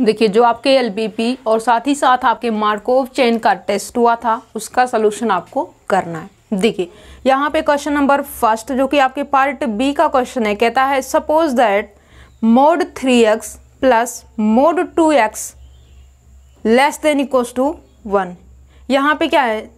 देखिए जो आपके एल और साथ ही साथ आपके मार्कोव चेन का टेस्ट हुआ था उसका सोल्यूशन आपको करना है देखिए यहाँ पे क्वेश्चन नंबर फर्स्ट जो कि आपके पार्ट बी का क्वेश्चन है कहता है suppose that mod three x plus mod two x less than equals to one यहाँ पे क्या है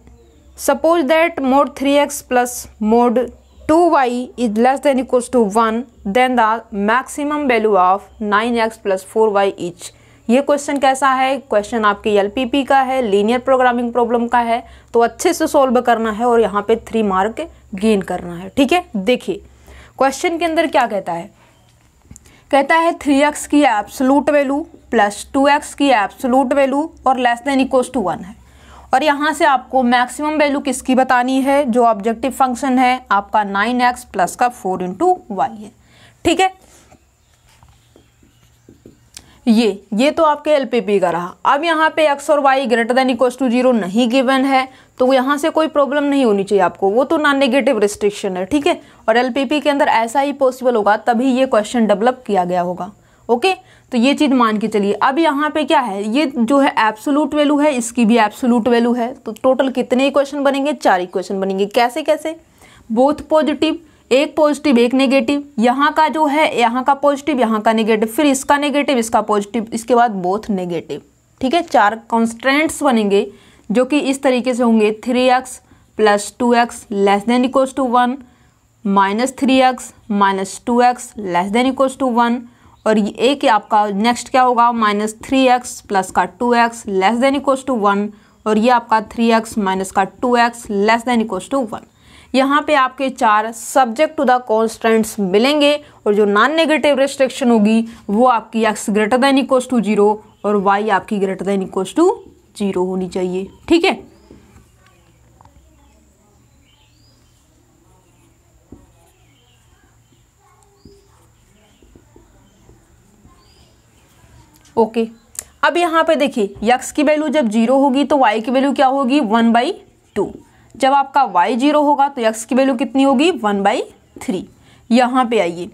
suppose that mod three x plus mod two y is less than equals to one then the maximum value of nine x plus four y is ये question कैसा है question आपके L का है लीनियर प्रोग्रामिंग प्रॉब्लम का है तो अच्छे से सॉल्व करना है और यहाँ पे थ्री मार्क गेन करना है ठीक है देखिए क्वेश्चन के अंदर क्या कहता है कहता है थ्री एक्स की absolute value plus two x की सलूट वैल्यू और less than equal to one है और यहाँ से आपको मैक्सिमम वैल्यू किसकी बतानी है जो ऑब्जेक्टिव फंक्शन है आपका नाइन एक्स प्लस का फोर इंटू वाई है ठीक है ये ये तो आपके एल का रहा अब यहाँ पे एक्स और y greater than equal to zero नहीं गिवन है तो यहाँ से कोई प्रॉब्लम नहीं होनी चाहिए आपको वो तो नॉन नेगेटिव रिस्ट्रिक्शन है ठीक है और एल के अंदर ऐसा ही पॉसिबल होगा तभी ये क्वेश्चन डेवलप किया गया होगा ओके तो ये चीज़ मान के चलिए अब यहाँ पे क्या है ये जो है एप्सोलूट वैल्यू है इसकी भी एप्सोलूट वैल्यू है तो टोटल कितने क्वेश्चन बनेंगे चार ही क्वेश्चन बनेंगे कैसे कैसे बोथ पॉजिटिव एक पॉजिटिव एक नेगेटिव यहाँ का जो है यहाँ का पॉजिटिव यहाँ का नेगेटिव फिर इसका नेगेटिव इसका पॉजिटिव इसके बाद बोथ नेगेटिव ठीक है चार कॉन्स्टेंट्स बनेंगे जो कि इस तरीके से होंगे three x plus two x less than equals to one minus three x minus two x less than equals to one और ये एक आपका नेक्स्ट क्या होगा माइनस थ्री एक्स प्लस का two x less than equals to one और ये आपका थ्री एक्स माइनस का two x less than equals to one यहाँ पे आपके चार सब्जेक्ट टू द कॉन्स्टेंट्स मिलेंगे और जो नॉन नेगेटिव रिस्ट्रिक्शन होगी वो आपकी x greater than equal to zero और वाई आपकी greater than equal to zero होनी चाहिए ठीक है ओके okay. अब यहां पे देखिए यक्स की वैल्यू जब जीरो होगी तो वाई की वैल्यू क्या होगी वन बाई टू जब आपका वाई जीरो होगा तो एक्स की वैल्यू कितनी होगी वन बाई थ्री यहाँ पर आइए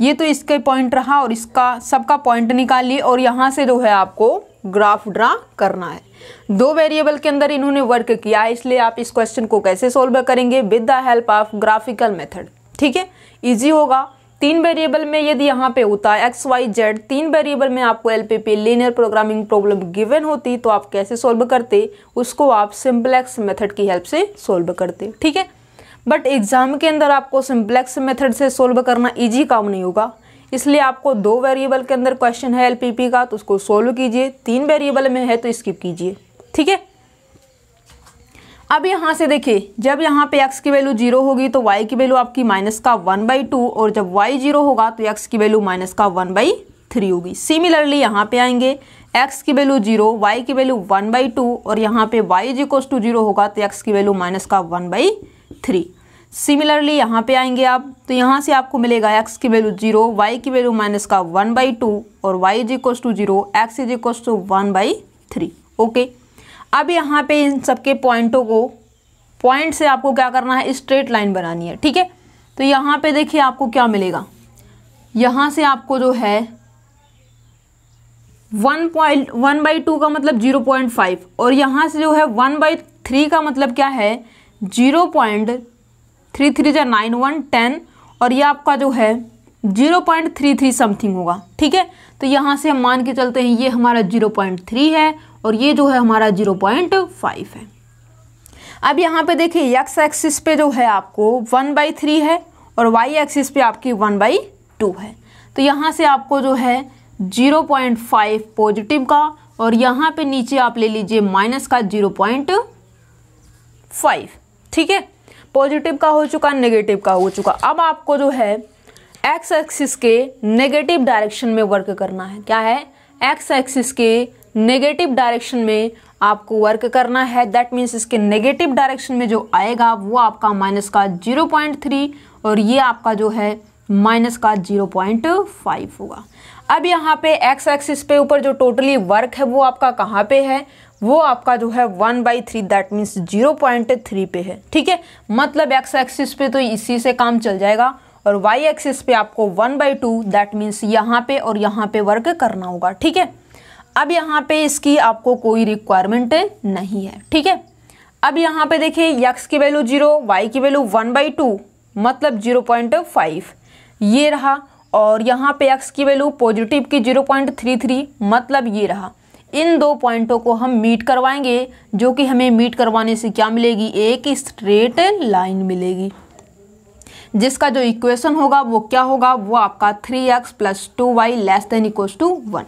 ये तो इसके पॉइंट रहा और इसका सबका पॉइंट निकालिए और यहाँ से जो है आपको ग्राफ ड्रा करना है दो वेरिएबल के अंदर इन्होंने वर्क किया है इसलिए आप इस क्वेश्चन को कैसे सोल्व करेंगे with the help of graphical method ठीक है इजी होगा तीन वेरिएबल में यदि यहाँ पे होता है एक्स वाई जेड तीन वेरिएबल में आपको L P P linear programming problem given होती तो आप कैसे सॉल्व करते उसको आप सिम्प्लेक्स मेथड की हेल्प से सोल्व करते ठीक है बट एग्ज़ाम के अंदर आपको सिम्प्लेक्स मेथड से सोल्व करना ईजी काम नहीं होगा इसलिए आपको दो वेरिएबल के अंदर क्वेश्चन है एल का तो उसको सोल्व कीजिए तीन वेरिएबल में है तो स्किप कीजिए ठीक है अब यहाँ से देखिए जब यहाँ पे x की वैल्यू जीरो होगी तो y की वैल्यू आपकी माइनस का वन बाई टू और जब y जीरो होगा तो x की वैल्यू माइनस का वन बाई थ्री होगी सिमिलरली यहाँ पे आएंगे x की वैल्यू जीरो y की वैल्यू वन बाई टू और यहाँ पे y is equal to zero होगा तो x की वैल्यू माइनस का वन बाई थ्री सिमिलरली यहाँ पे आएंगे आप तो यहाँ से आपको मिलेगा x की वैल्यू जीरो y की वैल्यू माइनस का वन बाई टू और y is equal to zero x is equal to one by three okay अब यहाँ पे इन सबके पॉइंटों को पॉइंट से आपको क्या करना है स्ट्रेट लाइन बनानी है ठीक है तो यहाँ पे देखिए आपको क्या मिलेगा यहाँ से आपको जो है one point one by two का मतलब जीरो पॉइंट फाइव और यहाँ से जो है वन बाई थ्री का मतलब क्या है जीरो पॉइंट थ्री थ्री या नाइन वन टेन और ये आपका जो है zero point three three something होगा ठीक है तो यहाँ से हम मान के चलते हैं ये हमारा जीरो पॉइंट थ्री है और ये जो है हमारा जीरो पॉइंट फाइव है अब यहाँ पे देखिए यक्स एक्सिस पे जो है आपको वन बाई थ्री है और वाई एक्सिस पे आपकी वन बाई टू है तो यहाँ से आपको जो है जीरो पॉइंट फाइव पॉजिटिव का और यहाँ पे नीचे आप ले लीजिए माइनस का जीरो पॉइंट फाइव ठीक है पॉजिटिव का हो चुका नेगेटिव का हो चुका अब आपको जो है एक्स एक्सिस के नेगेटिव डायरेक्शन में वर्क करना है क्या है एक्स एक्सिस के नेगेटिव डायरेक्शन में आपको वर्क करना है दैट मीन्स इसके नेगेटिव डायरेक्शन में जो आएगा वो आपका माइनस का जीरो पॉइंट थ्री और ये आपका जो है माइनस का जीरो पॉइंट फाइव होगा अब यहाँ पे एक्स एक्सिस पे ऊपर जो टोटली वर्क है वो आपका कहाँ पे है वो आपका जो है one by three that means zero point three पे है ठीक है मतलब एक्स एक्सिस पे तो इसी से काम चल जाएगा और वाई एक्सिस पे आपको one by two that means यहाँ पे और यहाँ पे वर्क करना होगा ठीक है अब यहाँ पे इसकी आपको कोई रिक्वायरमेंट नहीं है ठीक है अब यहाँ पे देखिए यक्स की वैल्यू जीरो वाई की वैल्यू वन बाई टू मतलब जीरो पॉइंट फाइव ये रहा और यहाँ पे एक्स की वैल्यू पॉजिटिव की जीरो पॉइंट थ्री थ्री मतलब ये रहा इन दो पॉइंटों को हम मीट करवाएंगे जो कि हमें मीट करवाने से क्या मिलेगी एक स्ट्रेट लाइन मिलेगी जिसका जो इक्वेशन होगा वो क्या होगा वो आपका three x plus two y less than equal to one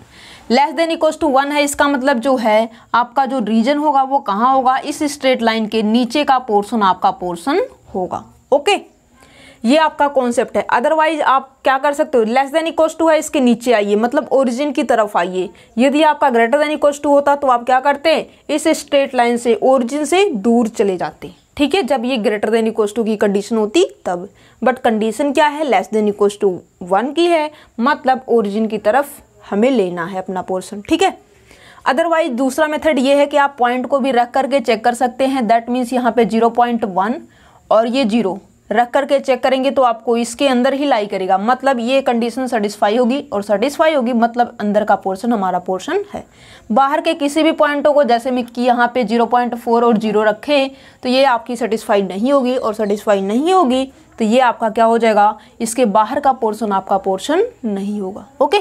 less than equal to one है इसका मतलब जो है आपका जो रीजन होगा वो कहाँ होगा इस स्ट्रेट लाइन के नीचे का पोर्सन आपका पोर्सन होगा ओके ये आपका कॉन्सेप्ट है अदरवाइज आप क्या कर सकते हो लेस देन इक्व टू है इसके नीचे आइए मतलब ओरिजिन की तरफ आइए यदि आपका ग्रेटर देन इक्व टू होता तो आप क्या करते इस स्ट्रेट लाइन से ओरिजिन से दूर चले जाते ठीक है जब ये ग्रेटर देन इक्व टू की कंडीशन होती तब बट कंडीशन क्या है less than equal to one की है मतलब ओरिजिन की तरफ हमें लेना है अपना पोर्शन ठीक है अदरवाइज दूसरा मेथड ये है कि आप पॉइंट को भी रख करके चेक कर सकते हैं दैट मीन्स यहाँ पे जीरो पॉइंट वन और ये जीरो रख करके चेक करेंगे तो आपको इसके अंदर ही लाई करेगा मतलब ये कंडीशन सेटिस्फाई होगी और सेटिस्फाई होगी मतलब अंदर का पोर्शन हमारा पोर्शन है बाहर के किसी भी पॉइंटों को जैसे मैं कि यहाँ पे 0.4 और जीरो रखें तो ये आपकी सेटिस्फाई नहीं होगी और सेटिस्फाई नहीं होगी तो ये आपका क्या हो जाएगा इसके बाहर का पोर्शन आपका पोर्शन नहीं होगा ओके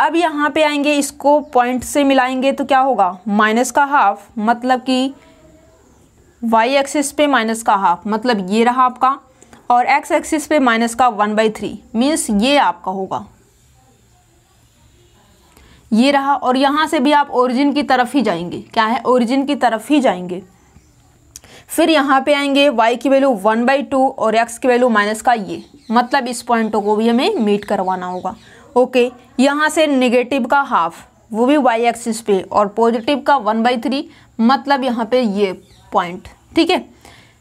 अब यहाँ पे आएंगे इसको पॉइंट से मिलाएंगे तो क्या होगा माइनस का हाफ मतलब कि वाई एक्सिस पे माइनस का हाफ मतलब ये रहा आपका और एक्स एक्सिस पे माइनस का वन बाई थ्री मीन्स ये आपका होगा ये रहा और यहाँ से भी आप ओरिजिन की तरफ ही जाएंगे क्या है ओरिजिन की तरफ ही जाएंगे फिर यहाँ पे आएंगे y की वैल्यू वन बाई टू और x की वैल्यू माइनस का ये मतलब इस पॉइंट को भी हमें मीट करवाना होगा ओके यहाँ से निगेटिव का हाफ वो भी वाई एक्सिस पे और पॉजिटिव का वन बाई थ्री मतलब यहाँ पे ये पॉइंट ठीक है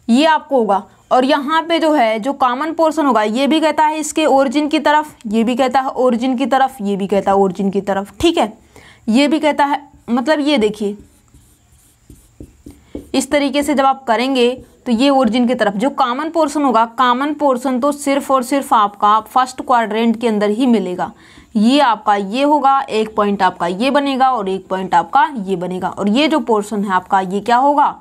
ये आपको होगा और यहाँ पे जो है जो कॉमन पोर्शन होगा ये भी कहता है इसके ओरिजिन की तरफ ये भी कहता है ओरिजिन की तरफ ये भी कहता है ओरिजिन की तरफ ठीक है ये भी कहता है मतलब ये देखिए इस तरीके से जब आप करेंगे तो ये ओरिजिन की तरफ जो कॉमन पोर्शन होगा कॉमन पोर्शन तो सिर्फ और सिर्फ आपका फर्स्ट क्वाड्रेंट के अंदर ही मिलेगा ये आपका ये होगा एक पॉइंट आपका ये बनेगा और एक पॉइंट आपका ये बनेगा और ये जो पोर्शन है आपका ये क्या होगा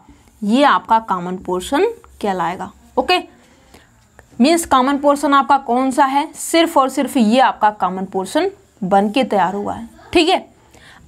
ये आपका कॉमन पोर्शन कहलाएगा ओके मीन्स कॉमन पोर्शन आपका कौन सा है सिर्फ और सिर्फ ये आपका कॉमन पोर्शन बन के तैयार हुआ है ठीक है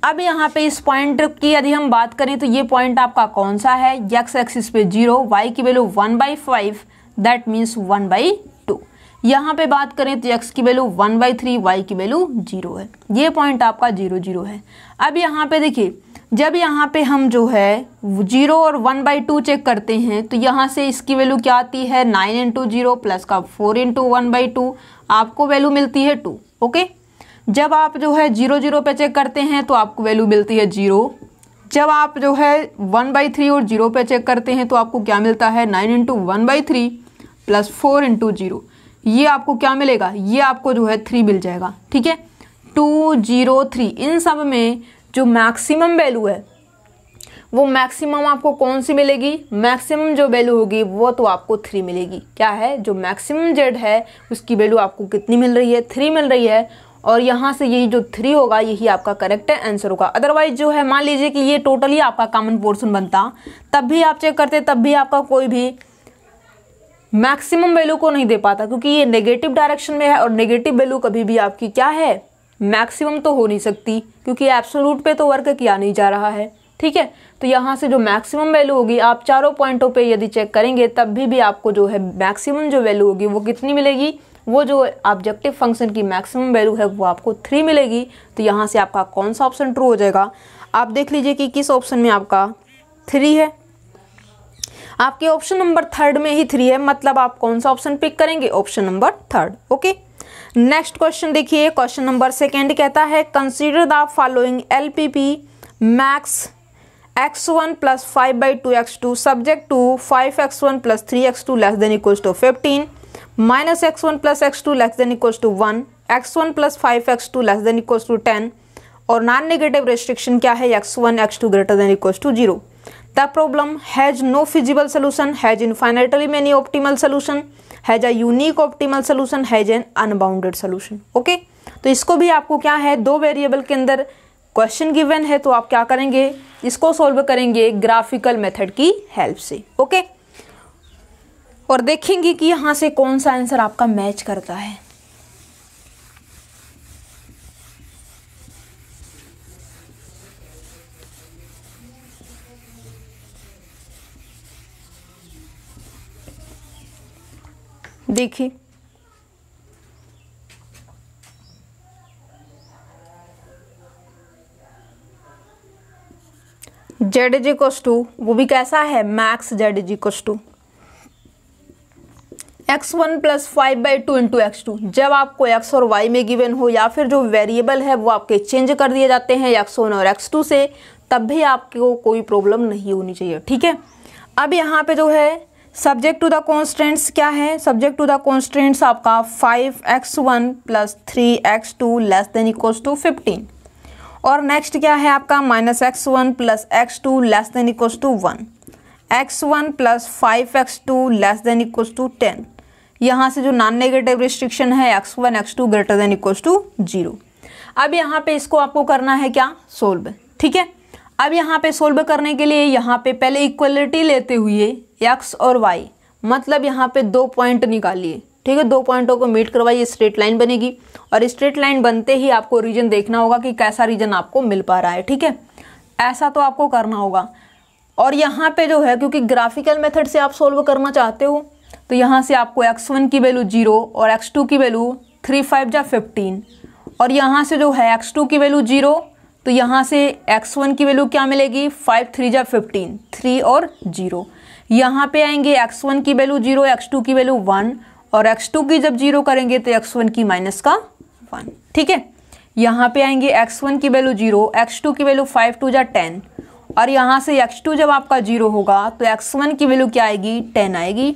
अब यहाँ पे इस पॉइंट की यदि हम बात करें तो ये पॉइंट आपका कौन सा है यक्स एक्सिस पे जीरो वाई की value one by five that means one by two यहाँ पे बात करें तो यक्स की value one by three y की वैल्यू जीरो है ये पॉइंट आपका जीरो जीरो है अब यहाँ पे देखिए जब यहाँ पे हम जो है जीरो और वन बाई टू चेक करते हैं तो यहाँ से इसकी वैल्यू क्या आती है नाइन इंटू जीरो प्लस का four into one by two आपको वैल्यू मिलती है टू ओके जब आप जो है जीरो जीरो पे चेक करते हैं तो आपको वैल्यू मिलती है जीरो जब आप जो है वन बाई थ्री और जीरो पे चेक करते हैं तो आपको क्या मिलता है nine into one by three plus four into zero ये आपको क्या मिलेगा ये आपको जो है थ्री मिल जाएगा ठीक है टू जीरो थ्री इन सब में जो मैक्सिमम वैल्यू है वो मैक्सिमम आपको कौन सी मिलेगी मैक्सिमम जो वैल्यू होगी वो तो आपको थ्री मिलेगी क्या है जो मैक्सिमम जेड है उसकी वैल्यू आपको कितनी मिल रही है थ्री मिल रही है और यहाँ से यही जो थ्री होगा यही आपका करेक्ट आंसर होगा अदरवाइज जो है मान लीजिए कि ये टोटली आपका कॉमन पोर्सन बनता तब भी आप चेक करते तब भी आपका कोई भी मैक्सिमम वैल्यू को नहीं दे पाता क्योंकि ये नेगेटिव डायरेक्शन में है और नेगेटिव वैल्यू कभी भी आपकी क्या है मैक्सिमम तो हो नहीं सकती क्योंकि एप्सोलूट पे तो वर्क किया नहीं जा रहा है ठीक है तो यहाँ से जो मैक्सिमम वैल्यू होगी आप चारों पॉइंटों पे यदि चेक करेंगे तब भी भी आपको जो है मैक्सिमम जो वैल्यू होगी वो कितनी मिलेगी वो जो ऑब्जेक्टिव फंक्शन की मैक्सिमम वैल्यू है वो आपको थ्री मिलेगी तो यहाँ से आपका कौन सा ऑप्शन ट्रू हो जाएगा आप देख लीजिए कि किस ऑप्शन में आपका थ्री है आपके ऑप्शन नंबर थर्ड में ही थ्री है मतलब आप कौन सा ऑप्शन पिक करेंगे option number third okay next question देखिए क्वेश्चन नंबर सेकेंड कहता है consider the following L P P max x one plus five by two x two subject to five x one plus three x two less than equals to fifteen minus x one plus x two less than equals to one x one plus five x two less than equals to ten और non negative restriction क्या है x one x two greater than equals to zero the problem has no feasible solution has infinitely many optimal solution has a unique optimal solution has an unbounded solution okay तो इसको भी आपको क्या है दो variable के अंदर question given है तो आप क्या करेंगे इसको सॉल्व करेंगे ग्राफिकल मेथड की हेल्प से ओके okay? और देखेंगे कि यहाँ से कौन सा आंसर आपका मैच करता है देखिए जेड जी कोस टू वो भी कैसा है मैक्स जेड जी कोस to x one plus five by two into x two जब आपको एक्स और वाई में गिवन हो या फिर जो वेरिएबल है वो आपके चेंज कर दिए जाते हैं एक्स वन और एक्स टू से तब भी आपको कोई प्रॉब्लम नहीं होनी चाहिए ठीक है अब यहाँ पे जो है सब्जेक्ट टू द कॉन्स्टेंट्स क्या है सब्जेक्ट टू द कॉन्स्टेंट्स आपका five x one plus three x two less than equals to fifteen और नेक्स्ट क्या है आपका minus x one plus x two less than equals to one x one plus five x two less than equals to ten यहाँ से जो non negative restriction है x one x two greater than equal to zero अब यहाँ पे इसको आपको करना है क्या सोल्व ठीक है अब यहाँ पे सोल्व करने के लिए यहाँ पे पहले इक्वलिटी लेते हुए एक्स और वाई मतलब यहाँ पे दो पॉइंट निकालिए ठीक है दो पॉइंटों को मीट करवाइए स्ट्रेट लाइन बनेगी और स्ट्रेट लाइन बनते ही आपको रीजन देखना होगा कि कैसा रीजन आपको मिल पा रहा है ठीक है ऐसा तो आपको करना होगा और यहाँ पे जो है क्योंकि ग्राफिकल मेथड से आप सोल्व करना चाहते हो तो यहाँ से आपको एक्स वन की वैल्यू जीरो और एक्स टू की वैल्यू थ्री फाइव या फिफ्टीन और यहाँ से जो है एक्स टू की वैल्यू जीरो तो यहाँ से एक्स वन की वैल्यू क्या मिलेगी फाइव थ्री या फिफ्टीन थ्री और जीरो यहाँ पे आएंगे एक्स वन की वैल्यू जीरो एक्स टू की वैल्यू वन और एक्स टू की जब जीरो करेंगे तो एक्स वन की माइनस का वन ठीक है यहाँ पे आएंगे एक्स वन की वैल्यू जीरो एक्स टू की वैल्यू फाइव टू या टेन और यहाँ से एक्स टू जब आपका जीरो होगा तो एक्स वन की वैल्यू क्या आएगी टेन आएगी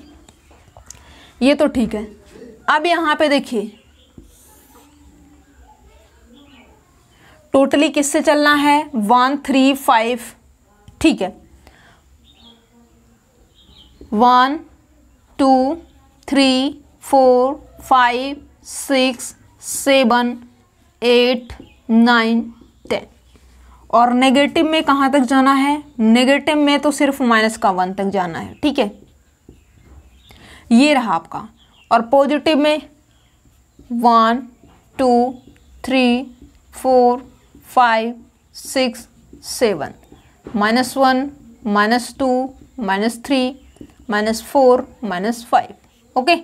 ये तो ठीक है अब यहाँ पे देखिए टोटली किससे चलना है वन थ्री फाइव ठीक है one two three four five six seven eight nine ten और नेगेटिव में कहाँ तक जाना है नेगेटिव में तो सिर्फ माइनस का वन तक जाना है ठीक है ये रहा आपका और पॉजिटिव में one two three four five six seven minus one minus two minus three minus four minus five okay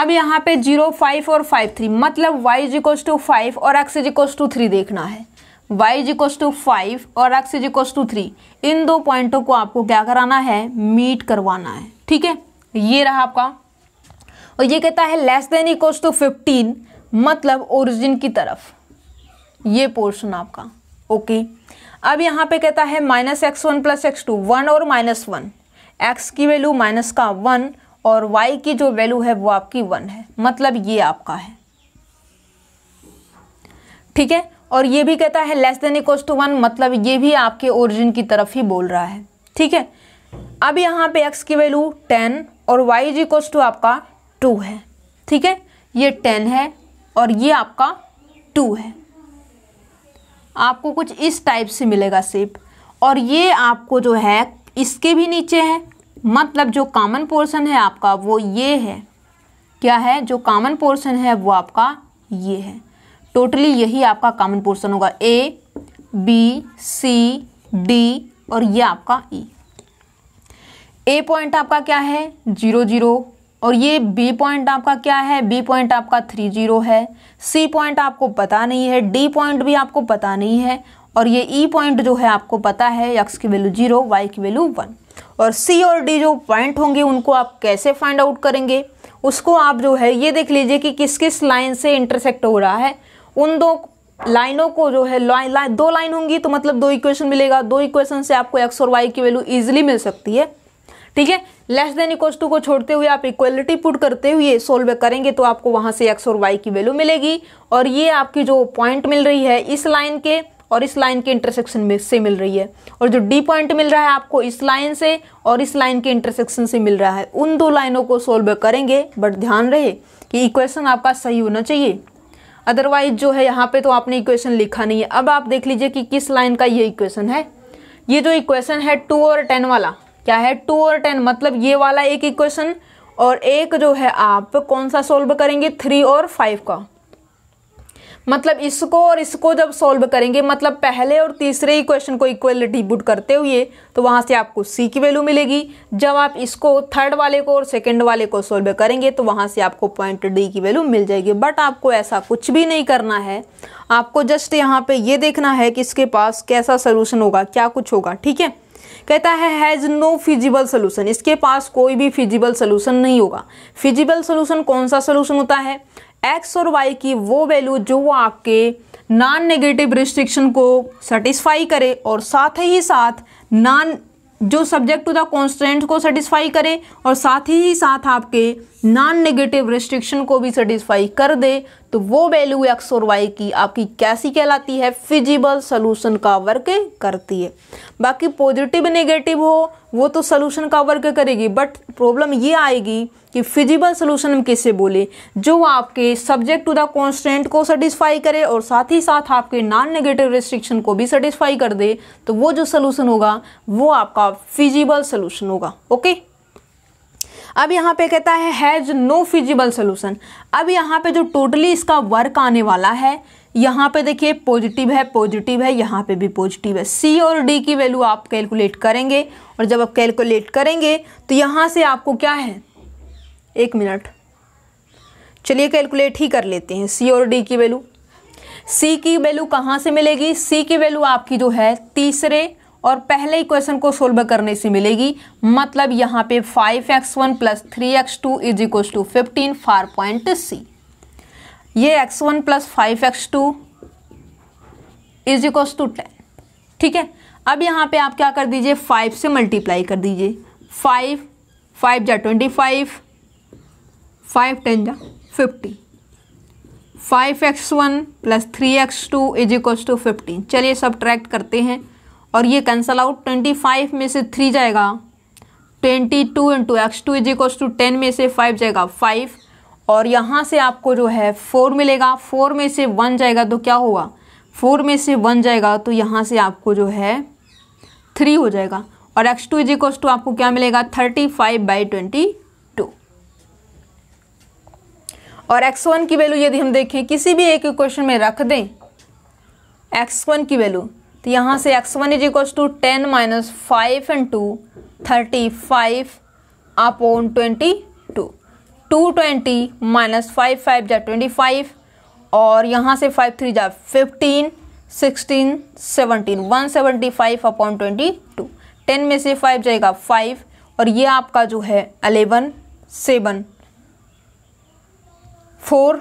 अब यहाँ पे जीरो फाइव और फाइव थ्री मतलब वाई इज टू फाइव और एक्स इज टू थ्री देखना है y is to five और x is to three इन दो पॉइंटों को आपको क्या कराना है मीट करवाना है ठीक है ये रहा आपका और ये कहता है less than equals to fifteen मतलब ओरिजिन की तरफ ये पोर्शन आपका ओके अब यहाँ पे कहता है minus x one plus x two one और माइनस वन एक्स की वैल्यू माइनस का वन और वाई की जो वैल्यू है वो आपकी वन है मतलब ये आपका है ठीक है और ये भी कहता है less than equals to one मतलब ये भी आपके ओरिजिन की तरफ ही बोल रहा है ठीक है अब यहाँ पे एक्स की वैल्यू टेन और वाई इज इक्वल्स टू आपका टू है ठीक है ये टेन है और ये आपका टू है आपको कुछ इस टाइप से मिलेगा सेप और ये आपको जो है इसके भी नीचे है मतलब जो कॉमन पोर्शन है आपका वो ये है क्या है जो कॉमन पोर्शन है वो आपका ये है टोटली यही आपका कॉमन पोर्शन होगा ए बी सी डी और ये आपका ई e. ए पॉइंट आपका क्या है जीरो जीरो और ये बी पॉइंट आपका क्या है बी पॉइंट आपका थ्री जीरो है सी पॉइंट आपको पता नहीं है डी पॉइंट भी आपको पता नहीं है और ये ई e पॉइंट जो है आपको पता है एक्स की वैल्यू जीरो वाई की वैल्यू वन और सी और डी जो पॉइंट होंगे उनको आप कैसे फाइंड आउट करेंगे उसको आप जो है ये देख लीजिए कि किस किस लाइन से इंटरसेक्ट हो रहा है उन दो लाइनों को जो है लाइन ला, दो लाइन होंगी तो मतलब दो इक्वेशन मिलेगा दो इक्वेशन से आपको एक्स और वाई की वैल्यू ईजिली मिल सकती है ठीक है लेस देन इक्वल्स टू को छोड़ते हुए आप इक्वलिटी पुट करते हुए सोल्व करेंगे तो आपको वहां से एक्स और वाई की वैल्यू मिलेगी और ये आपकी जो पॉइंट मिल रही है इस लाइन के और इस लाइन के इंटरसेक्शन में से मिल रही है और जो डी पॉइंट मिल रहा है आपको इस लाइन से और इस लाइन के इंटरसेक्शन से मिल रहा है उन दो लाइनों को सोल्व करेंगे बट ध्यान रहे कि इक्वेशन आपका सही होना चाहिए अदरवाइज जो है यहाँ पे तो आपने इक्वेशन लिखा नहीं है अब आप देख लीजिए कि किस लाइन का ये इक्वेशन है ये जो इक्वेशन है टू और टेन वाला क्या है टू और टेन मतलब ये वाला एक इक्वेशन और एक जो है आप कौन सा सोल्व करेंगे थ्री और फाइव का मतलब इसको और इसको जब सॉल्व करेंगे मतलब पहले और तीसरे इक्वेशन को इक्वल डिब्यूट करते हुए तो वहां से आपको सी की वैल्यू मिलेगी जब आप इसको थर्ड वाले को और सेकंड वाले को सॉल्व करेंगे तो वहां से आपको पॉइंट डी की वैल्यू मिल जाएगी बट आपको ऐसा कुछ भी नहीं करना है आपको जस्ट यहाँ पे ये देखना है कि इसके पास कैसा सोल्यूशन होगा क्या कुछ होगा ठीक है कहता है हैज़ नो फिजिबल सोल्यूशन इसके पास कोई भी फिजिबल सोल्यूशन नहीं होगा फिजिबल सोल्यूशन कौन सा सोल्यूशन होता है एक्स और वाई की वो वैल्यू जो आपके नॉन नेगेटिव रिस्ट्रिक्शन को सेटिस्फाई करे और साथ ही साथ नॉन जो सब्जेक्ट टू द कॉन्स्टेंट को सेटिस्फाई करे और साथ ही साथ आपके नॉन नेगेटिव रिस्ट्रिक्शन को भी सेटिस्फाई कर दे तो वो वैल्यू एक्स और वाई की आपकी कैसी कहलाती है फिजिबल सोल्यूशन का वर्क करती है बाकी पॉजिटिव नेगेटिव हो वो तो सोल्यूशन का वर्क करेगी बट प्रॉब्लम ये आएगी कि फिजिबल सोल्यूशन हम किसे बोले जो आपके सब्जेक्ट टू द कॉन्स्टेंट को सेटिस्फाई करे और साथ ही साथ आपके नॉन नेगेटिव रिस्ट्रिक्शन को भी सेटिस्फाई कर दे तो वो जो सोल्यूशन होगा वो आपका फिजिबल सोल्यूशन होगा ओके अब यहाँ पे कहता है हैज़ नो फिजिबल सोल्यूशन अब यहाँ पे जो टोटली इसका वर्क आने वाला है यहाँ पे देखिए पॉजिटिव है पॉजिटिव है यहाँ पे भी पॉजिटिव है सी और डी की वैल्यू आप कैलकुलेट करेंगे और जब आप कैलकुलेट करेंगे तो यहाँ से आपको क्या है एक मिनट चलिए कैलकुलेट ही कर लेते हैं सी और डी की वैल्यू सी की वैल्यू कहाँ से मिलेगी सी की वैल्यू आपकी जो है तीसरे और पहले इक्वेशन को सोल्व करने से मिलेगी मतलब यहाँ पे five x one plus three x two is equal to fifteen for point C ये x one plus five x two is equal to ten ठीक है अब यहाँ पे आप क्या कर दीजिए फाइव से मल्टीप्लाई कर दीजिए फाइव फाइव जा ट्वेंटी फाइव फाइव टेन जा fifty five x one plus three x two is equal to fifteen चलिए सब ट्रैक्ट करते हैं और ये कैंसल आउट ट्वेंटी फाइव में से थ्री जाएगा twenty two into x two is equals to ten में से फाइव जाएगा फाइव और यहाँ से आपको जो है फोर मिलेगा फोर में से वन जाएगा तो क्या होगा फोर में से वन जाएगा तो यहाँ से आपको जो है थ्री हो जाएगा और x two is equals to आपको क्या मिलेगा thirty five by twenty two और एक्स वन की वैल्यू यदि हम देखें किसी भी एक क्वेश्चन में रख दें एक्स वन की वैल्यू तो यहाँ से x one is equals to ten minus five and two thirty five upon twenty two two twenty minus five five जा ट्वेंटी फाइव और यहाँ से फाइव थ्री जा fifteen sixteen seventeen one seventy five upon twenty two ten में से five जाएगा five और ये आपका जो है अलेवन सेवन फोर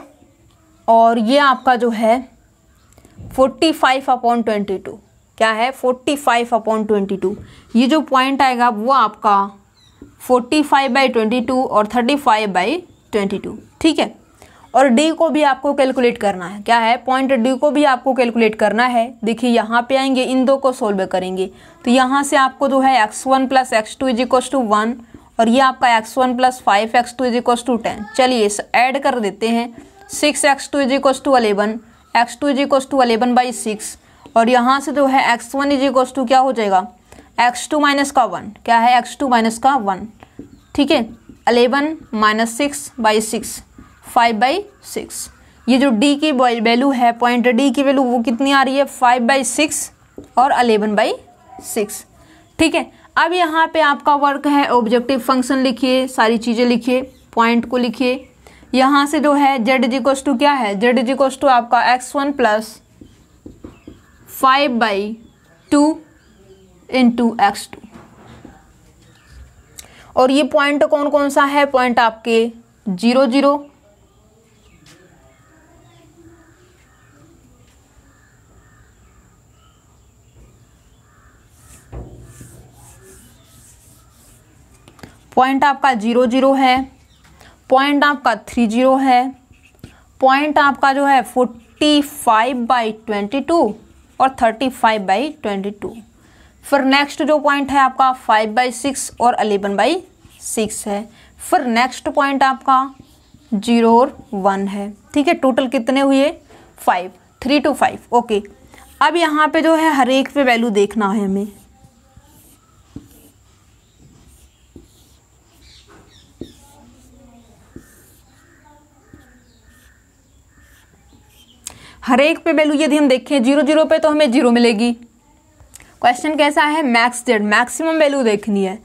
और ये आपका जो है forty five upon twenty two क्या है forty five upon twenty two ये जो पॉइंट आएगा वो आपका forty five by twenty two और thirty five by twenty two ठीक है और डी को भी आपको कैलकुलेट करना है क्या है पॉइंट डी को भी आपको कैलकुलेट करना है देखिए यहाँ पे आएंगे इन दो को सोल्व करेंगे तो यहाँ से आपको जो है x one plus x two is equals to one और ये आपका x one plus five x two is equals to ten चलिए ऐड कर देते हैं six x two is equals to eleven x two is equals to eleven by six और यहाँ से जो तो है x one is equals to क्या हो जाएगा एक्स टू माइनस का वन क्या है एक्स टू माइनस का वन ठीक है eleven minus six by six five by six ये जो डी की वैल्यू है पॉइंट डी की वैल्यू वो कितनी आ रही है फाइव बाई सिक्स और अलेवन बाई सिक्स ठीक है अब यहाँ पे आपका वर्क है ऑब्जेक्टिव फंक्शन लिखिए सारी चीज़ें लिखिए पॉइंट को लिखिए यहाँ से जो है जेड जी टू क्या है जेड जी टू आपका x one plus five by two into x two और ये पॉइंट कौन कौन सा है पॉइंट आपके जीरो जीरो पॉइंट आपका जीरो जीरो है पॉइंट आपका थ्री जीरो है पॉइंट आपका जो है forty five by twenty two और thirty five by twenty two फिर नेक्स्ट जो पॉइंट है आपका फाइव बाई सिक्स और अलेवन बाई सिक्स है फिर नेक्स्ट पॉइंट आपका जीरो और वन है ठीक है टोटल कितने हुए five three two five okay अब यहाँ पे जो है हर एक पे वैल्यू देखना है हमें हर एक पे वैल्यू यदि हम देखें जीरो जीरो पे तो हमें जीरो मिलेगी क्वेश्चन कैसा है मैक्स डेड मैक्सिमम वैल्यू देखनी है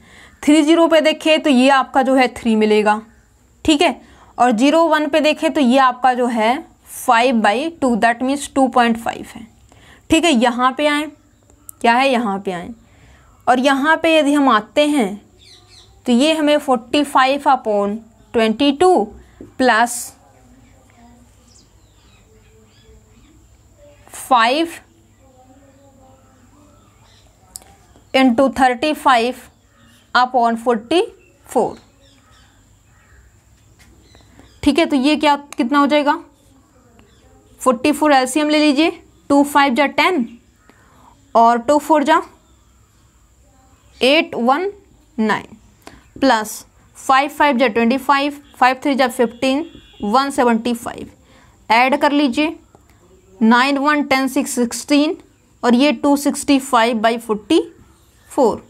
थ्री जीरो पे देखें तो ये आपका जो है थ्री मिलेगा ठीक है और जीरो वन पे देखें तो ये आपका जो है five by two that means two point five है ठीक है यहाँ पे आए क्या है यहाँ पे आए और यहाँ पे यदि हम आते हैं तो ये हमें forty five upon twenty two plus five into thirty five upon forty four ठीक है तो ये क्या कितना हो जाएगा फोर्टी फोर एल्सियम ले लीजिए टू फाइव जा टेन और टू फोर जा eight one nine plus five five जा ट्वेंटी फाइव फाइव थ्री जा fifteen one seventy five add कर लीजिए nine one ten six sixteen और ये two sixty five by forty four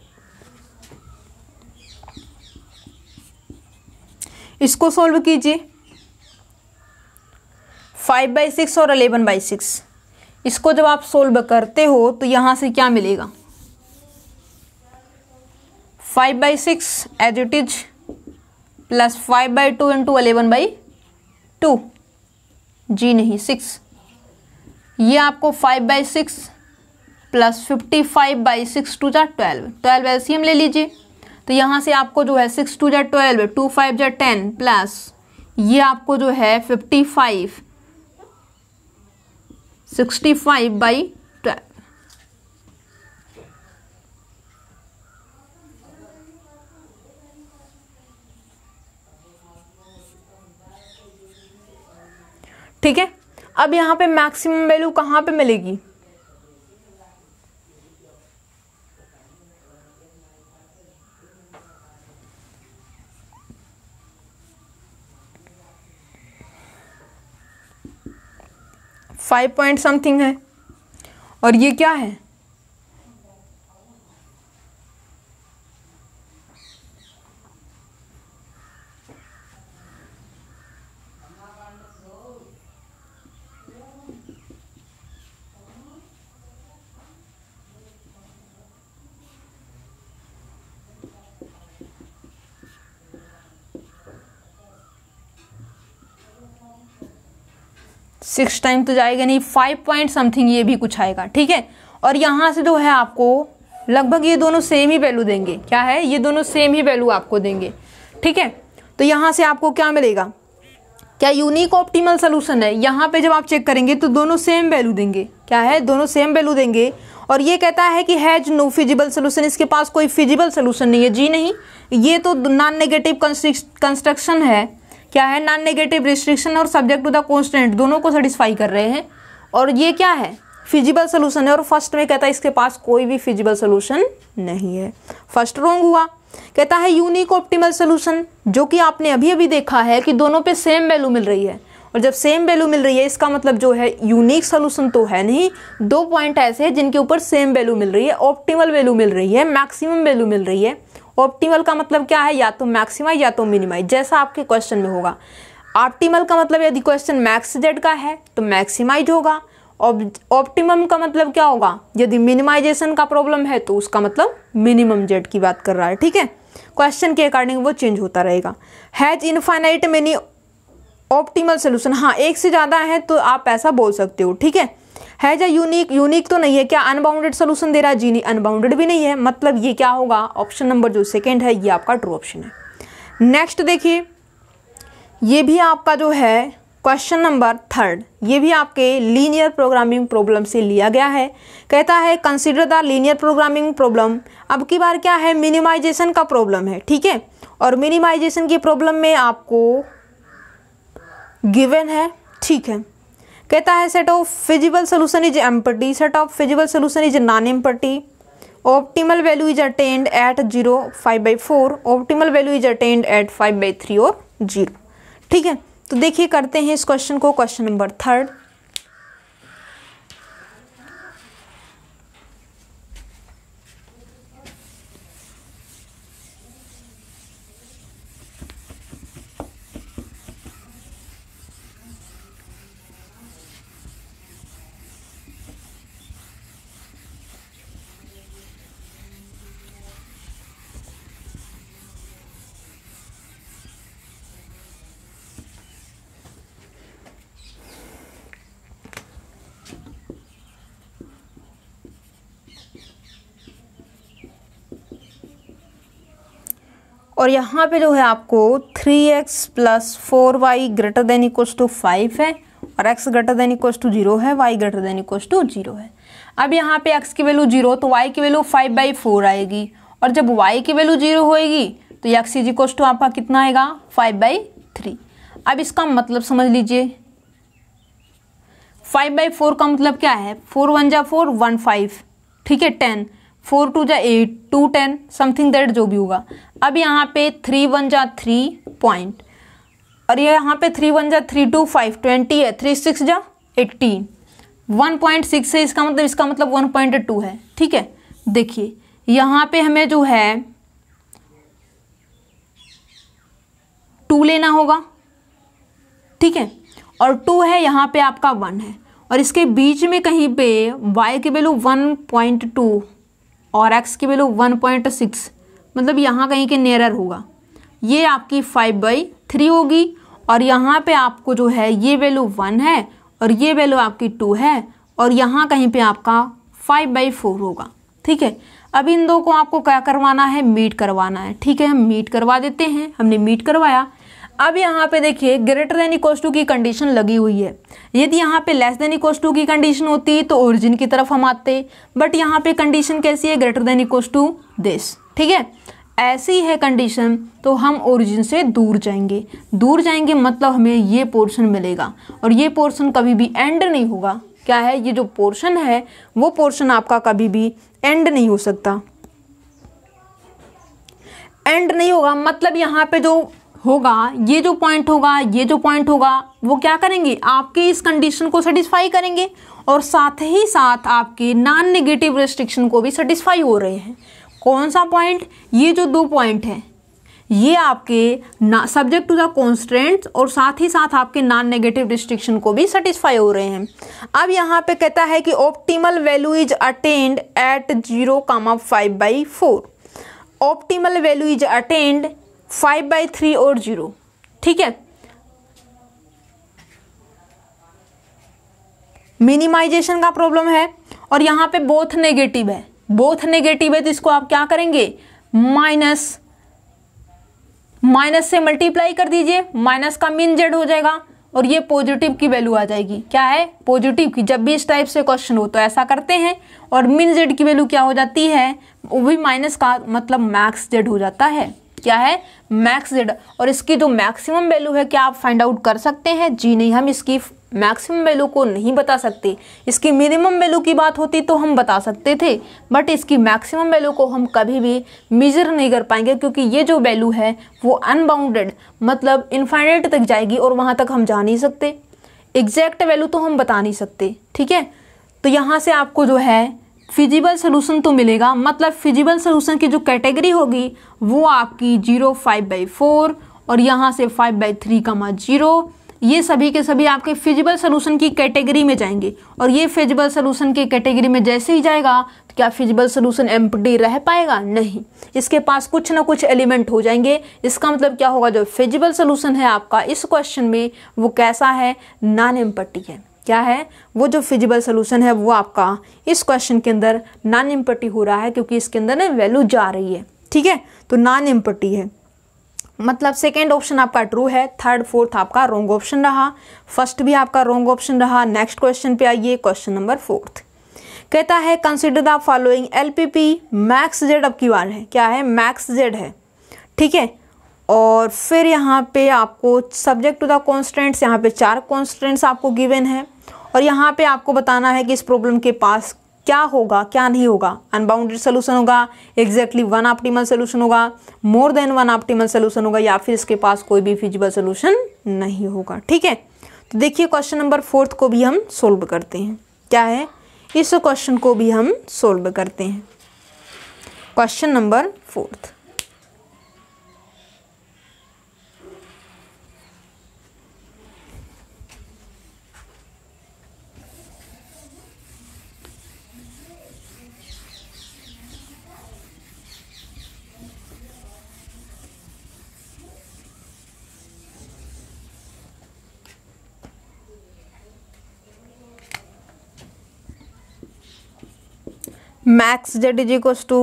इसको सॉल्व कीजिए फाइव बाई सिक्स और अलेवन बाई सिक्स इसको जब आप सोल्व करते हो तो यहाँ से क्या मिलेगा five by six as it is plus five by two into eleven by two जी नहीं सिक्स ये आपको five by six plus fifty five by six two जै ट्वेल्व ट्वेल्व एलसीएम ले लीजिए तो यहाँ से आपको जो है सिक्स टू जै ट्वेल्व टू फाइव जै टेन प्लस ये आपको जो है fifty five sixty five by twelve ठीक है अब यहाँ पे मैक्सिमम वैल्यू कहाँ पे मिलेगी फाइव पॉइंट समथिंग है और ये क्या है सिक्स टाइम तो जाएगा नहीं फाइव पॉइंट समथिंग ये भी कुछ आएगा ठीक है और यहाँ से जो है आपको लगभग ये दोनों सेम ही वैल्यू देंगे क्या है ये दोनों सेम ही वैल्यू आपको देंगे ठीक है तो यहाँ से आपको क्या मिलेगा क्या यूनिक ऑप्टिमल सोल्यूशन है यहाँ पे जब आप चेक करेंगे तो दोनों सेम वैल्यू देंगे क्या है दोनों सेम वैल्यू देंगे और ये कहता है कि हैज नो फिजिबल सोल्यूशन इसके पास कोई फिजिबल सोल्यूशन नहीं है जी नहीं ये तो नॉन नेगेटिव कंस्ट्रक्शन है क्या है नॉन नेगेटिव रिस्ट्रिक्शन और सब्जेक्ट टू द कॉन्स्टेंट दोनों को सेटिस्फाई कर रहे हैं और ये क्या है फिजिबल सोल्यूशन है और फर्स्ट में कहता है इसके पास कोई भी फिजिबल सोल्यूशन नहीं है फर्स्ट रॉन्ग हुआ कहता है यूनिक ऑप्टिमल सोल्यूशन जो कि आपने अभी अभी देखा है कि दोनों पे सेम वैल्यू मिल रही है और जब सेम वैल्यू मिल रही है इसका मतलब जो है यूनिक सोल्यूशन तो है नहीं दो पॉइंट ऐसे हैं जिनके ऊपर सेम वैल्यू मिल रही है ऑप्टिमल वैल्यू मिल रही है मैक्सिमम वैल्यू मिल रही है ऑप्टीमल का मतलब क्या है या तो मैक्सिमाइज या तो मिनिमाइज जैसा आपके क्वेश्चन में होगा ऑप्टीमल का मतलब यदि क्वेश्चन मैक्स जेड का है तो मैक्सिमाइज होगा ऑप्टिमम का मतलब क्या होगा यदि मिनिमाइजेशन का प्रॉब्लम है तो उसका मतलब मिनिमम जेड की बात कर रहा है ठीक है क्वेश्चन के अकॉर्डिंग वो चेंज होता रहेगा has infinite many optimal solution हाँ एक से ज़्यादा है तो आप ऐसा बोल सकते हो ठीक है है या यूनिक यूनिक तो नहीं है क्या अनबाउंडेड सोल्यूशन दे रहा है जी नहीं अनबाउंडेड भी नहीं है मतलब ये क्या होगा ऑप्शन नंबर जो सेकेंड है ये आपका ट्रू ऑप्शन है नेक्स्ट देखिए ये भी आपका जो है क्वेश्चन नंबर थर्ड ये भी आपके लीनियर प्रोग्रामिंग प्रॉब्लम से लिया गया है कहता है consider the linear programming problem अब की बार क्या है मिनिमाइजेशन का प्रॉब्लम है ठीक है और मिनिमाइजेशन की प्रॉब्लम में आपको गिवन है ठीक है कहता है set of feasible solution is empty set of feasible solution is non empty optimal value is attend at zero five by four optimal value is attend at five by three और zero ठीक है तो देखिए करते हैं इस question को question number third और यहाँ पे जो है आपको three x plus four y greater than equal to five है और x greater than equal to zero है y greater than equal to zero है अब यहाँ पे x की वैल्यू जीरो तो y की वैल्यू फाइव बाई फोर आएगी और जब y की वैल्यू जीरो होएगी तो ये एक्स इज इक्व टू आपका कितना आएगा फाइव बाई थ्री अब इसका मतलब समझ लीजिए फाइव बाई फोर का मतलब क्या है फोर वन जा फोर वन फाइव ठीक है टेन फोर टू जा eight two ten something that जो भी होगा अब यहाँ पे थ्री वन जा थ्री पॉइंट और ये यहाँ पे थ्री वन जा थ्री टू फाइव ट्वेंटी है थ्री सिक्स जा एट्टीन वन पॉइंट सिक्स है इसका मतलब इसका मतलब वन पॉइंट टू है ठीक है देखिए यहाँ पे हमें जो है टू लेना होगा ठीक है और टू है यहाँ पे आपका वन है और इसके बीच में कहीं पे वाई की वैल्यू वन पॉइंट टू और एक्स की वैल्यू वन पॉइंट सिक्स मतलब यहाँ कहीं के नियरर होगा ये आपकी फाइव बाई थ्री होगी और यहाँ पे आपको जो है ये वैल्यू वन है और ये वैल्यू आपकी टू है और यहाँ कहीं पे आपका फाइव बाई फोर होगा ठीक है अब इन दो को आपको क्या करवाना है मीट करवाना है ठीक है हम मीट करवा देते हैं हमने मीट करवाया अब यहाँ पे देखिए ग्रेटर देन इक्वस टू की कंडीशन लगी हुई है यदि यहाँ पे लेस देन इक्वस टू की कंडीशन होती तो ओरिजिन की तरफ हम आते बट यहाँ पे कंडीशन कैसी है greater than equals to this ठीक है ऐसी है कंडीशन तो हम ओरिजिन से दूर जाएंगे दूर जाएंगे मतलब हमें ये पोर्शन मिलेगा और ये पोर्शन कभी भी एंड नहीं होगा क्या है ये जो पोर्शन है वो पोर्शन आपका कभी भी एंड नहीं हो सकता एंड नहीं होगा मतलब यहाँ पे जो होगा ये जो पॉइंट होगा ये जो पॉइंट होगा वो क्या करेंगे आपकी इस कंडीशन को सेटिस्फाई करेंगे और साथ ही साथ आपके नॉन नेगेटिव रेस्ट्रिक्शन को भी सेटिस्फाई हो रहे हैं कौन सा पॉइंट ये जो दो पॉइंट हैं ये आपके सब्जेक्ट टू द कॉन्स्टेंट्स और साथ ही साथ आपके नॉन नेगेटिव रिस्ट्रिक्शन को भी सेटिस्फाई हो रहे हैं अब यहाँ पे कहता है कि optimal value is attend at zero comma five by four optimal value is attained five by three और जीरो ठीक है मिनिमाइजेशन का प्रॉब्लम है और यहां पे बोथ नेगेटिव है बोथ नेगेटिव है तो इसको आप क्या करेंगे माइनस माइनस से मल्टीप्लाई कर दीजिए माइनस का मिन जेड हो जाएगा और ये पॉजिटिव की वैल्यू आ जाएगी क्या है पॉजिटिव की जब भी इस टाइप से क्वेश्चन हो तो ऐसा करते हैं और मिन जेड की वैल्यू क्या हो जाती है वो भी माइनस का मतलब मैक्स जेड हो जाता है क्या है मैक्स जेड और इसकी जो मैक्सिमम वैल्यू है क्या आप फाइंड आउट कर सकते हैं जी नहीं हम इसकी मैक्सिमम वैल्यू को नहीं बता सकते इसकी मिनिमम वैल्यू की बात होती तो हम बता सकते थे बट इसकी मैक्सिमम वैल्यू को हम कभी भी मेजर नहीं कर पाएंगे क्योंकि ये जो वैल्यू है वो अनबाउंडेड मतलब इन्फाइनेट तक जाएगी और वहाँ तक हम जा नहीं सकते एग्जैक्ट वैल्यू तो हम बता नहीं सकते ठीक है तो यहाँ से आपको जो है फिजिबल सोलूशन तो मिलेगा मतलब फिजिबल सोल्यूशन की जो कैटेगरी होगी वो आपकी जीरो फाइव बाई फोर और यहाँ से five by three comma zero ये सभी के सभी आपके फिजिबल सोल्यूशन की कैटेगरी में जाएंगे और ये फिजिबल सोलूशन की कैटेगरी में जैसे ही जाएगा तो क्या फिजिबल सोलूशन एम रह पाएगा नहीं इसके पास कुछ ना कुछ एलिमेंट हो जाएंगे इसका मतलब क्या होगा जो फिजिबल सोलूशन है आपका इस क्वेश्चन में वो कैसा है नॉन एम्पटी है क्या है वो जो फिजिबल सोल्यूशन है वो आपका इस क्वेश्चन के अंदर नॉन इम्पटी हो रहा है क्योंकि इसके अंदर ना वैल्यू जा रही है ठीक है तो नॉन इम्पर्टी है मतलब सेकेंड ऑप्शन आपका ट्रू है थर्ड फोर्थ आपका रोंग ऑप्शन रहा फर्स्ट भी आपका रोंग ऑप्शन रहा नेक्स्ट क्वेश्चन पे आइए क्वेश्चन नंबर फोर्थ कहता है consider the following L P P max Z अब की बार है क्या है मैक्स जेड है ठीक है और फिर यहाँ पे आपको सब्जेक्ट टू द कॉन्स्टेंट्स यहाँ पे चार कॉन्स्टेंट्स आपको गिवन है और यहाँ पे आपको बताना है कि इस प्रॉब्लम के पास क्या होगा क्या नहीं होगा अनबाउंडेड सोल्यूशन होगा एग्जैक्टली वन ऑप्टिमल सोल्यूशन होगा more than one optimal solution होगा या फिर इसके पास कोई भी फिजिबल सोल्यूशन नहीं होगा ठीक है तो देखिए क्वेश्चन नंबर फोर्थ को भी हम सोल्व करते हैं क्या है इस क्वेश्चन को भी हम सोल्व करते हैं question number fourth is equal to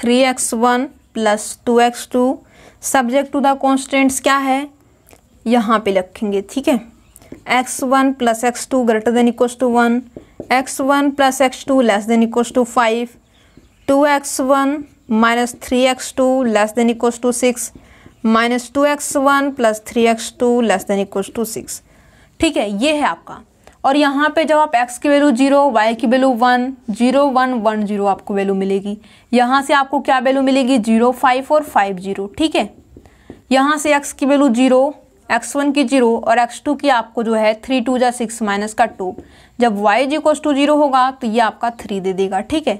three x one plus two x two subject to the constants क्या है यहाँ पे लिखेंगे ठीक है x one plus x two greater than equal to one x one plus x two less than equal to five two x one minus three x two less than equal to six minus two x one plus three x two less than equal to six ठीक है ये है आपका और यहाँ पे जब आप x की वैल्यू जीरो y की value one zero one one zero आपको वैल्यू मिलेगी यहाँ से आपको क्या वैल्यू मिलेगी जीरो फाइव और फाइव जीरो ठीक है यहाँ से x की वैल्यू जीरो एक्स वन की जीरो और एक्स टू की आपको जो है थ्री टू या सिक्स माइनस का टू जब वाई जीकोस टू जीरो होगा तो ये आपका थ्री दे देगा ठीक है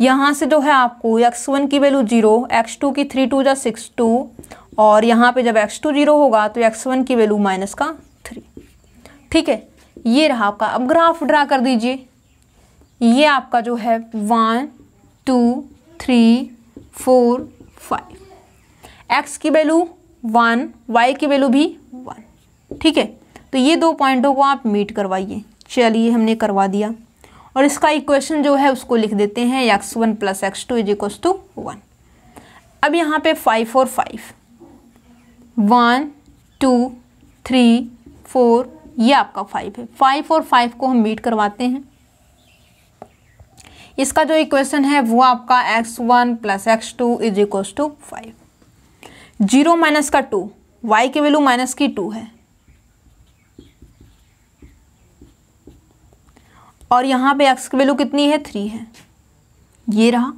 यहाँ से जो है आपको एक्स वन की वैल्यू जीरो एक्स टू की थ्री टू या सिक्स टू और यहाँ पे जब एक्स टू जीरो होगा तो एक्स वन की वैल्यू माइनस का थ्री ठीक है ये रहा आपका अब ग्राफ ड्रा कर दीजिए ये आपका जो है one two three four five x की वैल्यू वन वाई की वैल्यू भी वन ठीक है तो ये दो पॉइंटों को आप मीट करवाइए चलिए हमने करवा दिया और इसका इक्वेशन जो है उसको लिख देते हैं x one plus x two is equals to one अब यहाँ पे फाइव और five one two three four ये आपका फाइव है फाइव और फाइव को हम मीट करवाते हैं इसका जो इक्वेशन है वो आपका x one plus x two is equal to five zero minus का टू वाई की वैल्यू माइनस की टू है और यहां पे एक्स की वैल्यू कितनी है थ्री है ये रहा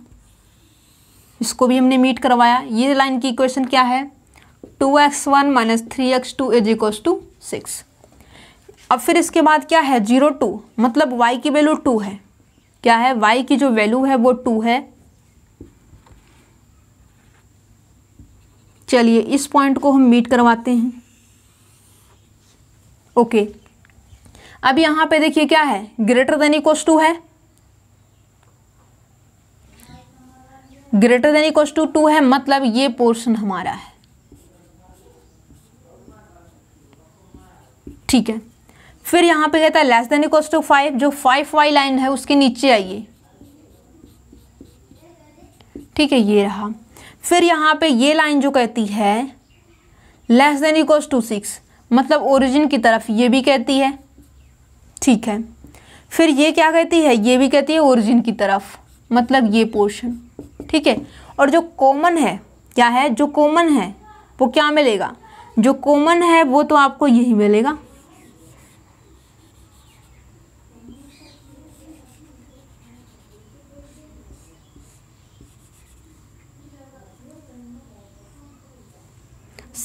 इसको भी हमने मीट करवाया ये लाइन की इक्वेशन क्या है two x one minus three x two is equal to six अब फिर इसके बाद क्या है जीरो टू मतलब वाई की वैल्यू टू है क्या है वाई की जो वैल्यू है वो टू है चलिए इस पॉइंट को हम मीट करवाते हैं ओके अब यहां पे देखिए क्या है ग्रेटर देन इक्व टू है greater than equal to two है मतलब ये पोर्शन हमारा है ठीक है फिर यहाँ पे कहता है less than equals to five जो फाइव वाई लाइन है उसके नीचे आइए ठीक है ये रहा फिर यहाँ पे ये लाइन जो कहती है less than equal to six मतलब ओरिजिन की तरफ ये भी कहती है ठीक है फिर ये क्या कहती है ये भी कहती है ओरिजिन की तरफ मतलब ये पोर्शन ठीक है और जो कॉमन है क्या है जो कॉमन है वो क्या मिलेगा जो कॉमन है वो तो आपको यही मिलेगा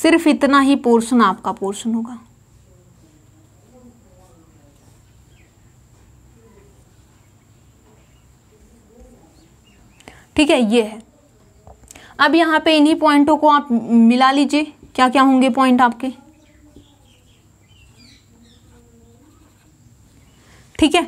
सिर्फ इतना ही पोर्शन आपका पोर्शन होगा ठीक है ये है अब यहां पे इन्हीं पॉइंटों को आप मिला लीजिए क्या क्या होंगे पॉइंट आपके ठीक है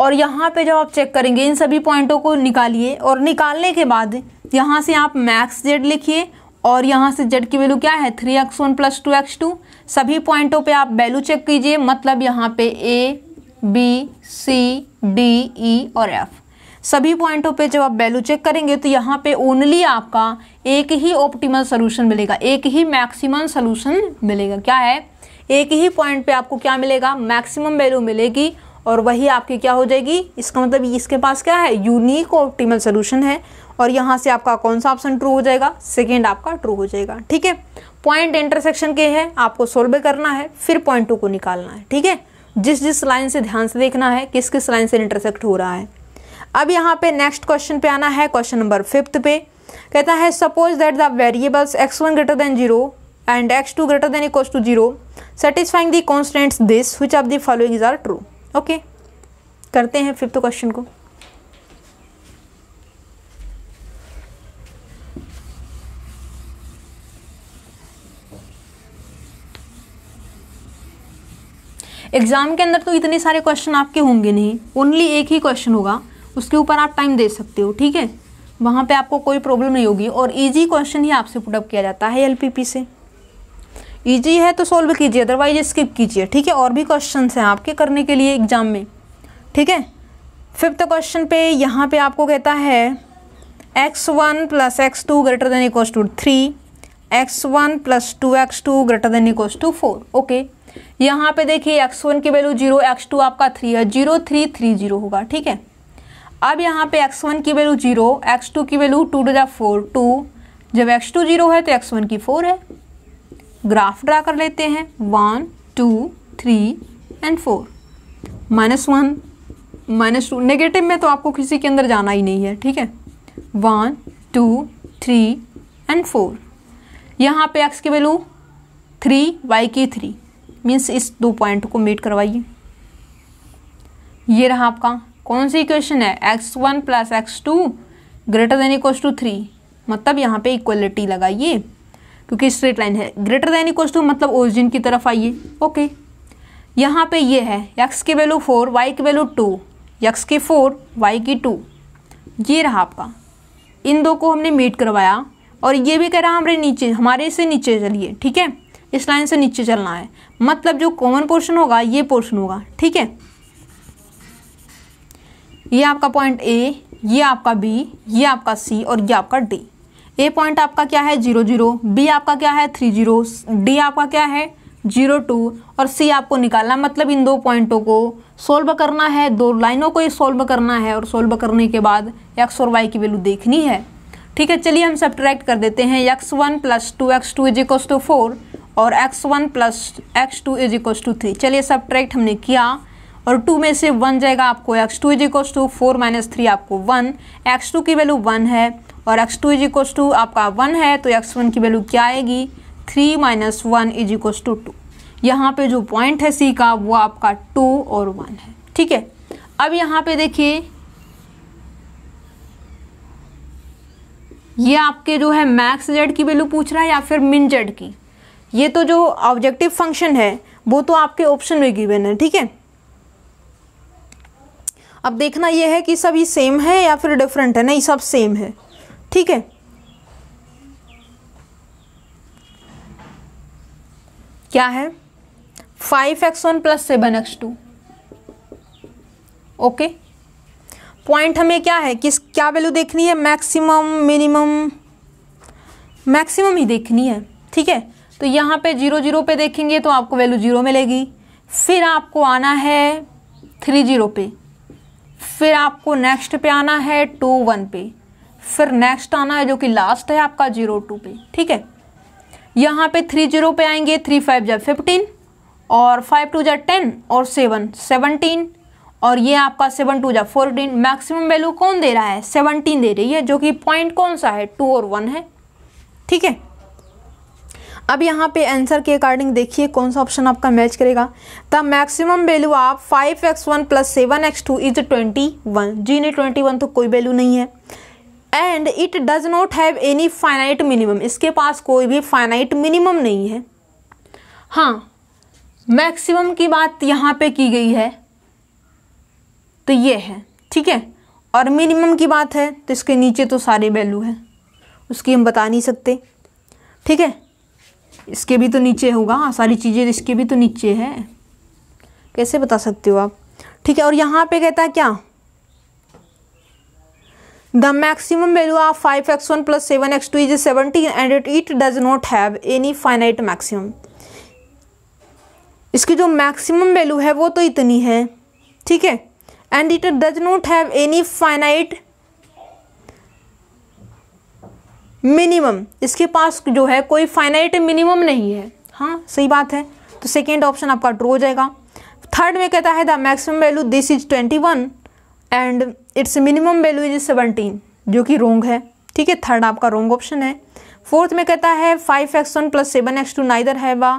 और यहाँ पे जब आप चेक करेंगे इन सभी पॉइंटों को निकालिए और निकालने के बाद यहाँ से आप मैक्स जेड लिखिए और यहाँ से जेड की वैल्यू क्या है three x one plus two x two सभी पॉइंटों पे आप वैल्यू चेक कीजिए मतलब यहाँ पे ए बी सी डी ई और एफ़ सभी पॉइंटों पे जब आप वैल्यू चेक करेंगे तो यहाँ पे ओनली आपका एक ही ऑप्टिमल सोल्यूशन मिलेगा एक ही मैक्सिमम सोल्यूशन मिलेगा क्या है एक ही पॉइंट पे आपको क्या मिलेगा मैक्सिमम वैल्यू मिलेगी और वही आपकी क्या हो जाएगी इसका मतलब इसके पास क्या है यूनिक ऑप्टिमल सोल्यूशन है और यहाँ से आपका कौन सा ऑप्शन ट्रू हो जाएगा सेकेंड आपका ट्रू हो जाएगा ठीक है पॉइंट इंटरसेक्शन के है आपको सोल्व करना है फिर पॉइंट टू को निकालना है ठीक है जिस जिस लाइन से ध्यान से देखना है किस किस लाइन से इंटरसेक्ट हो रहा है अब यहाँ पे नेक्स्ट क्वेश्चन पे आना है क्वेश्चन नंबर फिफ्थ पे कहता है suppose that the variables x one greater than zero and x two greater than equals to zero satisfying the constants this which of the following is are true okay करते हैं fifth question को exam के अंदर तो इतने सारे question आपके होंगे नहीं ओनली एक ही क्वेश्चन होगा उसके ऊपर आप टाइम दे सकते हो ठीक है वहां पे आपको कोई प्रॉब्लम नहीं होगी और इजी क्वेश्चन ही आपसे पुटअप किया जाता है एलपीपी से ईजी है तो सॉल्व कीजिए अदरवाइज स्किप कीजिए ठीक है और भी क्वेश्चन हैं आपके करने के लिए एग्जाम में ठीक है फिफ्थ क्वेश्चन पे यहाँ पे आपको कहता है x one plus x two greater than equal to three x one plus two x two greater than equal to four okay यहाँ पे देखिए एक्स वन की वैल्यू जीरो एक्स टू आपका थ्री है जीरो थ्री थ्री जीरो होगा ठीक है अब यहाँ पे एक्स वन की वैल्यू जीरो एक्स टू की value two two four two जब एक्स टू जीरो है तो एक्स वन की फोर है ग्राफ ड्रा कर लेते हैं one two three and four minus one minus two negative में तो आपको किसी के अंदर जाना ही नहीं है ठीक है one two three and four यहाँ पे एक्स की वैल्यू थ्री वाई की थ्री मीन्स इस दो पॉइंट को मीट करवाइए ये रहा आपका कौन सी इक्वेशन है x one plus x two greater than equal to three मतलब यहाँ पे इक्वलिटी लगाइए क्योंकि स्ट्रेट लाइन है ग्रेटर देन इक्व टू मतलब ओरिजिन की तरफ आइए ओके यहाँ पे ये है यक्स की वैल्यू फोर वाई की वैल्यू टू यक्स की फोर वाई की टू ये रहा आपका इन दो को हमने मीट करवाया और ये भी कह रहा हमारे नीचे हमारे से नीचे चलिए ठीक है इस लाइन से नीचे चलना है मतलब जो कॉमन पोर्शन होगा ये पोर्शन होगा ठीक है ये आपका पॉइंट ए ये आपका बी ये आपका सी और ये आपका डी ए पॉइंट आपका क्या है जीरो जीरो बी आपका क्या है थ्री जीरो डी आपका क्या है जीरो टू और सी आपको निकालना मतलब इन दो पॉइंटों को सोल्व करना है दो लाइनों को ही सोल्व करना है और सोल्व करने के बाद एक्स और वाई की वैल्यू देखनी है ठीक है चलिए हम सब कर देते हैं x one plus two x two is equals to four और x one plus x two is equals to three चलिए सब हमने किया और टू में से वन जाएगा आपको x two is equals to four minus three आपको वन एक्स टू की वैल्यू वन है और x two is equals to आपका वन है तो एक्स वन की वैल्यू क्या आएगी three minus one is equals to two यहाँ पर जो पॉइंट है सी का वो आपका टू और वन है ठीक है अब यहाँ पे देखिए ये आपके जो है मैक्स जेड की वैल्यू पूछ रहा है या फिर मिन जेड की ये तो जो ऑब्जेक्टिव फंक्शन है वो तो आपके ऑप्शन में गिवन है ठीक है अब देखना ये है कि सब ये सेम है या फिर डिफरेंट है नहीं सब सेम है ठीक है क्या है five x one plus seven x two okay point हमें क्या है किस क्या वैल्यू देखनी है मैक्सिमम मिनिमम मैक्सिमम ही देखनी है ठीक है तो यहाँ पे जीरो जीरो पे देखेंगे तो आपको वैल्यू जीरो मिलेगी फिर आपको आना है थ्री जीरो पे फिर आपको नेक्स्ट पे आना है टू वन पे फिर नेक्स्ट आना है जो कि लास्ट है आपका जीरो टू पे ठीक है यहाँ पे थ्री जीरो पे आएंगे थ्री फाइव जै फिफ्टीन और फाइव टू जै टेन और सेवन सेवनटीन और ये आपका सेवन टू जै फोरटीन मैक्सिमम वैल्यू कौन दे रहा है सेवनटीन दे रही है जो कि पॉइंट कौन सा है टू और वन है ठीक है अब यहाँ पे आंसर के अकॉर्डिंग देखिए कौन सा ऑप्शन आपका मैच करेगा द मैक्सिमम वैल्यू आप five x one plus seven x two is twenty one जी ने ट्वेंटी वन तो कोई वैल्यू नहीं है and it does not have any finite minimum इसके पास कोई भी फाइनाइट मिनिमम नहीं है हाँ मैक्सिमम की बात यहाँ पे की गई है तो ये है ठीक है और मिनिमम की बात है तो इसके नीचे तो सारे वैल्यू हैं उसकी हम बता नहीं सकते ठीक है इसके भी तो नीचे होगा हाँ, सारी चीज़ें इसके भी तो नीचे है कैसे बता सकते हो आप ठीक है और यहाँ पे कहता है क्या five x one plus seven x two is seventeen and it it does not have any finite maximum इसकी जो मैक्सिमम वैल्यू है वो तो इतनी है ठीक है and it does not have any finite minimum इसके पास जो है कोई फाइनाइट मिनिमम नहीं है हाँ सही बात है तो सेकेंड ऑप्शन आपका ट्रू हो जाएगा थर्ड में कहता है the maximum value this is twenty one and its minimum value is seventeen जो कि रोंग है ठीक है थर्ड आपका रोंग ऑप्शन है फोर्थ में कहता है five x one plus seven x two neither है वा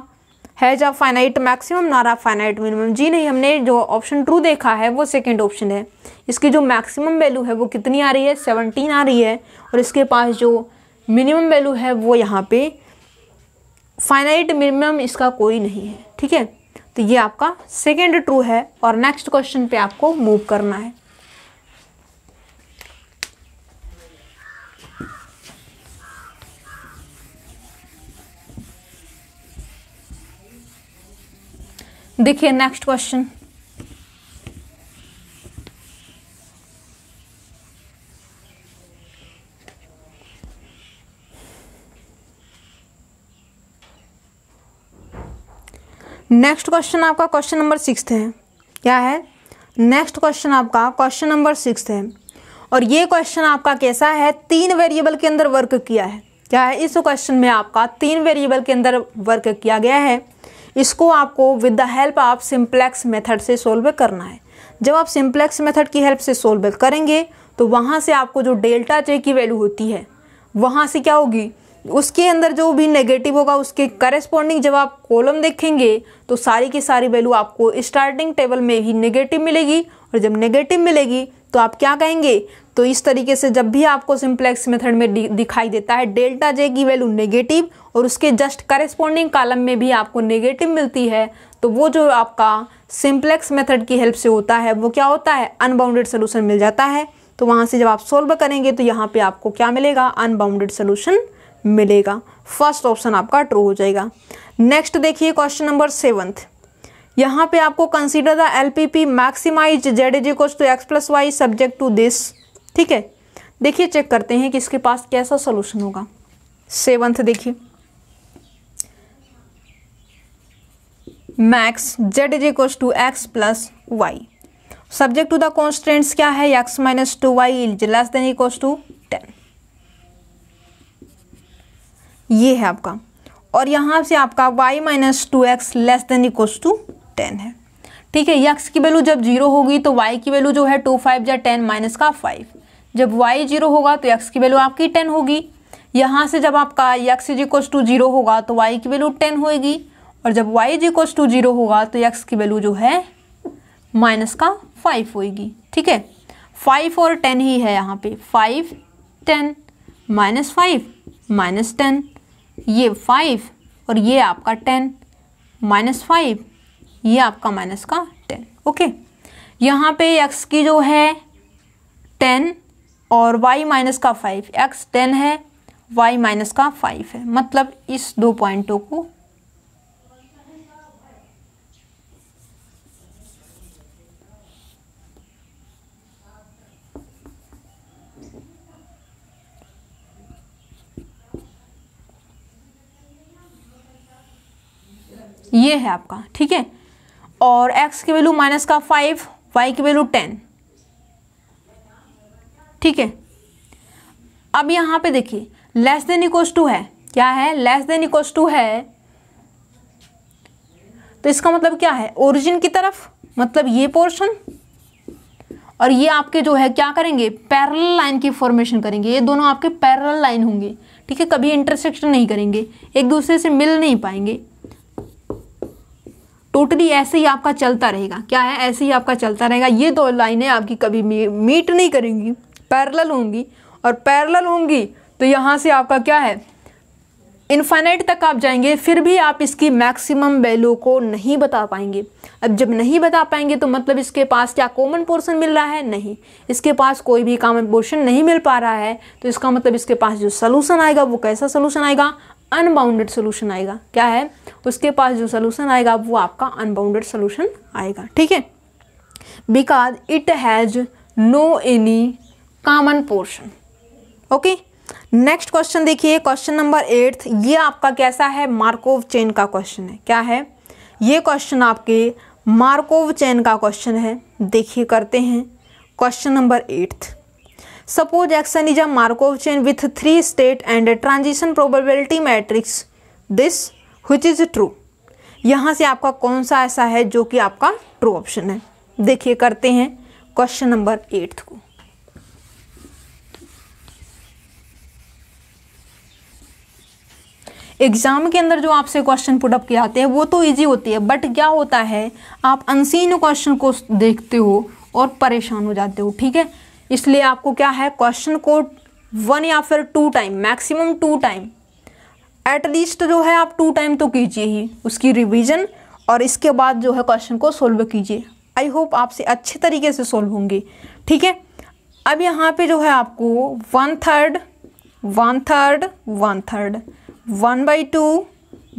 हैज आ फाइनाइट मैक्सिमम रहा फाइनाइट मिनिमम जी नहीं हमने जो ऑप्शन ट्रू देखा है वो सेकेंड ऑप्शन है इसकी जो मैक्सिमम वैल्यू है वो कितनी आ रही है सेवनटीन आ रही है और इसके पास जो मिनिमम वैल्यू है वो यहाँ पे फाइनाइट मिनिमम इसका कोई नहीं है ठीक है तो ये आपका सेकेंड ट्रू है और नेक्स्ट क्वेश्चन पे आपको मूव करना है देखिए नेक्स्ट क्वेश्चन नेक्स्ट क्वेश्चन आपका क्वेश्चन नंबर सिक्स है क्या है नेक्स्ट क्वेश्चन आपका क्वेश्चन नंबर सिक्स है और ये क्वेश्चन आपका कैसा है तीन वेरिएबल के अंदर वर्क किया है क्या है इस क्वेश्चन में आपका तीन वेरिएबल के अंदर वर्क किया गया है इसको आपको with the help of simplex method से सोल्व करना है जब आप सिंप्लेक्स मेथड की हेल्प से सोल्व करेंगे तो वहाँ से आपको जो डेल्टा जे की वैल्यू होती है वहाँ से क्या होगी उसके अंदर जो भी नेगेटिव होगा उसके करेस्पॉन्डिंग जब आप कॉलम देखेंगे तो सारी की सारी वैल्यू आपको स्टार्टिंग टेबल में ही नेगेटिव मिलेगी और जब नेगेटिव मिलेगी तो आप क्या कहेंगे तो इस तरीके से जब भी आपको सिंप्लेक्स मेथड में दिखाई देता है डेल्टा जे की वैल्यू नेगेटिव और उसके जस्ट करेस्पॉन्डिंग कॉलम में भी आपको नेगेटिव मिलती है तो वो जो आपका सिंप्लेक्स मेथड की हेल्प से होता है वो क्या होता है अनबाउंडेड सोल्यूशन मिल जाता है तो वहाँ से जब आप सोल्व करेंगे तो यहाँ पर आपको क्या मिलेगा अनबाउंडेड सोल्यूशन मिलेगा फर्स्ट ऑप्शन आपका ट्रू हो जाएगा नेक्स्ट देखिए क्वेश्चन नंबर सेवंथ यहाँ पे आपको consider the L P P maximize Z is equals to x plus y subject to this ठीक है देखिए चेक करते हैं कि इसके पास कैसा सोल्यूशन होगा सेवंथ देखिए max Z is equals to x plus y subject to the constants क्या है x minus two y is less than equals to ten ये है आपका और यहां से आपका y minus two x less than equals to ten है ठीक है यक्स की वैल्यू जब जीरो होगी तो वाई की वैल्यू जो है टू फाइव या टेन माइनस का फाइव जब वाई जीरो होगा तो यक्स की वैल्यू आपकी टेन होगी यहाँ से जब आपका यक्स इज टू जीरो होगा तो वाई की वैल्यू टेन होगी और जब वाई इज टू जीरो होगा तो यक्स की वैल्यू जो है माइनस का फाइव होगी ठीक है फाइव और टेन ही है यहाँ पे five ten minus five minus ten ये फाइव और ये आपका टेन माइनस फाइव ये आपका माइनस का टेन ओके यहाँ पे एक्स की जो है टेन और वाई माइनस का फाइव एक्स टेन है वाई माइनस का फाइव है मतलब इस दो पॉइंटों को ये है आपका ठीक है और x की वैल्यू माइनस का फाइव y की वैल्यू टेन ठीक है अब यहाँ पे देखिए लेस देन इक्वस टू है क्या है लेस देन इक्वस टू है तो इसका मतलब क्या है ओरिजिन की तरफ मतलब ये पोर्शन और ये आपके जो है क्या करेंगे पैरल लाइन की फॉर्मेशन करेंगे ये दोनों आपके पैरल लाइन होंगे ठीक है कभी इंटरसेक्शन नहीं करेंगे एक दूसरे से मिल नहीं पाएंगे टोटली ऐसे ही आपका चलता रहेगा क्या है ऐसे ही आपका चलता रहेगा ये दो लाइनें आपकी कभी मीट नहीं करेंगी पैरेलल होंगी और पैरेलल होंगी तो यहाँ से आपका क्या है इन्फाइनाइट तक आप जाएंगे फिर भी आप इसकी मैक्सिमम वैल्यू को नहीं बता पाएंगे अब जब नहीं बता पाएंगे तो मतलब इसके पास क्या कॉमन पोर्शन मिल रहा है नहीं इसके पास कोई भी कॉमन पोर्शन नहीं मिल पा रहा है तो इसका मतलब इसके पास जो सलूशन आएगा वो कैसा सलूशन आएगा अनबाउंडेड सोल्यूशन आएगा क्या है उसके पास जो सोल्यूशन आएगा वो आपका अनबाउंडेड सोल्यूशन आएगा ठीक है because it has no any common portion okay next question देखिए क्वेश्चन नंबर एट्थ ये आपका कैसा है मार्कोव चेन का क्वेश्चन है क्या है ये क्वेश्चन आपके मार्कोव चेन का क्वेश्चन है देखिए करते हैं question number eighth suppose action is a markov chain with three state and a transition probability matrix this which is true यहाँ से आपका कौन सा ऐसा है जो कि आपका ट्रू ऑप्शन है देखिए करते हैं क्वेश्चन नंबर एट्थ को एग्जाम के अंदर जो आपसे क्वेश्चन पुटअप किए आते हैं वो तो इजी होती है बट क्या होता है आप अनसीन क्वेश्चन को देखते हो और परेशान हो जाते हो ठीक है इसलिए आपको क्या है क्वेश्चन को वन या फिर two time maximum two time at least जो है आप टू टाइम तो कीजिए ही उसकी रिवीजन और इसके बाद जो है क्वेश्चन को सोल्व कीजिए आई होप आपसे अच्छे तरीके से सोल्व होंगे ठीक है अब यहाँ पे जो है आपको one third one third one third one by two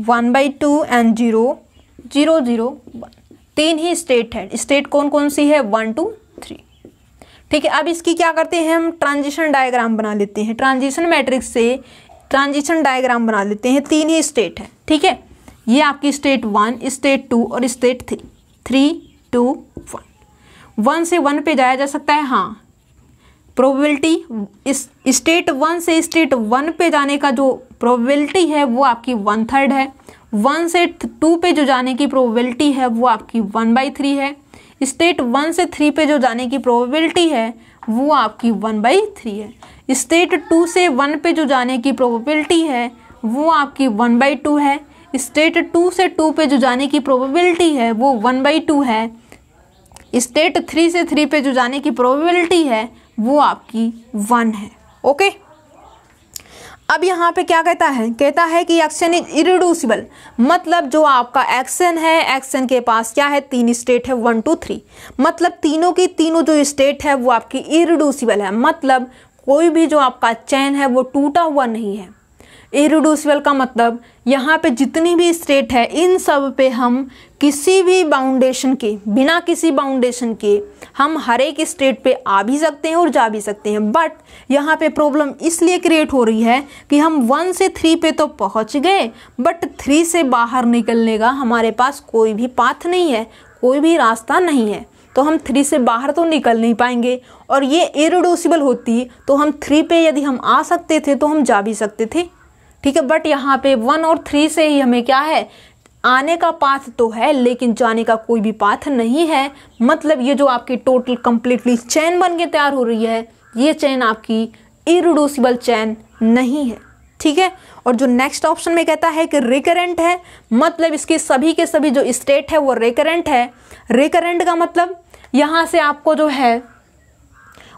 one by two and zero zero zero तीन ही स्टेट है स्टेट कौन कौन सी है वन टू थ्री ठीक है अब इसकी क्या करते हैं हम ट्रांजिशन डायग्राम बना लेते हैं ट्रांजिशन मैट्रिक्स से ट्रांजिशन डायग्राम बना लेते हैं तीन ही स्टेट है ठीक है ये आपकी स्टेट वन स्टेट टू और state three three two one one से वन पे जाया जा सकता है हाँ प्रोबेबिलिटी इस स्टेट वन से स्टेट वन पे जाने का जो प्रोबेबिलिटी है वो आपकी वन थर्ड है वन से टू पे जो जाने की प्रोबेबिलिटी है वो आपकी वन बाई थ्री है स्टेट वन से थ्री पे जो जाने की प्रोबेबिलिटी है वो आपकी वन बाई थ्री है स्टेट टू से वन पे जो जाने की प्रोबेबिलिटी है वो आपकी वन बाई टू है स्टेट टू से टू पे जो जाने की प्रोबेबिलिटी है वो वन बाई टू है स्टेट थ्री से थ्री पे जो जाने की प्रोबेबिलिटी है वो आपकी वन है ओके okay? अब यहाँ पे क्या कहता है कहता है कि एक्शन इज इरिड्यूसिबल मतलब जो आपका एक्शन है एक्शन के पास क्या है तीन स्टेट है वन टू थ्री मतलब तीनों की तीनों जो स्टेट है वो आपकी इरिड्यूसिबल है मतलब कोई भी जो आपका चैन है वो टूटा हुआ नहीं है इरिड्यूसिबल का मतलब यहाँ पे जितनी भी स्टेट है इन सब पे हम किसी भी बाउंडेशन के बिना किसी बाउंडेशन के हम हर एक स्टेट पे आ भी सकते हैं और जा भी सकते हैं बट यहाँ पे प्रॉब्लम इसलिए क्रिएट हो रही है कि हम वन से थ्री पे तो पहुँच गए बट थ्री से बाहर निकलने का हमारे पास कोई भी पाथ नहीं है कोई भी रास्ता नहीं है तो हम थ्री से बाहर तो निकल नहीं पाएंगे और ये इरिड्यूसिबल होती तो हम थ्री पे यदि हम आ सकते थे तो हम जा भी सकते थे ठीक है बट यहाँ पे वन और थ्री से ही हमें क्या है आने का पाथ तो है लेकिन जाने का कोई भी पाथ नहीं है मतलब ये जो आपकी टोटल कम्प्लीटली चैन बन के तैयार हो रही है ये चैन आपकी इरिड्यूसिबल चैन नहीं है ठीक है और जो नेक्स्ट ऑप्शन में कहता है कि रिकरेंट है मतलब इसके सभी के सभी जो स्टेट है वो रिकरेंट है रिकरेंट का मतलब यहाँ से आपको जो है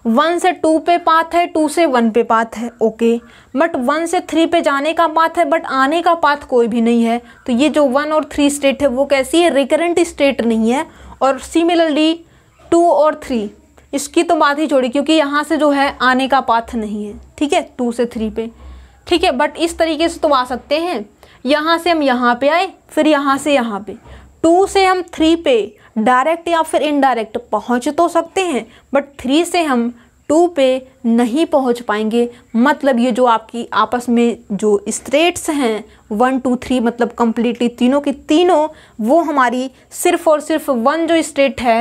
वन से टू पे पाथ है टू से वन पे पाथ है ओके बट वन से थ्री पे जाने का पाथ है बट आने का पाथ कोई भी नहीं है तो ये जो वन और थ्री स्टेट है वो कैसी है रिकरेंट स्टेट नहीं है और सिमिलरली टू और थ्री इसकी तो बात ही छोड़ी क्योंकि यहाँ से जो है आने का पाथ नहीं है ठीक है टू से थ्री पे ठीक है बट इस तरीके से तो आ सकते हैं यहाँ से हम यहाँ पे आए फिर यहाँ से यहाँ पे टू से हम थ्री पे डायरेक्ट या फिर इनडायरेक्ट पहुंच तो सकते हैं बट थ्री से हम टू पे नहीं पहुंच पाएंगे मतलब ये जो आपकी आपस में जो स्ट्रेट्स हैं वन टू थ्री मतलब कम्प्लीटली तीनों की तीनों वो हमारी सिर्फ और सिर्फ वन जो स्ट्रेट है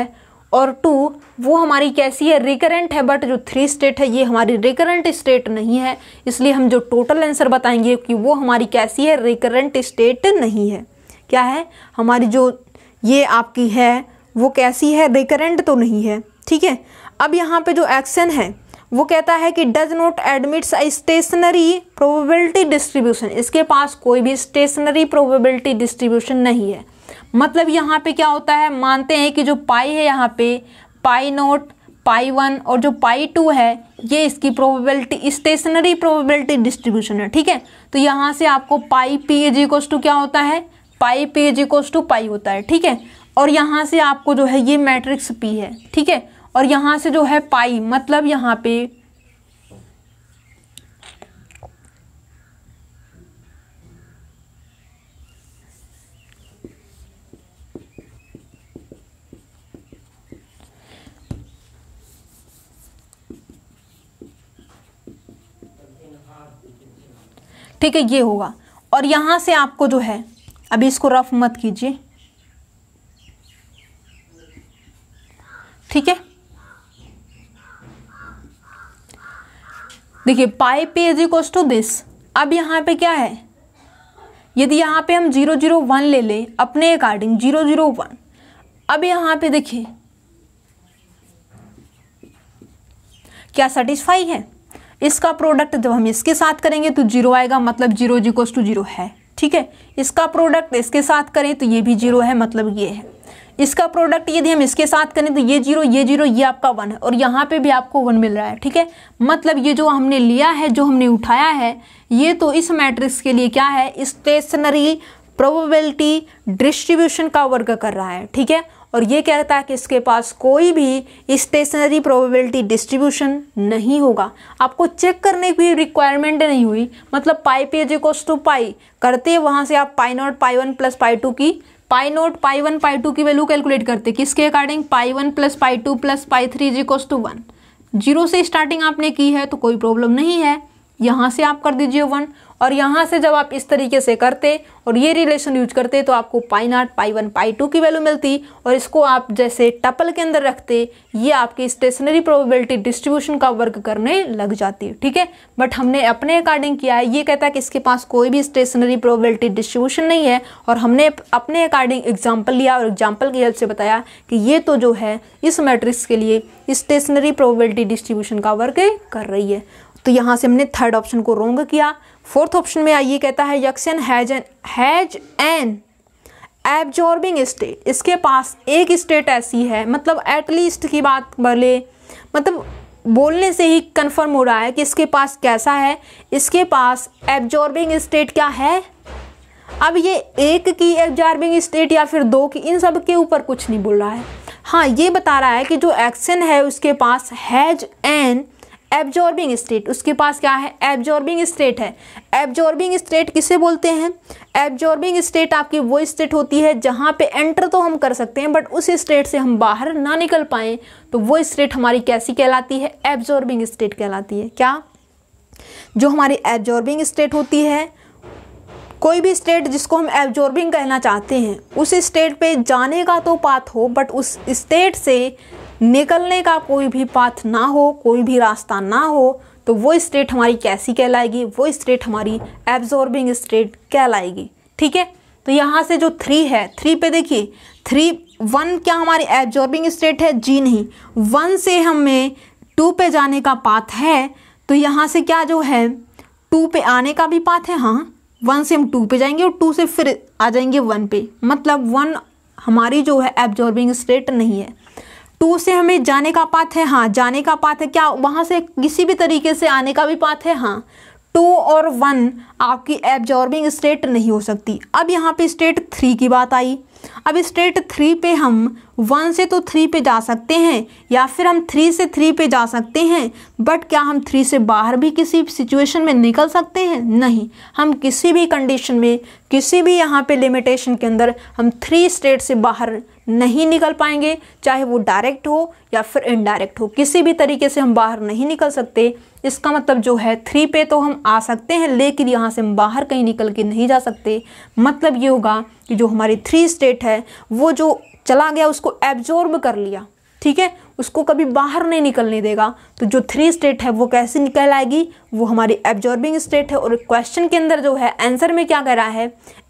और टू वो हमारी कैसी है रिकरेंट है बट जो थ्री स्टेट है ये हमारी रिकरेंट स्टेट नहीं है इसलिए हम जो टोटल आंसर बताएंगे कि वो हमारी कैसी है रिकरेंट स्टेट नहीं है क्या है हमारी जो ये आपकी है वो कैसी है रिकरेंट तो नहीं है ठीक है अब यहाँ पे जो एक्शन है वो कहता है कि does not admits a stationary probability distribution इसके पास कोई भी स्टेशनरी प्रोबेबिलिटी डिस्ट्रीब्यूशन नहीं है मतलब यहाँ पे क्या होता है मानते हैं कि जो पाई है यहाँ पे पाई नोट पाई वन और जो पाई टू है ये इसकी प्रोबेबिलिटी स्टेशनरी प्रोबेबिलिटी डिस्ट्रीब्यूशन है ठीक है तो यहाँ से आपको pi P is equal to क्या होता है pi P is equals to pi होता है ठीक है और यहाँ से आपको जो है ये मैट्रिक्स पी है ठीक है और यहाँ से जो है पाई मतलब यहाँ पे ठीक है ये होगा और यहाँ से आपको जो है अभी इसको रफ मत कीजिए ठीक है देखिए pi P is equal to this अब यहाँ पे क्या है यदि यहाँ पे हम जीरो जीरो वन ले लें अपने अकॉर्डिंग जीरो जीरो वन अब यहाँ पे देखिए क्या सेटिस्फाई है इसका प्रोडक्ट जब हम इसके साथ करेंगे तो जीरो आएगा मतलब जीरो जीरो टू जीरो है ठीक है इसका प्रोडक्ट इसके साथ करें तो ये भी जीरो है मतलब ये है इसका प्रोडक्ट यदि हम इसके साथ करें तो ये जीरो ये जीरो ये आपका वन है और यहाँ पे भी आपको वन मिल रहा है ठीक है मतलब ये जो हमने लिया है जो हमने उठाया है ये तो इस मैट्रिक्स के लिए क्या है स्टेशनरी प्रोबेबिलिटी डिस्ट्रीब्यूशन का वर्क कर रहा है ठीक है और ये कहता है कि इसके पास कोई भी स्टेशनरी प्रोबेबिलिटी डिस्ट्रीब्यूशन नहीं होगा आपको चेक करने की रिक्वायरमेंट नहीं हुई मतलब pi P is equals to pi करते वहाँ से आप pi nought pi one plus pi two की pi nought pi one pi two की वैल्यू कैलकुलेट करते किसके according pi one plus pi two plus pi three is equals to one zero से starting आपने की है तो कोई प्रॉब्लम नहीं है यहाँ से आप कर दीजिए वन और यहाँ से जब आप इस तरीके से करते और ये रिलेशन यूज करते तो आपको pi nought pi one pi two की वैल्यू मिलती और इसको आप जैसे टपल के अंदर रखते ये आपकी स्टेशनरी प्रोबेबिलिटी डिस्ट्रीब्यूशन का वर्क करने लग जाती ठीक है बट हमने अपने अकॉर्डिंग किया है ये कहता है कि इसके पास कोई भी स्टेशनरी प्रोबेबिलिटी डिस्ट्रीब्यूशन नहीं है और हमने अपने अकॉर्डिंग एग्जाम्पल लिया और एग्जाम्पल की हेल्प से बताया कि ये तो जो है इस मैट्रिक्स के लिए स्टेशनरी प्रोबेबिलिटी डिस्ट्रीब्यूशन का वर्क कर रही है तो यहाँ से हमने थर्ड ऑप्शन को रोंग किया फोर्थ ऑप्शन में आइए कहता है action has an has an absorbing state इसके पास एक स्टेट ऐसी है मतलब एटलीस्ट की बात बोले मतलब बोलने से ही कंफर्म हो रहा है कि इसके पास कैसा है इसके पास एब्जॉर्बिंग स्टेट क्या है अब ये एक की एब्जॉर्बिंग स्टेट या फिर दो की इन सब के ऊपर कुछ नहीं बोल रहा है हाँ ये बता रहा है कि जो एक्शन है उसके पास हैज एन एब्जॉर्बिंग स्टेट उसके पास क्या है एब्जॉर्बिंग स्टेट है एब्जॉर्बिंग स्टेट किसे बोलते हैं एब्जॉर्बिंग स्टेट आपकी वो स्टेट होती है जहाँ पे एंटर तो हम कर सकते हैं बट उस स्टेट से हम बाहर ना निकल पाएँ तो वो स्टेट हमारी कैसी कहलाती है एब्जॉर्बिंग स्टेट कहलाती है क्या जो हमारी एब्जॉर्बिंग स्टेट होती है कोई भी स्टेट जिसको हम एब्जॉर्बिंग कहना चाहते हैं उस स्टेट पे जाने का तो पात हो बट उस स्टेट से निकलने का कोई भी पाथ ना हो कोई भी रास्ता ना हो तो वो स्टेट हमारी कैसी कहलाएगी वो स्टेट हमारी एब्जॉर्बिंग स्टेट कहलाएगी ठीक है तो यहाँ से जो थ्री है थ्री पे देखिए थ्री वन क्या हमारी एब्जॉर्बिंग स्टेट है जी नहीं वन से हमें टू पे जाने का पाथ है तो यहाँ से क्या जो है टू पे आने का भी पाथ है हाँ वन से हम टू पे जाएंगे और टू से फिर आ जाएंगे वन पे मतलब वन हमारी जो है एब्जॉर्बिंग स्टेट नहीं है टू से हमें जाने का पाथ है हाँ जाने का पाथ है क्या वहाँ से किसी भी तरीके से आने का भी पाथ है हाँ टू और वन आपकी एब्जॉर्बिंग स्टेट नहीं हो सकती अब यहाँ पे स्टेट थ्री की बात आई अब स्टेट थ्री पे हम वन से तो थ्री पे जा सकते हैं या फिर हम थ्री से थ्री पे जा सकते हैं बट क्या हम थ्री से बाहर भी किसी सिचुएशन में निकल सकते हैं नहीं हम किसी भी कंडीशन में किसी भी यहाँ पे लिमिटेशन के अंदर हम थ्री स्टेट से बाहर नहीं निकल पाएंगे चाहे वो डायरेक्ट हो या फिर इनडायरेक्ट हो किसी भी तरीके से हम बाहर नहीं निकल सकते इसका मतलब जो है थ्री पे तो हम आ सकते हैं लेकिन यहाँ से हम बाहर कहीं निकल के नहीं जा सकते मतलब ये होगा कि जो हमारी थ्री स्टेट है वो जो चला गया उसको एब्जॉर्ब कर लिया ठीक है उसको कभी बाहर नहीं निकलने देगा तो जो थ्री स्टेट है वो कैसे निकल आएगी वो हमारी एब्जॉर्बिंग स्टेट है और क्वेश्चन के अंदर जो है आंसर में क्या कह रहा है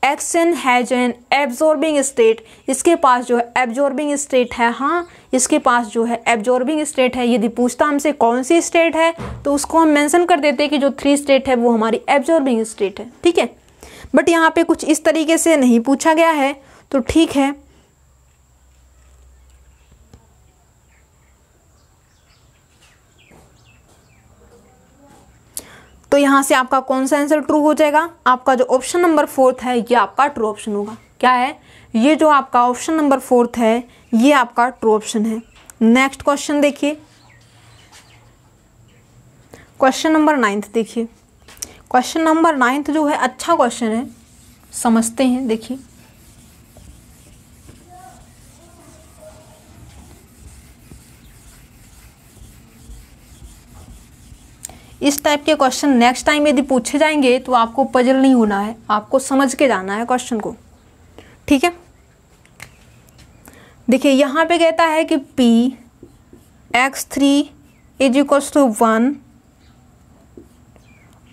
action has an absorbing state इसके पास जो है एब्जॉर्बिंग स्टेट है हाँ इसके पास जो है एब्जॉर्बिंग स्टेट है यदि पूछता हमसे कौन सी स्टेट है तो उसको हम मैंसन कर देते कि जो थ्री स्टेट है वो हमारी एब्जॉर्बिंग स्टेट है ठीक है बट यहाँ पर कुछ इस तरीके से नहीं पूछा गया है तो ठीक है तो यहाँ से आपका कौन सा आंसर ट्रू हो जाएगा आपका जो ऑप्शन नंबर फोर्थ है ये आपका ट्रू ऑप्शन होगा क्या है ये जो आपका ऑप्शन नंबर फोर्थ है ये आपका ट्रू ऑप्शन है नेक्स्ट क्वेश्चन देखिए क्वेश्चन नंबर नाइन्थ देखिए क्वेश्चन नंबर नाइन्थ जो है अच्छा क्वेश्चन है समझते हैं देखिए इस टाइप के क्वेश्चन नेक्स्ट टाइम यदि पूछे जाएंगे तो आपको पजल नहीं होना है आपको समझ के जाना है क्वेश्चन को ठीक है देखिए यहाँ पे कहता है कि p X three is equals to one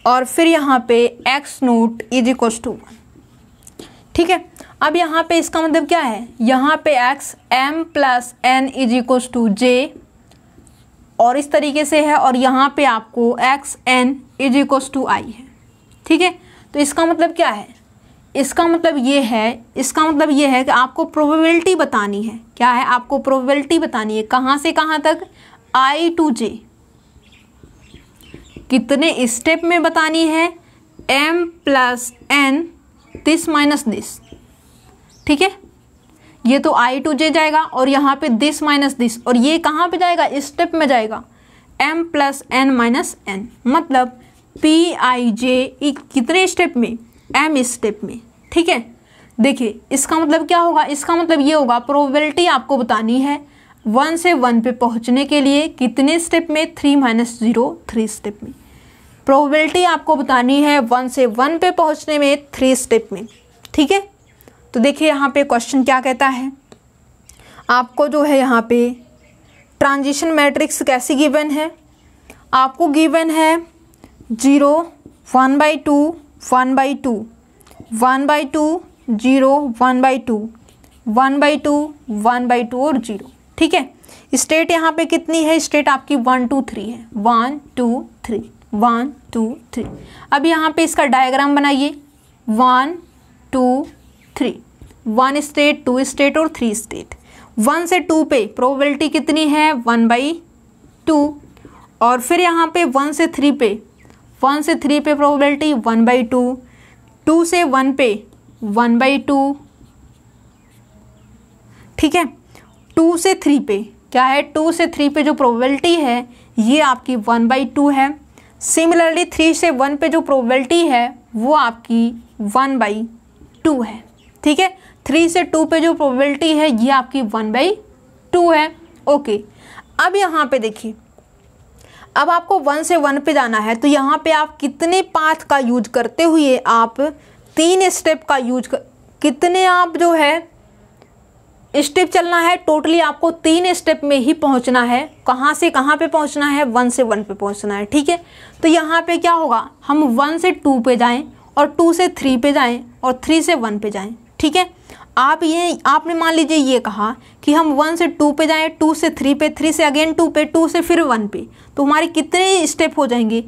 और फिर यहाँ पे X nought is equals to one ठीक है अब यहाँ पे इसका मतलब क्या है यहाँ पे x m plus N is equals to J और इस तरीके से है और यहाँ पे आपको X N is equal to I है ठीक है तो इसका मतलब क्या है इसका मतलब ये है इसका मतलब ये है कि आपको प्रोबेबिलिटी बतानी है क्या है आपको प्रोबेबिलिटी बतानी है कहाँ से कहाँ तक आई टू जे कितने स्टेप में बतानी है M plus N this minus this ठीक है ये तो आई टू जे जाएगा और यहाँ पे दिस माइनस दिस और ये कहाँ पे जाएगा इस स्टेप में जाएगा M plus N minus N मतलब पी आई जे कितने स्टेप में एम स्टेप में ठीक है देखिए इसका मतलब क्या होगा इसका मतलब ये होगा प्रोबेबिलिटी आपको बतानी है वन से वन पे पहुँचने के लिए कितने स्टेप में three minus zero three step में प्रोबेबिलिटी आपको बतानी है वन से वन पे पहुँचने में थ्री स्टेप में ठीक है तो देखिए यहाँ पे क्वेश्चन क्या कहता है आपको जो है यहाँ पे ट्रांजिशन मैट्रिक्स कैसी गिवन है आपको गिवन है zero one by two one by two one by two zero one by two one by two one by two और जीरो ठीक है स्टेट यहाँ पे कितनी है स्टेट आपकी वन टू थ्री है one two three one two three अब यहाँ पे इसका डायग्राम बनाइए one two three one state two state और थ्री स्टेट वन से टू पे प्रोबेबिलिटी कितनी है वन बाई टू और फिर यहाँ पे वन से थ्री पे वन से थ्री पे probability one by two two से वन पे वन बाई टू ठीक है टू से थ्री पे क्या है टू से थ्री पे जो प्रोबेबिलिटी है ये आपकी वन बाई टू है सिमिलरली थ्री से वन पे जो प्रोबेबिलिटी है वो आपकी वन बाई टू है ठीक है थ्री से टू पे जो प्रोबेबिलिटी है ये आपकी वन बाई टू है ओके अब यहाँ पे देखिए अब आपको वन से वन पे जाना है तो यहाँ पे आप कितने पाथ का यूज करते हुए आप तीन स्टेप का यूज कर कितने आप जो है स्टेप चलना है टोटली आपको तीन स्टेप में ही पहुंचना है कहाँ से कहाँ पे पहुंचना है वन से वन पे पहुंचना है ठीक है तो यहाँ पे क्या होगा हम वन से टू पे जाएं और टू से थ्री पे जाएं और थ्री से वन पे जाएं ठीक है आप ये आपने मान लीजिए ये कहा कि हम वन से टू पे जाएं टू से थ्री पे थ्री से अगेन टू पे टू से फिर वन पे तो हमारे कितने स्टेप हो जाएंगे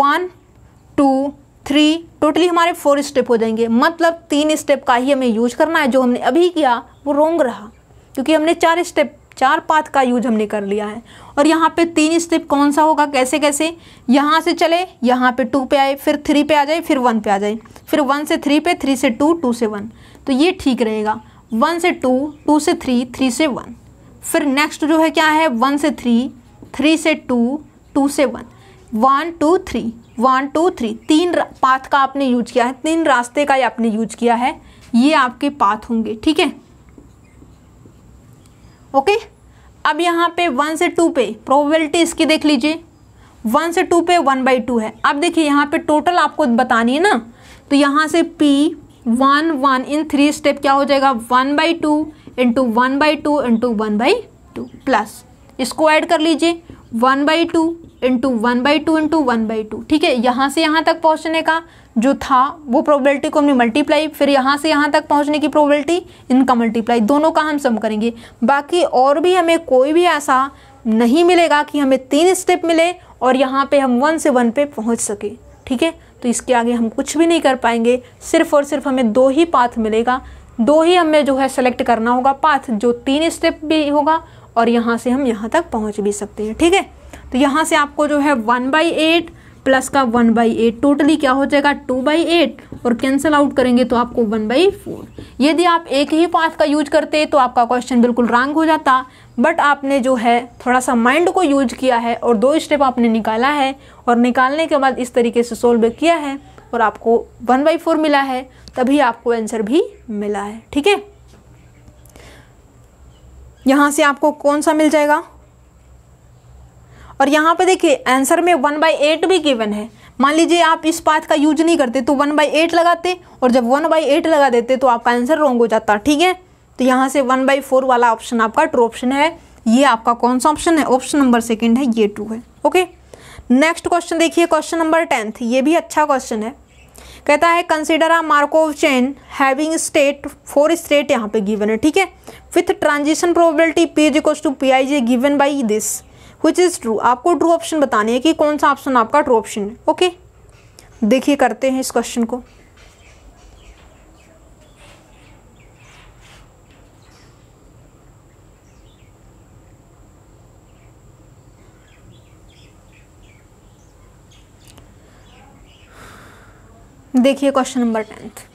वन टू थ्री टोटली हमारे फोर स्टेप हो जाएंगे मतलब तीन स्टेप का ही हमें यूज करना है जो हमने अभी किया वो रोंग रहा क्योंकि हमने चार स्टेप चार पाथ का यूज हमने कर लिया है और यहाँ पे तीन स्टेप कौन सा होगा कैसे कैसे यहाँ से चले यहाँ पे टू पे आए फिर थ्री पे आ जाए फिर वन पे आ जाए फिर वन से थ्री पे थ्री से टू टू से वन तो ये ठीक रहेगा वन से टू टू से थ्री थ्री से वन फिर नेक्स्ट जो है क्या है वन से थ्री थ्री से टू टू से one one two three one two three तीन पाथ का आपने यूज किया है तीन रास्ते का ये आपने यूज किया है ये आपके पाथ होंगे ठीक है ओके अब यहाँ पे वन से टू पे प्रोबेबिलिटी इसकी देख लीजिए वन से टू पे वन बाई टू है अब देखिए यहाँ पे टोटल आपको बतानी है ना तो यहाँ से P one one in three step क्या हो जाएगा one by two into one by two into one by two plus इसको ऐड कर लीजिए one by two into one by two into one by two ठीक है यहाँ से यहाँ तक पहुँचने का जो था वो प्रोबेबिलिटी को हमने मल्टीप्लाई फिर यहाँ से यहाँ तक पहुँचने की प्रोबेबिलिटी इनका मल्टीप्लाई दोनों का हम सम करेंगे बाकी और भी हमें कोई भी ऐसा नहीं मिलेगा कि हमें तीन स्टेप मिले और यहाँ पे हम वन से वन पे पहुँच सके ठीक है तो इसके आगे हम कुछ भी नहीं कर पाएंगे सिर्फ और सिर्फ हमें दो ही पाथ मिलेगा दो ही हमें जो है सेलेक्ट करना होगा पाथ जो तीन स्टेप भी होगा और यहाँ से हम यहाँ तक पहुँच भी सकते हैं ठीक है तो यहाँ से आपको जो है वन बाई एट प्लस का वन बाई एट टोटली क्या हो जाएगा टू बाई एट और कैंसिल आउट करेंगे तो आपको वन बाई फोर यदि आप एक ही पाथ का यूज करते तो आपका क्वेश्चन बिल्कुल रॉन्ग हो जाता बट आपने जो है थोड़ा सा माइंड को यूज किया है और दो स्टेप आपने निकाला है और निकालने के बाद इस तरीके से सोल्व किया है और आपको वन बाई फोर मिला है तभी आपको आंसर भी मिला है ठीक है यहाँ से आपको कौन सा मिल जाएगा और यहाँ पे देखिए आंसर में वन बाई एट भी गिवन है मान लीजिए आप इस पाथ का यूज नहीं करते तो वन बाई एट लगाते और जब वन बाई एट लगा देते तो आपका आंसर रॉन्ग हो जाता ठीक है तो यहाँ से वन बाई फोर वाला ऑप्शन आपका ट्रू ऑप्शन है ये आपका कौन सा ऑप्शन है ऑप्शन नंबर सेकेंड है ये टू है ओके नेक्स्ट क्वेश्चन देखिए क्वेश्चन नंबर टेंथ ये भी अच्छा क्वेश्चन है कहता है consider a Markov chain having state four state यहाँ पे गिवन है ठीक है with transition probability P is equals to P I J given by this which is true आपको ट्रू ऑप्शन बतानी है कि कौन सा ऑप्शन आपका ट्रू ऑप्शन है ओके देखिए करते हैं इस क्वेश्चन को देखिए क्वेश्चन नंबर टेंथ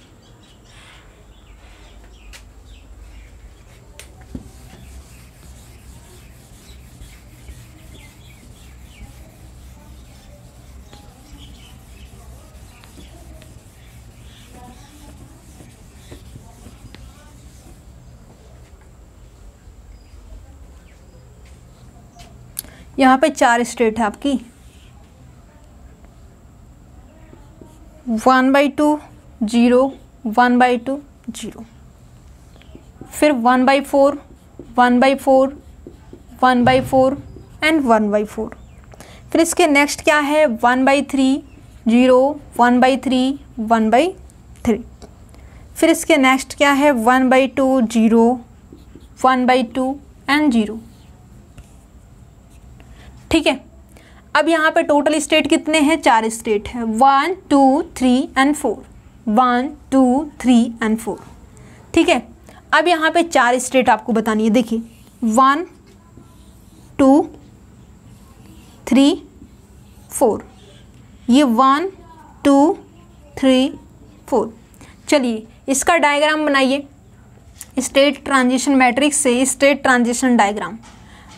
यहाँ पे चार स्टेट है आपकी one by two zero one by two zero फिर one by four one by four one by four and one by four फिर इसके नेक्स्ट क्या है one by three zero one by three one by three फिर इसके next क्या है one by two zero one by two and zero ठीक है अब यहाँ पे टोटल स्टेट कितने हैं चार स्टेट हैं one two three and four one two three and four ठीक है अब यहाँ पे चार स्टेट आपको बतानी है देखिए वन टू थ्री फोर ये वन टू थ्री फोर चलिए इसका डायग्राम बनाइए स्टेट ट्रांजिशन मैट्रिक्स से स्टेट ट्रांजिशन डायग्राम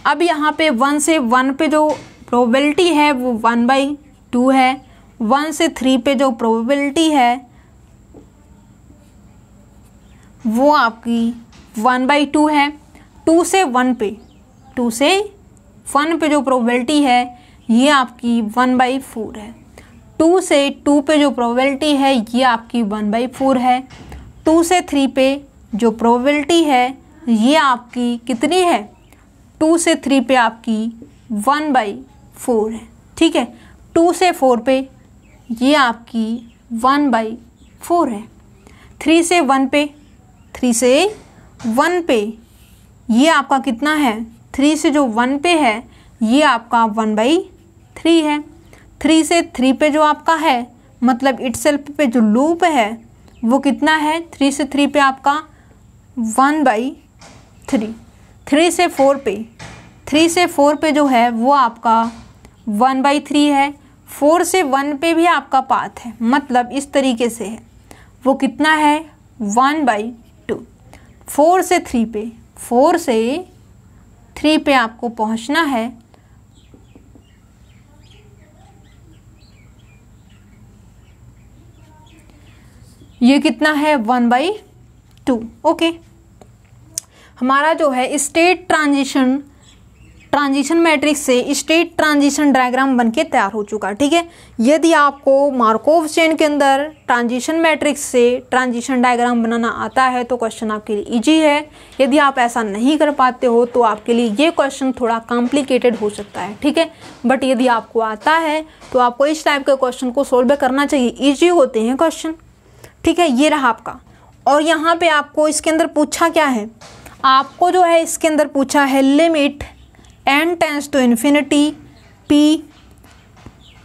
अब यहाँ पे वन से वन पे जो प्रोबेबिलिटी है वो वन बाई टू है वन से थ्री पे जो प्रोबेबिलिटी है वो आपकी वन बाई टू है टू से वन पे टू से वन पे जो प्रोबेबिलिटी है ये आपकी वन बाई फोर है टू से टू पे जो प्रोबेबिलिटी है ये आपकी वन बाई फोर है टू से थ्री पे जो प्रोबेबिलिटी है ये आपकी कितनी है टू से थ्री पे आपकी वन बाई फोर है ठीक है टू से फोर पे ये आपकी वन बाई फोर है थ्री से वन पे थ्री से वन पे ये आपका कितना है थ्री से जो वन पे है ये आपका वन बाई थ्री है थ्री से थ्री पे जो आपका है मतलब इट पे जो लूप है वो कितना है थ्री से थ्री पे आपका वन बाई थ्री थ्री से फोर पे थ्री से फोर पे जो है वो आपका वन बाई थ्री है फोर से वन पे भी आपका पाथ है मतलब इस तरीके से है वो कितना है वन बाई टू फोर से थ्री पे फोर से थ्री पे आपको पहुंचना है ये कितना है वन बाई टू ओके हमारा जो है स्टेट ट्रांजिशन ट्रांजिशन मैट्रिक्स से स्टेट ट्रांजिशन डायग्राम बनके तैयार हो चुका है ठीक है यदि आपको मार्कोव चेन के अंदर ट्रांजिशन मैट्रिक्स से ट्रांजिशन डायग्राम बनाना आता है तो क्वेश्चन आपके लिए इजी है यदि आप ऐसा नहीं कर पाते हो तो आपके लिए ये क्वेश्चन थोड़ा कॉम्प्लिकेटेड हो सकता है ठीक है बट यदि आपको आता है तो आपको इस टाइप के क्वेश्चन को सोल्व करना चाहिए ईजी होते हैं क्वेश्चन ठीक है ये रहा आपका और यहाँ पर आपको इसके अंदर पूछा क्या है आपको जो है इसके अंदर पूछा है limit N tends to infinity P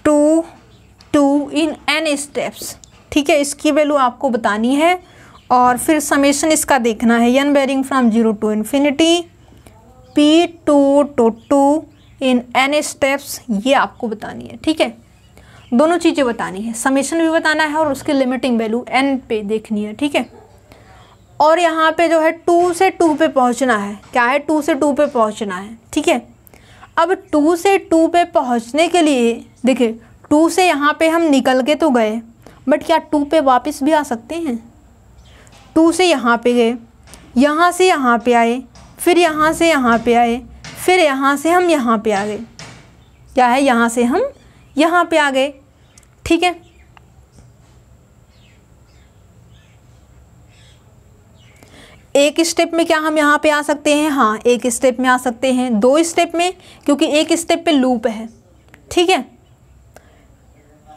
two two in N steps ठीक है इसकी वैल्यू आपको बतानी है और फिर समेशन इसका देखना है N varying from zero to infinity P two two two in N steps ये आपको बतानी है ठीक है दोनों चीज़ें बतानी है समेशन भी बताना है और उसकी लिमिटिंग वैल्यू एन पे देखनी है ठीक है और यहाँ पे जो है टू से टू पे पहुँचना है क्या है टू से टू पे पहुँचना है ठीक है अब टू से टू पे पहुँचने के लिए देखिए टू से यहाँ पे हम निकल के तो गए बट क्या टू पे वापस भी आ सकते हैं टू से यहाँ पे गए यहाँ से यहाँ पे आए फिर यहाँ से यहाँ पे आए फिर यहाँ से हम यहाँ पे आ गए क्या है यहाँ से हम यहाँ पे आ गए ठीक है एक स्टेप में क्या हम यहाँ पे आ सकते हैं हाँ एक स्टेप में आ सकते हैं दो स्टेप में क्योंकि एक स्टेप पे लूप है ठीक है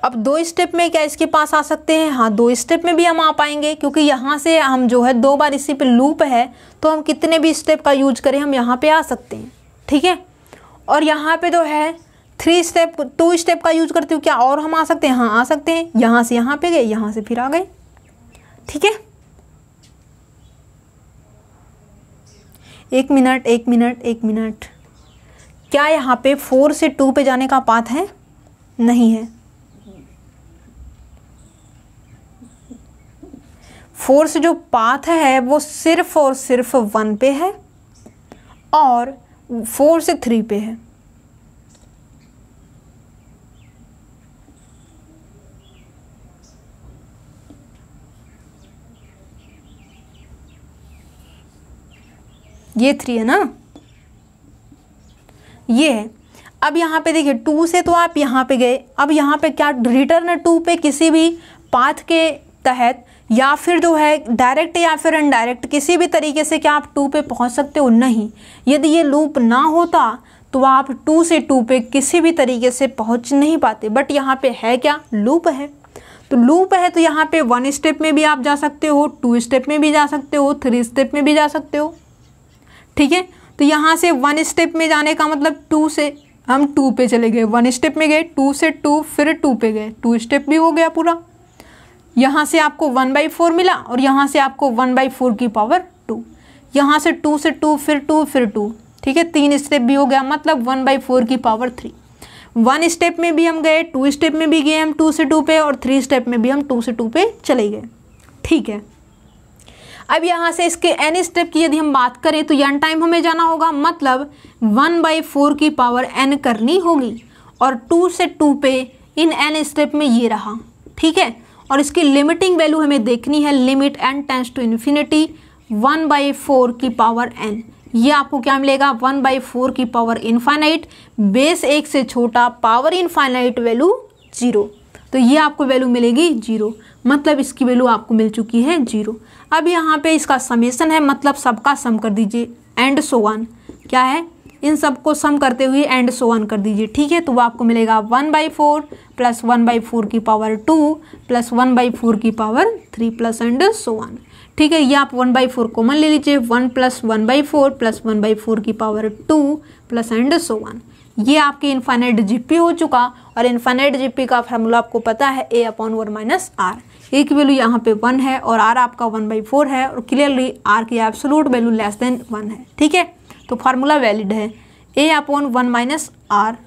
अब दो स्टेप में क्या इसके पास आ सकते हैं हाँ दो स्टेप में भी हम आ पाएंगे क्योंकि यहाँ से हम जो है दो बार इसी पे लूप है तो हम कितने भी स्टेप का यूज करें हम यहाँ पर आ सकते हैं ठीक है और यहाँ पर जो तो है थ्री स्टेप टू स्टेप का यूज करते हो क्या और हम आ सकते हैं हाँ आ सकते हैं यहाँ से यहाँ पे गए यहाँ से फिर आ गए ठीक है एक मिनट एक मिनट एक मिनट क्या यहाँ पे फोर से टू पे जाने का पाथ है नहीं है फोर से जो पाथ है वो सिर्फ और सिर्फ वन पे है और फोर से थ्री पे है ये थ्री है ना ये है अब यहाँ पे देखिए टू से तो आप यहाँ पे गए अब यहाँ पे क्या रिटर्न टू पे किसी भी पाथ के तहत या फिर जो तो है डायरेक्ट या फिर इनडायरेक्ट किसी भी तरीके से क्या आप टू पे पहुँच सकते हो नहीं यदि ये लूप ना होता तो आप टू से टू पे किसी भी तरीके से पहुँच नहीं पाते बट यहाँ पे है क्या लूप है तो लूप है तो यहाँ पे वन स्टेप में भी आप जा सकते हो टू स्टेप में भी जा सकते हो थ्री स्टेप में भी जा सकते हो ठीक है तो यहाँ से वन स्टेप में जाने का मतलब टू से हम टू पे चले गए वन स्टेप में गए टू से टू फिर टू पे गए टू स्टेप भी हो गया पूरा यहाँ से आपको वन बाई फोर मिला और यहाँ से आपको वन बाई फोर की पावर टू यहाँ से टू से टू फिर टू फिर टू ठीक है तीन स्टेप भी हो गया मतलब वन बाई फोर की पावर थ्री वन स्टेप में भी हम गए टू स्टेप में भी गए हम टू से टू पे और थ्री स्टेप में भी हम टू से टू पे चले गए ठीक है अब यहाँ से इसके एन स्टेप की यदि हम बात करें तो यन टाइम हमें जाना होगा मतलब वन बाई फोर की पावर एन करनी होगी और टू से टू पे इन एन स्टेप में ये रहा ठीक है और इसकी लिमिटिंग वैल्यू हमें देखनी है limit N tends to infinity one by four की पावर एन ये आपको क्या मिलेगा वन बाई फोर की पावर इन्फाइनाइट बेस एक से छोटा पावर इन्फाइनाइट वैल्यू जीरो तो ये आपको वैल्यू मिलेगी जीरो मतलब इसकी वैल्यू आपको मिल चुकी है जीरो अब यहाँ पे इसका समेसन है मतलब सबका सम कर दीजिए एंड सो वन क्या है इन सबको सम करते हुए एंड सो वन कर दीजिए ठीक है तो वो आपको मिलेगा one by four plus one by four की power two plus one by four की power three plus and so on ठीक है ये आप वन बाई फोर कॉमन ले लीजिए one plus one by four plus one by four की power two plus and so on ये आपके इन्फाइनाइट जीपी हो चुका और इन्फाइनाइट जीपी का फार्मूला आपको पता है a upon one minus r a की वैल्यू यहाँ पे वन है और आर आपका वन बाई फोर है और क्लियरली आर की absolute value less than one है ठीक है तो फार्मूला वैलिड है a upon one minus r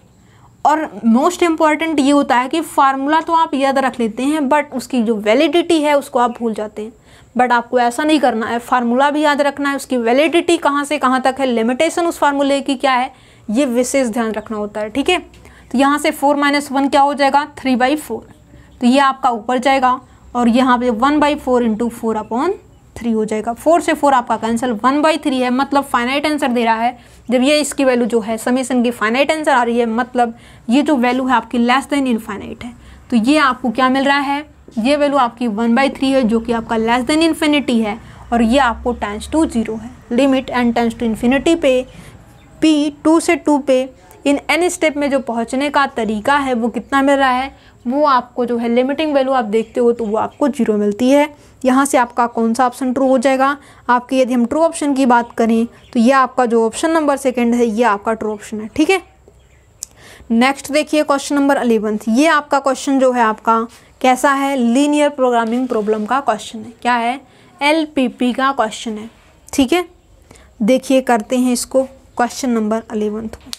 और मोस्ट इम्पॉर्टेंट ये होता है कि फार्मूला तो आप याद रख लेते हैं बट उसकी जो वैलिडिटी है उसको आप भूल जाते हैं बट आपको ऐसा नहीं करना है फार्मूला भी याद रखना है उसकी वैलिडिटी कहाँ से कहाँ तक है लिमिटेशन उस फार्मूले की क्या है ये विशेष ध्यान रखना होता है ठीक है तो यहाँ से फोर माइनस वन क्या हो जाएगा थ्री बाई फोर तो ये आपका ऊपर जाएगा और यहाँ पे one by four into four upon three हो जाएगा फोर से फोर आपका कैंसिल वन बाई थ्री है मतलब फाइनाइट आंसर दे रहा है जब ये इसकी वैल्यू जो है समीशन की फाइनाइट आंसर आ रही है मतलब ये जो वैल्यू है आपकी लेस देन इनफाइनाइट है तो ये आपको क्या मिल रहा है ये वैल्यू आपकी वन बाई थ्री है जो कि आपका लेस देन इन्फिनिटी है और ये आपको टेंस टू जीरो है limit n tends to infinity पे पी टू से टू पे इन एनी स्टेप में जो पहुंचने का तरीका है वो कितना मिल रहा है वो आपको जो है लिमिटिंग वैल्यू आप देखते हो तो वो आपको जीरो मिलती है यहाँ से आपका कौन सा ऑप्शन ट्रू हो जाएगा आपके यदि हम ट्रू ऑप्शन की बात करें तो ये आपका जो ऑप्शन नंबर सेकेंड है ये आपका ट्रू ऑप्शन है ठीक है नेक्स्ट देखिए क्वेश्चन नंबर अलेवंथ ये आपका क्वेश्चन जो है आपका कैसा है लीनियर प्रोग्रामिंग प्रॉब्लम का क्वेश्चन है क्या है एल का क्वेश्चन है ठीक है देखिए करते हैं इसको क्वेश्चन नंबर अलेवंथ को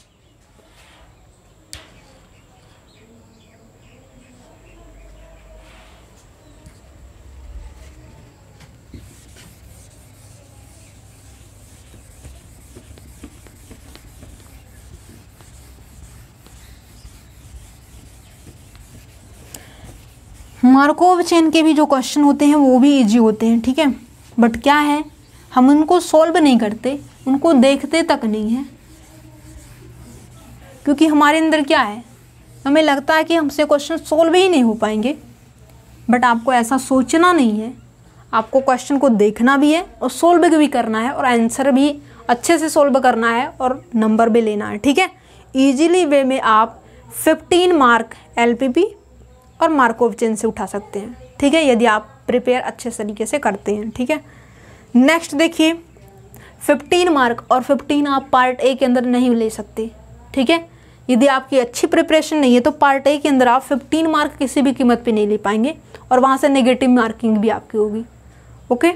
मार्कोव चेन के भी जो क्वेश्चन होते हैं वो भी ईजी होते हैं ठीक है बट क्या है हम उनको सॉल्व नहीं करते उनको देखते तक नहीं है क्योंकि हमारे अंदर क्या है हमें लगता है कि हमसे क्वेश्चन सोल्व ही नहीं हो पाएंगे बट आपको ऐसा सोचना नहीं है आपको क्वेश्चन को देखना भी है और सोल्व भी करना है और आंसर भी अच्छे से सोल्व करना है और नंबर भी लेना है ठीक है ईजीली वे में आप 15 मार्क एल और मार्कोव चेन से उठा सकते हैं ठीक है यदि आप प्रिपेयर अच्छे तरीके से करते हैं ठीक है नेक्स्ट देखिए 15 मार्क और 15 आप पार्ट ए के अंदर नहीं ले सकते ठीक है यदि आपकी अच्छी प्रिपरेशन नहीं है तो पार्ट ए के अंदर आप 15 मार्क किसी भी कीमत पे नहीं ले पाएंगे और वहाँ से नेगेटिव मार्किंग भी आपकी होगी ओके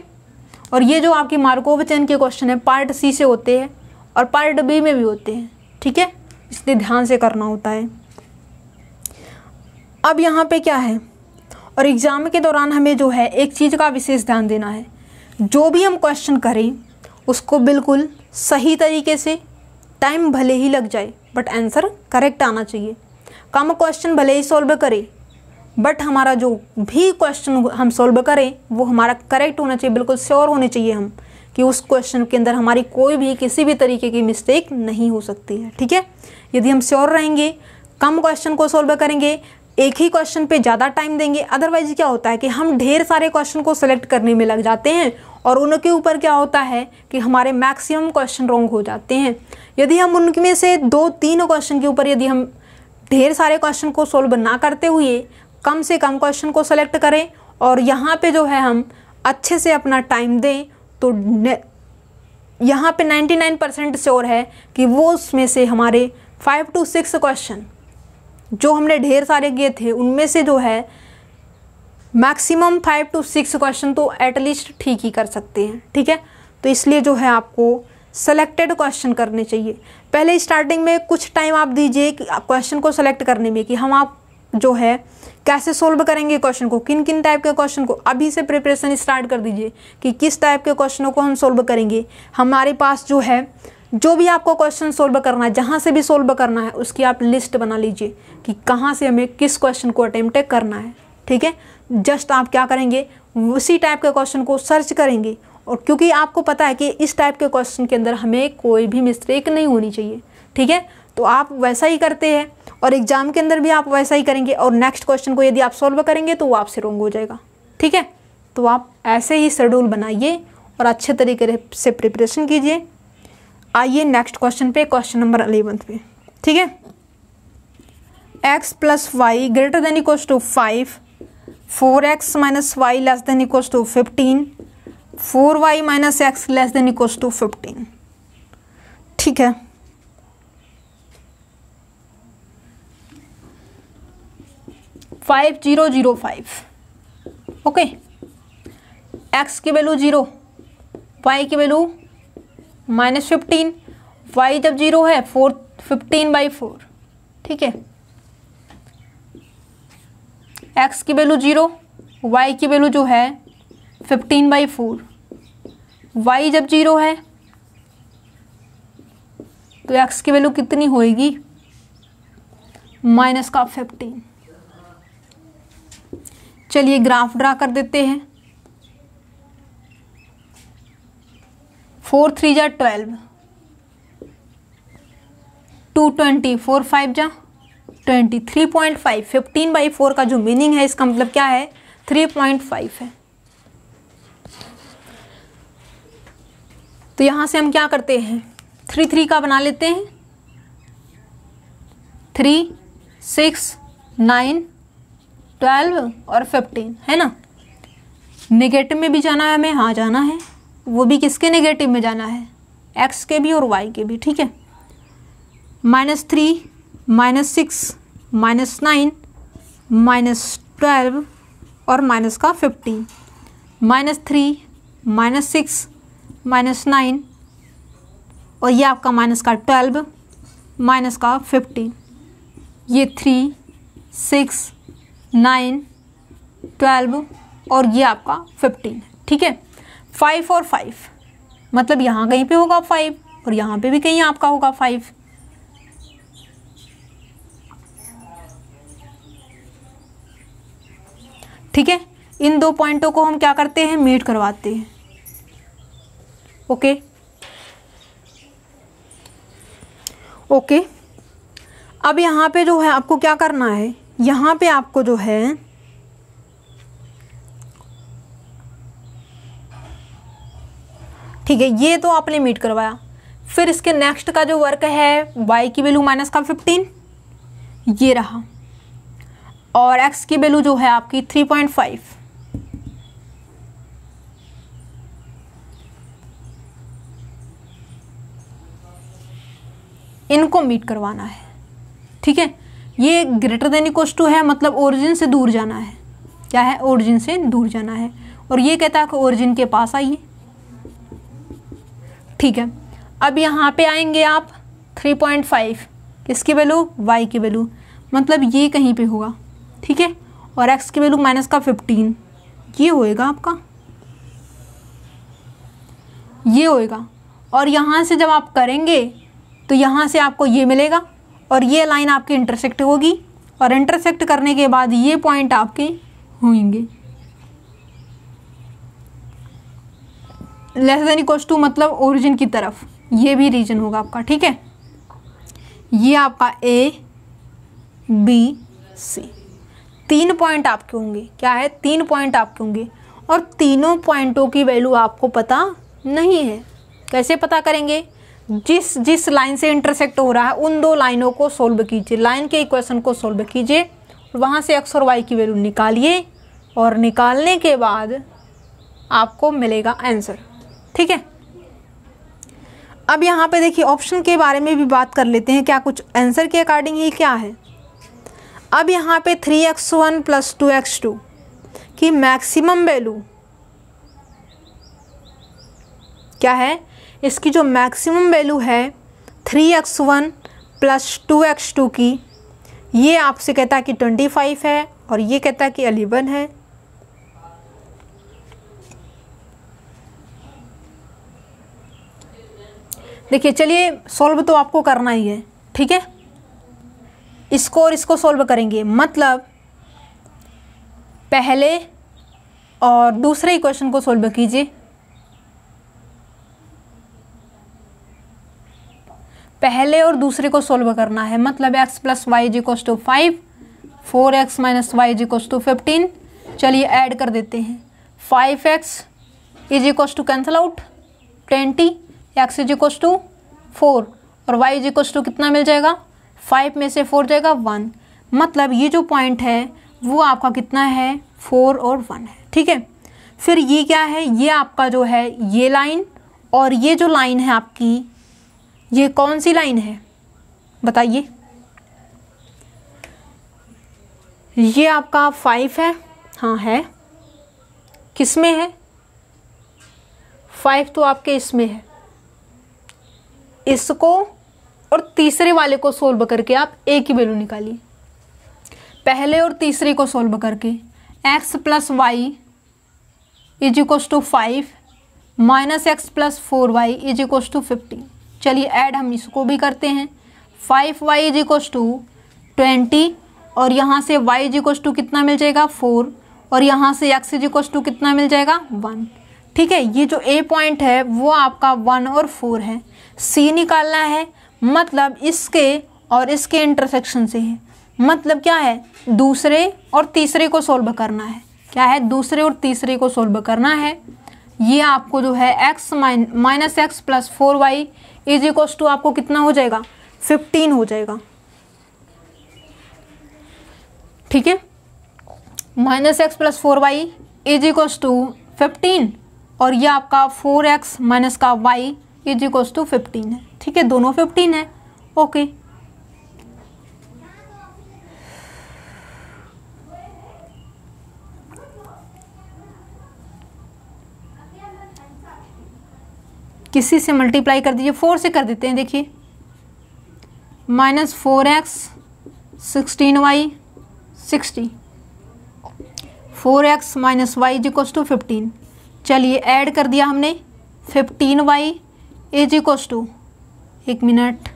और ये जो आपकी मार्कोव चेन के क्वेश्चन है पार्ट सी से होते हैं और पार्ट बी में भी होते हैं ठीक है इसलिए ध्यान से करना होता है अब यहाँ पे क्या है और एग्ज़ाम के दौरान हमें जो है एक चीज़ का विशेष ध्यान देना है जो भी हम क्वेश्चन करें उसको बिल्कुल सही तरीके से टाइम भले ही लग जाए बट आंसर करेक्ट आना चाहिए कम क्वेश्चन भले ही सॉल्व करें बट हमारा जो भी क्वेश्चन हम सॉल्व करें वो हमारा करेक्ट होना चाहिए बिल्कुल श्योर होने चाहिए हम कि उस क्वेश्चन के अंदर हमारी कोई भी किसी भी तरीके की मिस्टेक नहीं हो सकती है ठीक है यदि हम श्योर रहेंगे कम क्वेश्चन को सॉल्व करेंगे एक ही क्वेश्चन पे ज़्यादा टाइम देंगे अदरवाइज क्या होता है कि हम ढेर सारे क्वेश्चन को सिलेक्ट करने में लग जाते हैं और उनके ऊपर क्या होता है कि हमारे मैक्सिमम क्वेश्चन रॉन्ग हो जाते हैं यदि हम उनमें से दो तीन क्वेश्चन के ऊपर यदि हम ढेर सारे क्वेश्चन को सोल्व ना करते हुए कम से कम क्वेश्चन को सेलेक्ट करें और यहाँ पे जो है हम अच्छे से अपना टाइम दें तो यहाँ पे 99 परसेंट श्योर है कि वो उसमें से हमारे फाइव टू सिक्स क्वेश्चन जो हमने ढेर सारे किए थे उनमें से जो है maximum five two six question तो एटलीस्ट ठीक ही कर सकते हैं ठीक है तो इसलिए जो है आपको सेलेक्टेड क्वेश्चन करने चाहिए पहले स्टार्टिंग में कुछ टाइम आप दीजिए क्वेश्चन को सेलेक्ट करने में कि हम आप जो है कैसे सोल्व करेंगे क्वेश्चन को किन किन टाइप के क्वेश्चन को अभी से प्रिपरेशन स्टार्ट कर दीजिए कि किस टाइप के क्वेश्चनों को हम सोल्व करेंगे हमारे पास जो है जो भी आपको क्वेश्चन सोल्व करना है जहाँ से भी सोल्व करना है उसकी आप लिस्ट बना लीजिए कि कहाँ से हमें किस क्वेश्चन को अटैम्प्ट करना है ठीक है जस्ट आप क्या करेंगे उसी टाइप के क्वेश्चन को सर्च करेंगे और क्योंकि आपको पता है कि इस टाइप के क्वेश्चन के अंदर हमें कोई भी मिस्टेक नहीं होनी चाहिए ठीक है तो आप वैसा ही करते हैं और एग्ज़ाम के अंदर भी आप वैसा ही करेंगे और नेक्स्ट क्वेश्चन को यदि आप सॉल्व करेंगे तो वो आपसे रोंग हो जाएगा ठीक है तो आप ऐसे ही शेड्यूल बनाइए और अच्छे तरीके से प्रिपरेशन कीजिए आइए नेक्स्ट क्वेश्चन पे क्वेश्चन नंबर अलेवंथ पे ठीक है x plus y greater than equal to five four x minus y less than equal to fifteen four y minus x less than equal to fifteen ठीक है five zero zero five okay x की value zero y की value minus fifteen y जब zero है four fifteen by four ठीक है x की value zero y की वैल्यू जो है फिफ्टीन बाई फोर वाई जब जीरो है तो एक्स की वैल्यू कितनी होएगी माइनस का फिफ्टीन चलिए ग्राफ ड्रा कर देते हैं फोर थ्री जा twelve two twenty four five जा twenty three point five fifteen by four का जो मीनिंग है इसका मतलब क्या है थ्री पॉइंट फाइव है तो यहाँ से हम क्या करते हैं थ्री थ्री का बना लेते हैं थ्री सिक्स नाइन ट्वेल्व और फिफ्टीन है ना नेगेटिव में भी जाना है हमें हाँ जाना है वो भी किसके नेगेटिव में जाना है एक्स के भी और वाई के भी ठीक है minus three minus six minus nine minus twelve और माइनस का fifteen minus three minus six minus nine और ये आपका माइनस का ट्वेल्व माइनस का फिफ्टीन ये थ्री सिक्स नाइन ट्वेल्व और ये आपका फिफ्टीन ठीक है फाइव और फाइव मतलब यहाँ कहीं पे होगा फाइव और यहाँ पे भी कहीं आपका होगा फाइव ठीक है इन दो पॉइंटों को हम क्या करते हैं मीट करवाते हैं ओके ओके अब यहाँ पे जो है आपको क्या करना है यहाँ पे आपको जो है ठीक है ये तो आपने मीट करवाया फिर इसके नेक्स्ट का जो वर्क है वाई की वैल्यू माइनस का फिफ्टीन ये रहा और एक्स की वैल्यू जो है आपकी थ्री पॉइंट फाइव इनको मीट करवाना है ठीक है ये ग्रेटर देन इक्वस टू है मतलब ओरिजिन से दूर जाना है क्या है ओरिजिन से दूर जाना है और ये कहता है कि ओरिजिन के पास आइए ठीक है अब यहाँ पे आएंगे आप 3.5 किसकी वैल्यू y की वैल्यू मतलब ये कहीं पे होगा ठीक है और x की वैल्यू माइनस का 15 ये होएगा आपका ये होएगा और यहाँ से जब आप करेंगे तो यहाँ से आपको ये मिलेगा और ये लाइन आपकी इंटरसेक्ट होगी और इंटरसेक्ट करने के बाद ये पॉइंट आपके होंगे लेस देन इक्व टू मतलब ओरिजिन की तरफ ये भी रीजन होगा आपका ठीक है ये आपका ए बी सी तीन पॉइंट आपके होंगे क्या है तीन पॉइंट आपके होंगे और तीनों पॉइंटों की वैल्यू आपको पता नहीं है कैसे पता करेंगे जिस जिस लाइन से इंटरसेक्ट हो रहा है उन दो लाइनों को सोल्व कीजिए लाइन के इक्वेशन को सोल्व कीजिए वहाँ से एक्स और वाई की वैल्यू निकालिए और निकालने के बाद आपको मिलेगा आंसर ठीक है अब यहाँ पे देखिए ऑप्शन के बारे में भी बात कर लेते हैं क्या कुछ आंसर के अकॉर्डिंग ये क्या है अब यहाँ पे three x one plus two x two की मैक्सिमम वैल्यू क्या है इसकी जो मैक्सिमम वैल्यू है three x one plus two x two की ये आपसे कहता है कि ट्वेंटी फाइव है और ये कहता है कि अलेवन है देखिए चलिए सॉल्व तो आपको करना ही है ठीक है इसको और इसको सॉल्व करेंगे मतलब पहले और दूसरे इक्वेशन को सॉल्व कीजिए पहले और दूसरे को सोल्व करना है मतलब x plus y G to five four x minus y G to fifteen चलिए ऐड कर देते हैं five x is equals to cancel out twenty x is equal to four और वाई इज इक्व टू कितना मिल जाएगा five में से फोर जाएगा वन मतलब ये जो पॉइंट है वो आपका कितना है फोर और वन है ठीक है फिर ये क्या है ये आपका जो है ये लाइन और ये जो लाइन है आपकी ये कौन सी लाइन है बताइए ये आपका फाइव है हाँ है किस में है फाइव तो आपके इसमें है इसको और तीसरे वाले को सोल्व करके आप ए की वैल्यू निकालिए पहले और तीसरे को सोल्व करके x plus y is equals to five minus x plus four y is equals to fifteen चलिए ऐड हम इसको भी करते हैं five y is equals to twenty और यहाँ से वाई इज इक्वस टू कितना मिल जाएगा फोर और यहाँ से एक्स इज इक्वस टू कितना मिल जाएगा वन ठीक है ये जो ए पॉइंट है वो आपका वन और फोर है सी निकालना है मतलब इसके और इसके इंटरसेक्शन से है मतलब क्या है दूसरे और तीसरे को सोल्व करना है क्या है दूसरे और तीसरे को सोल्व करना है ये आपको जो है x minus x plus four y is equals to आपको कितना हो जाएगा फिफ्टीन हो जाएगा ठीक है minus x plus four y is equals to fifteen और ये आपका फोर एक्स माइनस का y is equals to fifteen है ठीक है दोनों फिफ्टीन है ओके किसी से मल्टीप्लाई कर दीजिए फोर से कर देते हैं देखिए minus four x sixteen y sixty four x minus y is equals to fifteen चलिए ऐड कर दिया हमने fifteen y is equals to एक मिनट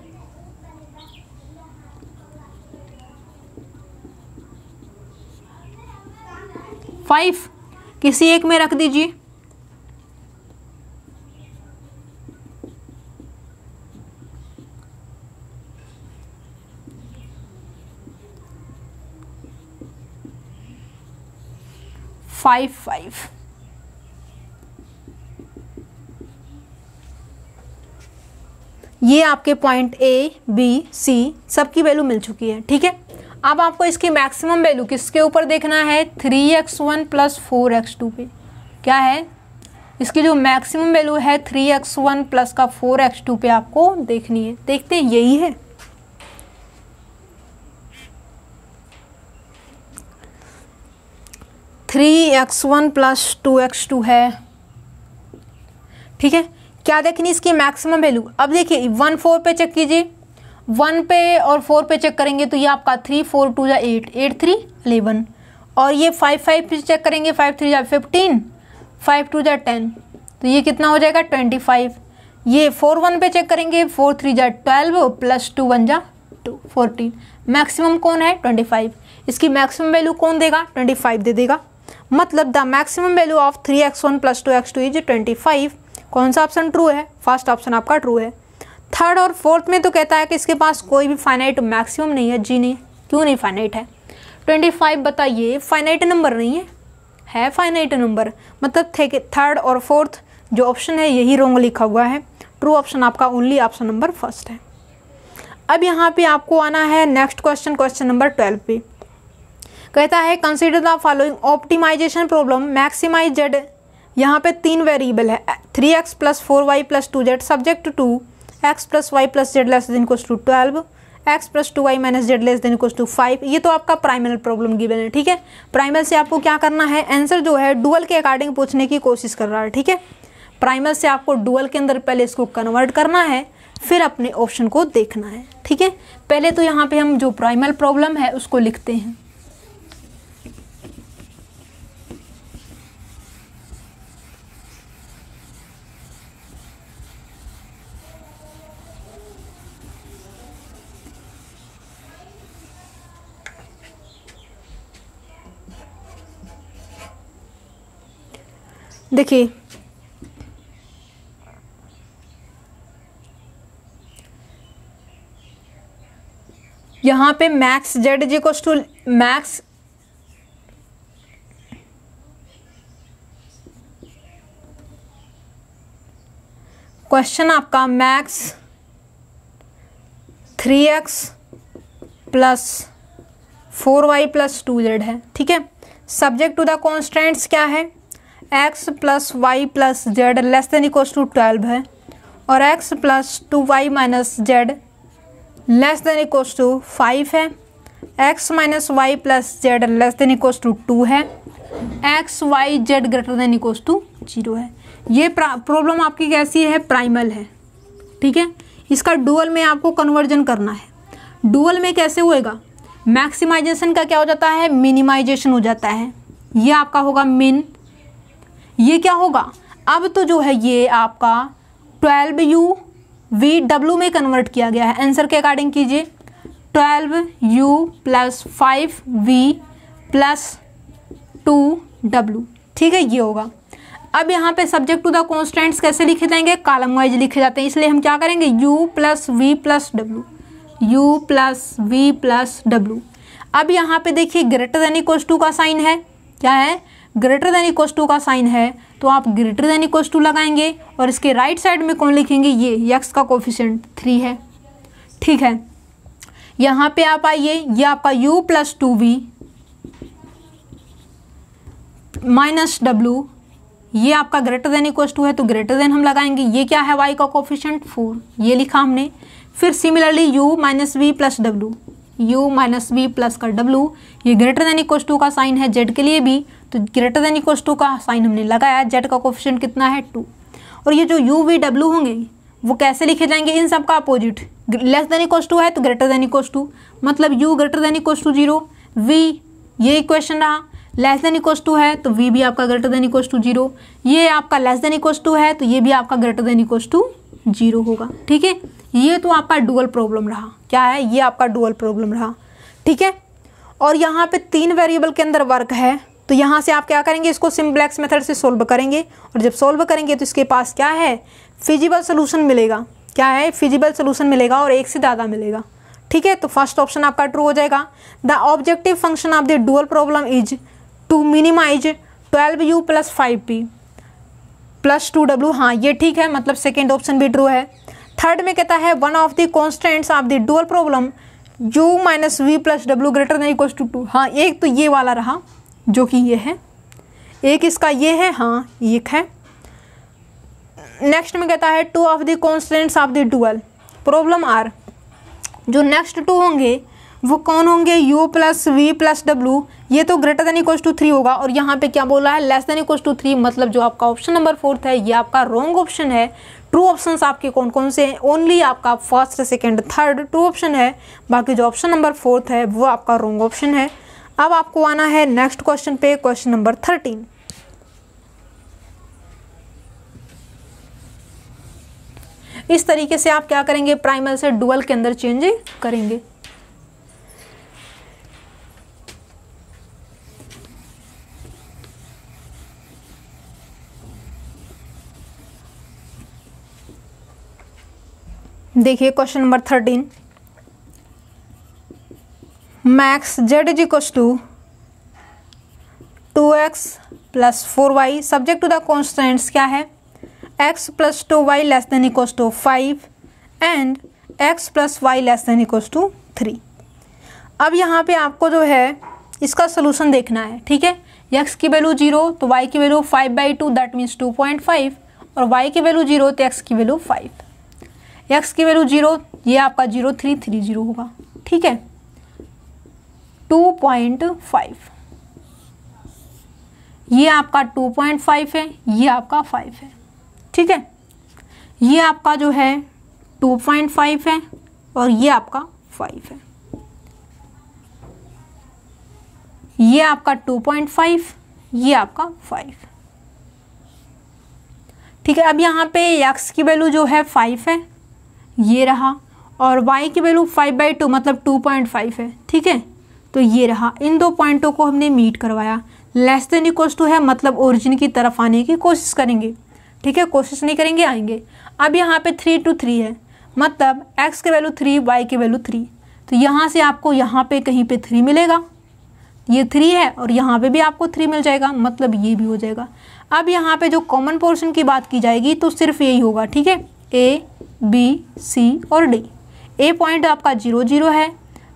फाइव किसी एक में रख दीजिए फाइव फाइव ये आपके पॉइंट ए बी सी सबकी वैल्यू मिल चुकी है ठीक है अब आपको इसकी मैक्सिमम वैल्यू किसके ऊपर देखना है three x one plus four x two पे क्या है इसकी जो मैक्सिमम वैल्यू है थ्री एक्स वन प्लस का फोर एक्स टू पे आपको देखनी है देखते हैं यही है three x one plus two x two है ठीक है क्या देखनी इसकी मैक्सिमम वैल्यू अब देखिए वन फोर पे चेक कीजिए वन पे और फोर पे चेक करेंगे तो ये आपका थ्री फोर टू या एट एट थ्री अलेवन और ये फाइव फाइव पे चेक करेंगे फाइव थ्री या फिफ्टीन फाइव टू या टेन तो ये कितना हो जाएगा ट्वेंटी फाइव ये फोर वन पे चेक करेंगे फोर थ्री या ट्वेल्व प्लस टू वन या टू फोर्टीन मैक्सिमम कौन है ट्वेंटी फाइव इसकी मैक्सिमम वैल्यू कौन देगा ट्वेंटी फाइव दे देगा मतलब the maximum value of three x one plus two x two is twenty five कौन सा ऑप्शन ट्रू है फर्स्ट ऑप्शन आपका ट्रू है थर्ड और फोर्थ में तो कहता है कि इसके पास कोई भी फाइनाइट मैक्सिमम नहीं है जी नहीं क्यों नहीं फाइनाइट है ट्वेंटी फाइव बताइए फाइनाइट नंबर नहीं है है फाइनाइट नंबर मतलब थर्ड और फोर्थ जो ऑप्शन है यही रोंग लिखा हुआ है ट्रू ऑप्शन आपका ओनली ऑप्शन नंबर फर्स्ट है अब यहाँ पे आपको आना है next question question number twelve पे कहता है consider the following optimization problem maximize z यहाँ पे तीन वेरिएबल है three x plus four y plus two z subject to x plus y plus z less than equals to twelve x plus two y minus z less than equals to five ये तो आपका primal problem given है ठीक है primal से आपको क्या करना है आंसर जो है डुअल के अकॉर्डिंग पूछने की कोशिश कर रहा है ठीक है प्राइमल से आपको डुअल के अंदर पहले इसको कन्वर्ट करना है फिर अपने ऑप्शन को देखना है ठीक है पहले तो यहाँ पे हम जो प्राइमल प्रॉब्लम है उसको लिखते हैं देखिए यहां पे max Z is equals to max question आपका max three x plus four y plus two z है ठीक है सब्जेक्ट टू द कॉन्स्टेंट्स क्या है x plus y plus z less than equal to twelve है और x plus two y minus z less than equal to five है x minus y plus z less than equal to two है x y z greater than equal to zero है ये problem आपकी कैसी है primal है ठीक है इसका डुअल में आपको कन्वर्जन करना है डुअल में कैसे होएगा मैक्सिमाइजेशन का क्या हो जाता है मिनिमाइजेशन हो जाता है ये आपका होगा मिन ये क्या होगा अब तो जो है ये आपका ट्वेल्व यू वी डब्ल्यू में कन्वर्ट किया गया है आंसर के अकॉर्डिंग कीजिए twelve u plus five v plus two डब्ल्यू ठीक है ये होगा अब यहाँ पे सब्जेक्ट टू द कॉन्स्टेंट्स कैसे लिखे जाएंगे कालम वाइज लिखे जाते हैं इसलिए हम क्या करेंगे u plus v plus W you plus v plus W अब यहाँ पे देखिए ग्रेटर देन इक्व टू का साइन है क्या है ग्रेटर देन इक्व टू का साइन है तो आप ग्रेटर देन इक्व टू लगाएंगे और इसके राइट साइड में कौन लिखेंगे ये यक्स का कोफिशेंट थ्री है ठीक है यहाँ पे आप आइए ये आपका u plus two v minus डब्लू ये आपका ग्रेटर देन इक्व टू है तो ग्रेटर देन हम लगाएंगे ये क्या है वाई का कोफिशेंट फोर ये लिखा हमने फिर similarly u minus v plus डब्लू यू माइनस वी प्लस का डब्लू ये ग्रेटर देन इक्व टू का साइन है जेड के लिए भी तो ग्रेटर देन इक्वल्स टू का साइन हमने लगाया जेड का कोफिशेंट कितना है टू और ये जो यू वी डब्ल्यू होंगे वो कैसे लिखे जाएंगे इन सब का opposite less than equals to है तो ग्रेटर देन इक्वल्स टू मतलब u greater than equals to zero v ये इक्वेशन रहा लेस देन इक्वल्स टू है तो वी भी आपका greater than equals to zero ये आपका लेस देन इक्वल्स टू है तो ये भी आपका greater than equals to zero होगा ठीक है ये तो आपका डुअल प्रॉब्लम रहा क्या है ये आपका डुअल प्रॉब्लम रहा ठीक है और यहाँ पे तीन वेरिएबल के अंदर वर्क है तो यहाँ से आप क्या करेंगे इसको सिम्प्लेक्स मेथड से सोल्व करेंगे और जब सोल्व करेंगे तो इसके पास क्या है फिजिबल सोल्यूशन मिलेगा क्या है फिजिबल सोल्यूशन मिलेगा और एक से ज़्यादा मिलेगा ठीक है तो फर्स्ट ऑप्शन आपका ट्रू हो जाएगा the objective function of the dual problem is to minimize twelve u plus five p plus two डब्ल्यू हाँ ये ठीक है मतलब सेकेंड ऑप्शन भी ट्रू है थर्ड में कहता है one of the constants of the dual problem u minus v plus डब्ल्यू ग्रेटर नहीं इक्वल टू टू हाँ एक तो ये वाला रहा जो कि ये है एक इसका ये है हाँ एक है नेक्स्ट में कहता है two of the constants of the dual problem are जो नेक्स्ट टू होंगे वो कौन होंगे u प्लस वी प्लस डब्ल्यू ये तो greater than equal to three होगा और यहाँ पे क्या बोला है less than equal to three मतलब जो आपका ऑप्शन नंबर फोर्थ है ये आपका रॉन्ग ऑप्शन है ट्रू ऑप्शंस आपके कौन कौन से हैं ओनली आपका first second third true option है बाकी जो ऑप्शन नंबर फोर्थ है वो आपका रॉन्ग ऑप्शन है अब आपको आना है नेक्स्ट क्वेश्चन पे क्वेश्चन नंबर थर्टीन इस तरीके से आप क्या करेंगे प्राइमल से डुअल के अंदर चेंज करेंगे देखिए question number thirteen max Z is equal to two x plus four y subject to the constants क्या है x plus two y less than equal to five and x plus y less than equal to three अब यहाँ पे आपको जो है इसका solution देखना है ठीक है एक्स की वैल्यू जीरो तो वाई की value five by two that means two point five और वाई की वैल्यू जीरो तो एक्स की वैल्यू फाइव एक्स की वैल्यू जीरो ये आपका जीरो थ्री थ्री जीरो होगा ठीक है 2.5 ये आपका 2.5 है ये आपका 5 है ठीक है ये आपका जो है 2.5 है और ये आपका 5 है ये आपका 2.5 ये आपका 5 ठीक है अब यहाँ पे x की वैल्यू जो है 5 है ये रहा और y की वैल्यू 5 बाई टू मतलब 2.5 है ठीक है तो ये रहा इन दो पॉइंटों को हमने मीट करवाया लेस देन इक्वल्स टू है मतलब ओरिजिन की तरफ आने की कोशिश करेंगे ठीक है कोशिश नहीं करेंगे आएंगे अब यहाँ पे थ्री टू थ्री है मतलब एक्स के वैल्यू थ्री वाई के वैल्यू थ्री तो यहाँ से आपको यहाँ पे कहीं पे थ्री मिलेगा ये थ्री है और यहाँ पे भी आपको थ्री मिल जाएगा मतलब ये भी हो जाएगा अब यहाँ पे जो कॉमन पोर्शन की बात की जाएगी तो सिर्फ यही होगा ठीक है ए बी सी और डी ए पॉइंट आपका जीरो जीरो है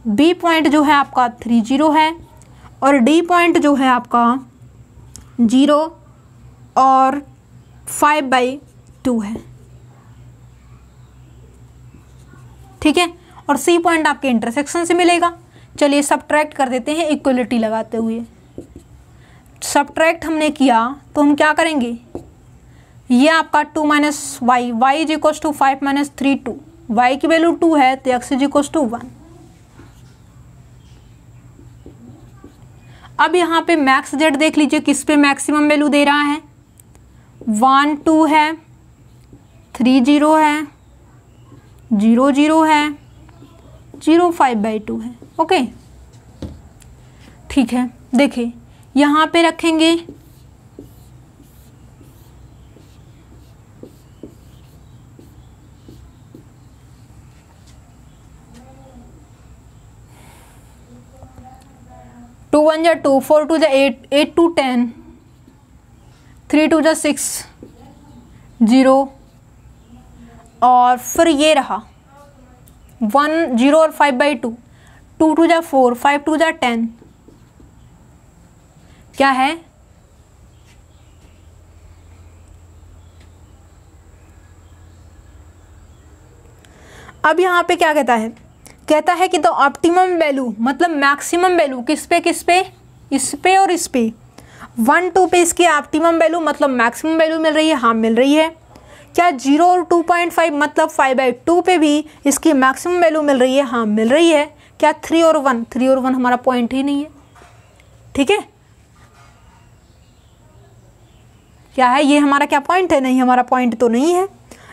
बी पॉइंट जो है आपका थ्री जीरो है और डी पॉइंट जो है आपका जीरो और फाइव बाई टू है ठीक है और सी पॉइंट आपके इंटरसेक्शन से मिलेगा चलिए सब्ट्रैक्ट कर देते हैं इक्वलिटी लगाते हुए सब हमने किया तो हम क्या करेंगे ये आपका two minus y y is equal to five minus three two y की वैल्यू टू है तो x is equal to one अब यहाँ पे मैक्स जेड देख लीजिए किस पे मैक्सिमम वैल्यू दे रहा है वन टू है थ्री जीरो है जीरो जीरो है जीरो फाइव बाई टू है ओके ठीक है देखिए यहाँ पे रखेंगे टू वन जा टू फोर टू जा eight eight two ten three two जा सिक्स जीरो और फिर ये रहा वन जीरो और five by two two two जा फोर फाइव टू जा टेन क्या है अब यहाँ पे क्या कहता है कहता है कि द ऑप्टिमम वैल्यू मतलब मैक्सिमम वैल्यू किस पे किस पे इस पे और इस पे वन टू पे इसकी ऑप्टिमम वैल्यू मतलब मैक्सिमम वैल्यू मिल रही है हाँ मिल रही है क्या जीरो और टू पॉइंट फाइव मतलब फाइव बाई टू पे भी इसकी मैक्सिमम वैल्यू मिल रही है हाँ मिल रही है क्या थ्री और वन थ्री और वन हमारा पॉइंट ही नहीं है ठीक है क्या है ये हमारा क्या पॉइंट है नहीं हमारा पॉइंट तो नहीं है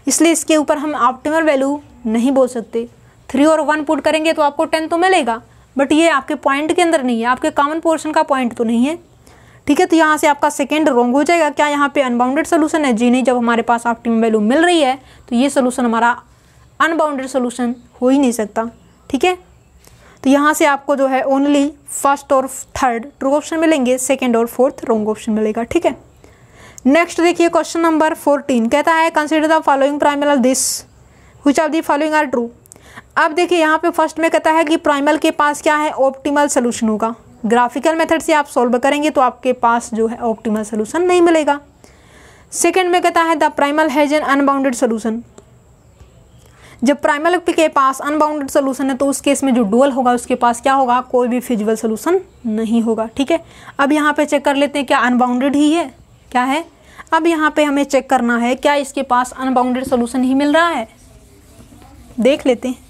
इसलिए इसके ऊपर हम ऑप्टिमल वैल्यू नहीं बोल सकते थ्री और वन पुट करेंगे तो आपको टेन तो मिलेगा बट ये आपके पॉइंट के अंदर नहीं है आपके कॉमन पोर्शन का पॉइंट तो नहीं है ठीक है तो यहाँ से आपका सेकेंड रॉन्ग हो जाएगा क्या यहाँ पे अनबाउंडेड सोल्यूशन है जी नहीं जब हमारे पास ऑप्टिमम वैल्यू मिल रही है तो ये सोल्यूशन हमारा अनबाउंडेड सोल्यूशन हो ही नहीं सकता ठीक है तो यहाँ से आपको जो है ओनली फर्स्ट और थर्ड ट्रू ऑप्शन मिलेंगे सेकेंड और फोर्थ रॉन्ग ऑप्शन मिलेगा ठीक है नेक्स्ट देखिए क्वेश्चन नंबर फोर्टीन कहता है consider the following primal this which following are true अब देखिए यहाँ पे फर्स्ट में कहता है कि प्राइमल के पास क्या है ऑप्टिमल सोल्यूशन होगा ग्राफिकल मेथड से आप सॉल्व करेंगे तो आपके पास जो है ऑप्टिमल सोल्यूशन नहीं मिलेगा सेकेंड में कहता है the primal has an unbounded solution जब प्राइमल के पास अनबाउंडेड सोल्यूशन है तो उस केस में जो डुअल होगा उसके पास क्या होगा कोई भी फिजिबल सोल्यूशन नहीं होगा ठीक है अब यहाँ पे चेक कर लेते हैं क्या अनबाउंडेड ही है क्या है अब यहाँ पे हमें चेक करना है क्या इसके पास अनबाउंडेड सोल्यूशन ही मिल रहा है देख लेते हैं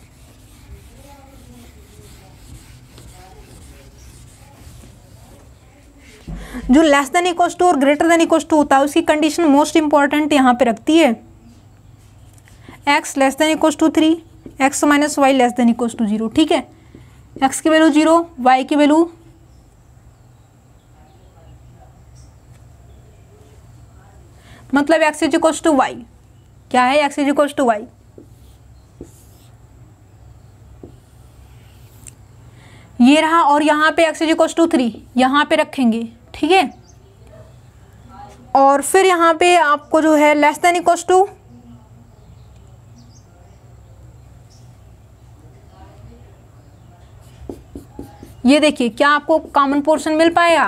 जो लेस देन इक्व टू और ग्रेटर देन इक्व टू होता है उसकी कंडीशन मोस्ट इंपॉर्टेंट यहाँ पे रखती है x less than equal to three x minus y less than equal to zero ठीक है एक्स की वैल्यू जीरो वाई की वैल्यू मतलब x is equal to y क्या है x is equal to y ये रहा और यहाँ पे x is equal to three यहाँ पे रखेंगे ठीक है और फिर यहाँ पे आपको जो है लेस देन इक्व टू ये देखिए क्या आपको कॉमन पोर्शन मिल पाएगा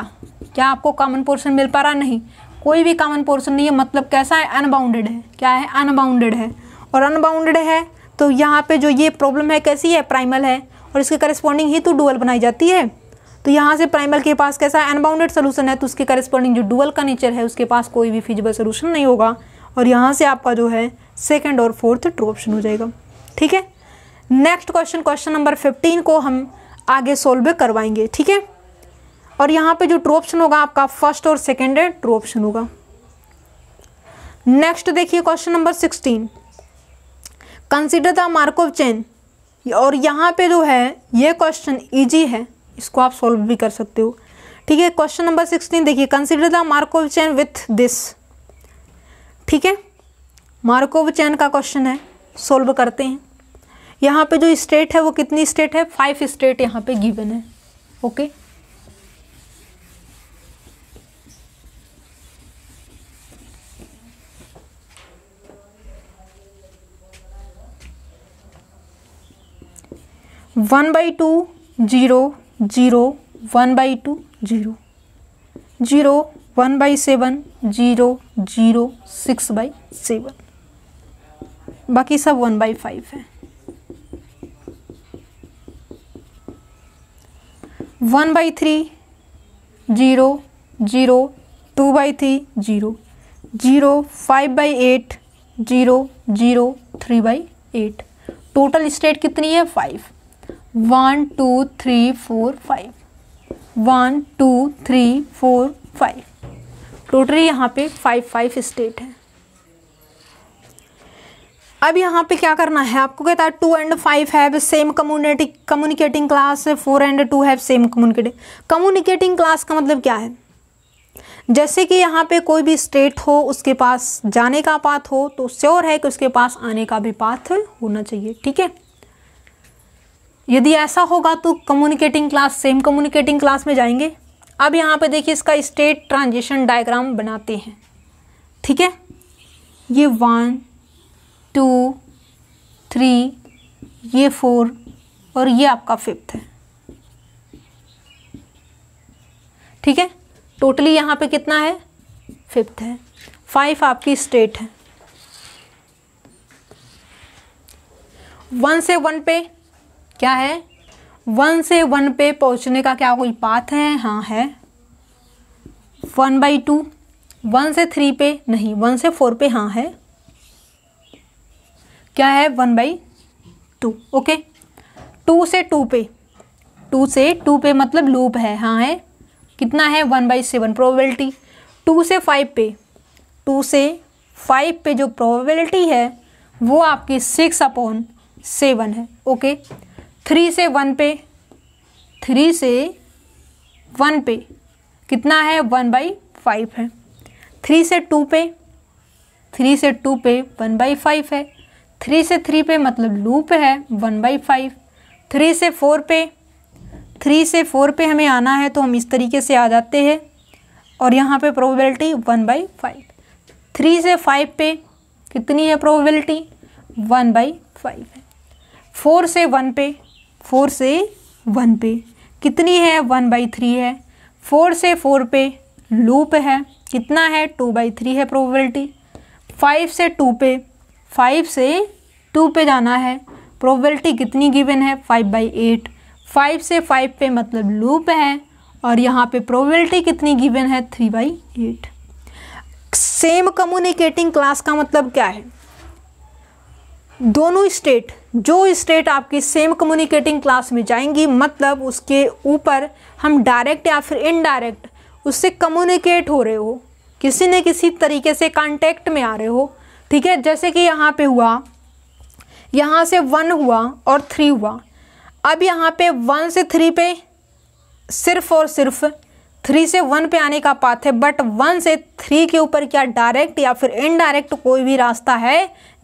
क्या आपको कॉमन पोर्शन मिल पा रहा नहीं कोई भी कॉमन पोर्शन नहीं है मतलब कैसा है अनबाउंडेड है क्या है अनबाउंडेड है और अनबाउंडेड है तो यहाँ पे जो ये प्रॉब्लम है कैसी है प्राइमल है और इसके करस्पॉन्डिंग ही तो डुअल बनाई जाती है तो यहाँ से प्राइमल के पास कैसा अनबाउंडेड सोल्यूशन है तो उसके करस्पॉन्डिंग जो डुअल का नेचर है उसके पास कोई भी फिजिबल सोल्यूशन नहीं होगा और यहाँ से आपका जो है सेकेंड और फोर्थ ट्रू ऑप्शन हो जाएगा ठीक है next question question number fifteen को हम आगे सोल्व करवाएंगे ठीक है और यहाँ पे जो ट्रू ऑप्शन होगा आपका फर्स्ट और सेकेंड ट्रू ऑप्शन होगा नेक्स्ट देखिए question number sixteen consider the Markov chain और यहाँ पे जो है ये क्वेश्चन इजी है इसको आप सॉल्व भी कर सकते हो ठीक है क्वेश्चन नंबर सिक्सटीन देखिए consider the Markov chain with this ठीक है मार्कोव चैन का क्वेश्चन है सोल्व करते हैं यहाँ पे जो स्टेट है वो कितनी स्टेट है फाइव स्टेट यहाँ पे गिवन है okay one by two zero zero one by two zero zero one by seven zero zero six by seven बाकी सब वन बाई फाइव है one by three zero zero two by three zero zero five by eight zero zero three by eight total state कितनी है five one two three four five one two three four five totally यहाँ पे five five state है अब यहाँ पे क्या करना है आपको कहता है two and five have same community communicating class four and two have same communicating communicating class का मतलब क्या है जैसे कि यहाँ पे कोई भी स्टेट हो उसके पास जाने का पाथ हो तो श्योर है कि उसके पास आने का भी पाथ होना चाहिए ठीक है यदि ऐसा होगा तो communicating class same communicating class में जाएंगे अब यहाँ पे देखिए इसका स्टेट ट्रांजिशन डायग्राम बनाते हैं ठीक है ये वन टू थ्री ये फोर और ये आपका फिफ्थ है ठीक है टोटली यहाँ पे कितना है फिफ्थ है फाइव आपकी स्टेट है वन से वन पे क्या है वन से वन पे पहुंचने का क्या कोई पाथ है हाँ है वन बाई टू वन से थ्री पे नहीं वन से फोर पे हाँ है क्या है one by two okay two से टू पे टू से टू पे मतलब लूप है हाँ है कितना है one by seven probability two से फाइव पे टू से फाइव पे जो प्रोबेबिलिटी है वो आपकी सिक्स अपॉन सेवन है ओके okay? थ्री से वन पे थ्री से वन पे कितना है वन बाई फाइव है थ्री से टू पे थ्री से टू पे वन बाई फाइव है थ्री से थ्री पे मतलब लूप है वन बाई फाइव थ्री से फोर पे थ्री से फोर पे हमें आना है तो हम इस तरीके से आ जाते हैं और यहाँ पे probability one by five three से फाइव पे कितनी है प्रोबेबिलिटी वन बाई फाइव है फोर से वन पे फोर से वन पे कितनी है वन बाई थ्री है फोर से फोर पे लूप है कितना है टू बाई थ्री है प्रोबेबिलिटी फाइव से टू पे फाइव से टू पे जाना है प्रोबेबिलिटी कितनी गिवन है फाइव बाई एट फाइव से फाइव पे मतलब लूप है और यहाँ पे प्रोबेबिलिटी कितनी गिवन है three by eight same communicating class का मतलब क्या है दोनों स्टेट जो स्टेट आपकी सेम कम्युनिकेटिंग क्लास में जाएंगी मतलब उसके ऊपर हम डायरेक्ट या फिर इनडायरेक्ट उससे कम्युनिकेट हो रहे हो किसी न किसी तरीके से कांटेक्ट में आ रहे हो ठीक है जैसे कि यहाँ पे हुआ यहाँ से वन हुआ और थ्री हुआ अब यहाँ पे वन से थ्री पे सिर्फ और सिर्फ थ्री से वन पे आने का पाथ है बट वन से थ्री के ऊपर क्या डायरेक्ट या फिर इनडायरेक्ट कोई भी रास्ता है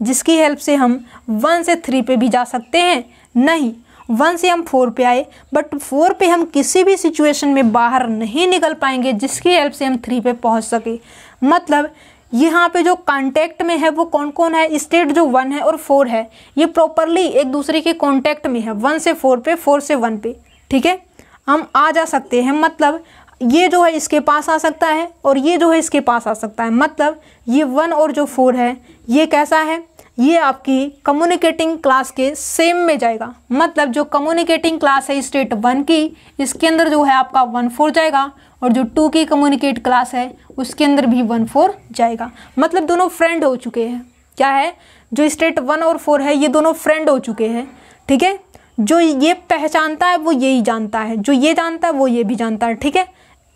जिसकी हेल्प से हम वन से थ्री पे भी जा सकते हैं नहीं वन से हम फोर पे आए बट फोर पे हम किसी भी सिचुएशन में बाहर नहीं निकल पाएंगे जिसकी हेल्प से हम थ्री पे पहुंच सके मतलब यहाँ पे जो कांटेक्ट में है वो कौन कौन है स्टेट जो वन है और फोर है ये प्रॉपरली एक दूसरे के कांटेक्ट में है वन से फोर पे फोर से वन पे ठीक है हम आ जा सकते हैं मतलब ये जो है इसके पास आ सकता है और ये जो है इसके पास आ सकता है मतलब ये वन और जो फोर है ये कैसा है ये आपकी कम्युनिकेटिंग क्लास के सेम में जाएगा मतलब जो कम्युनिकेटिंग क्लास है स्टेट वन की इसके अंदर जो है आपका वन फोर जाएगा और जो टू की कम्युनिकेट क्लास है उसके अंदर भी वन फोर जाएगा मतलब दोनों फ्रेंड हो चुके हैं क्या है जो स्टेट वन और फोर है ये दोनों फ्रेंड हो चुके हैं ठीक है जो ये पहचानता है वो यही जानता है जो ये जानता है वो ये भी जानता है ठीक है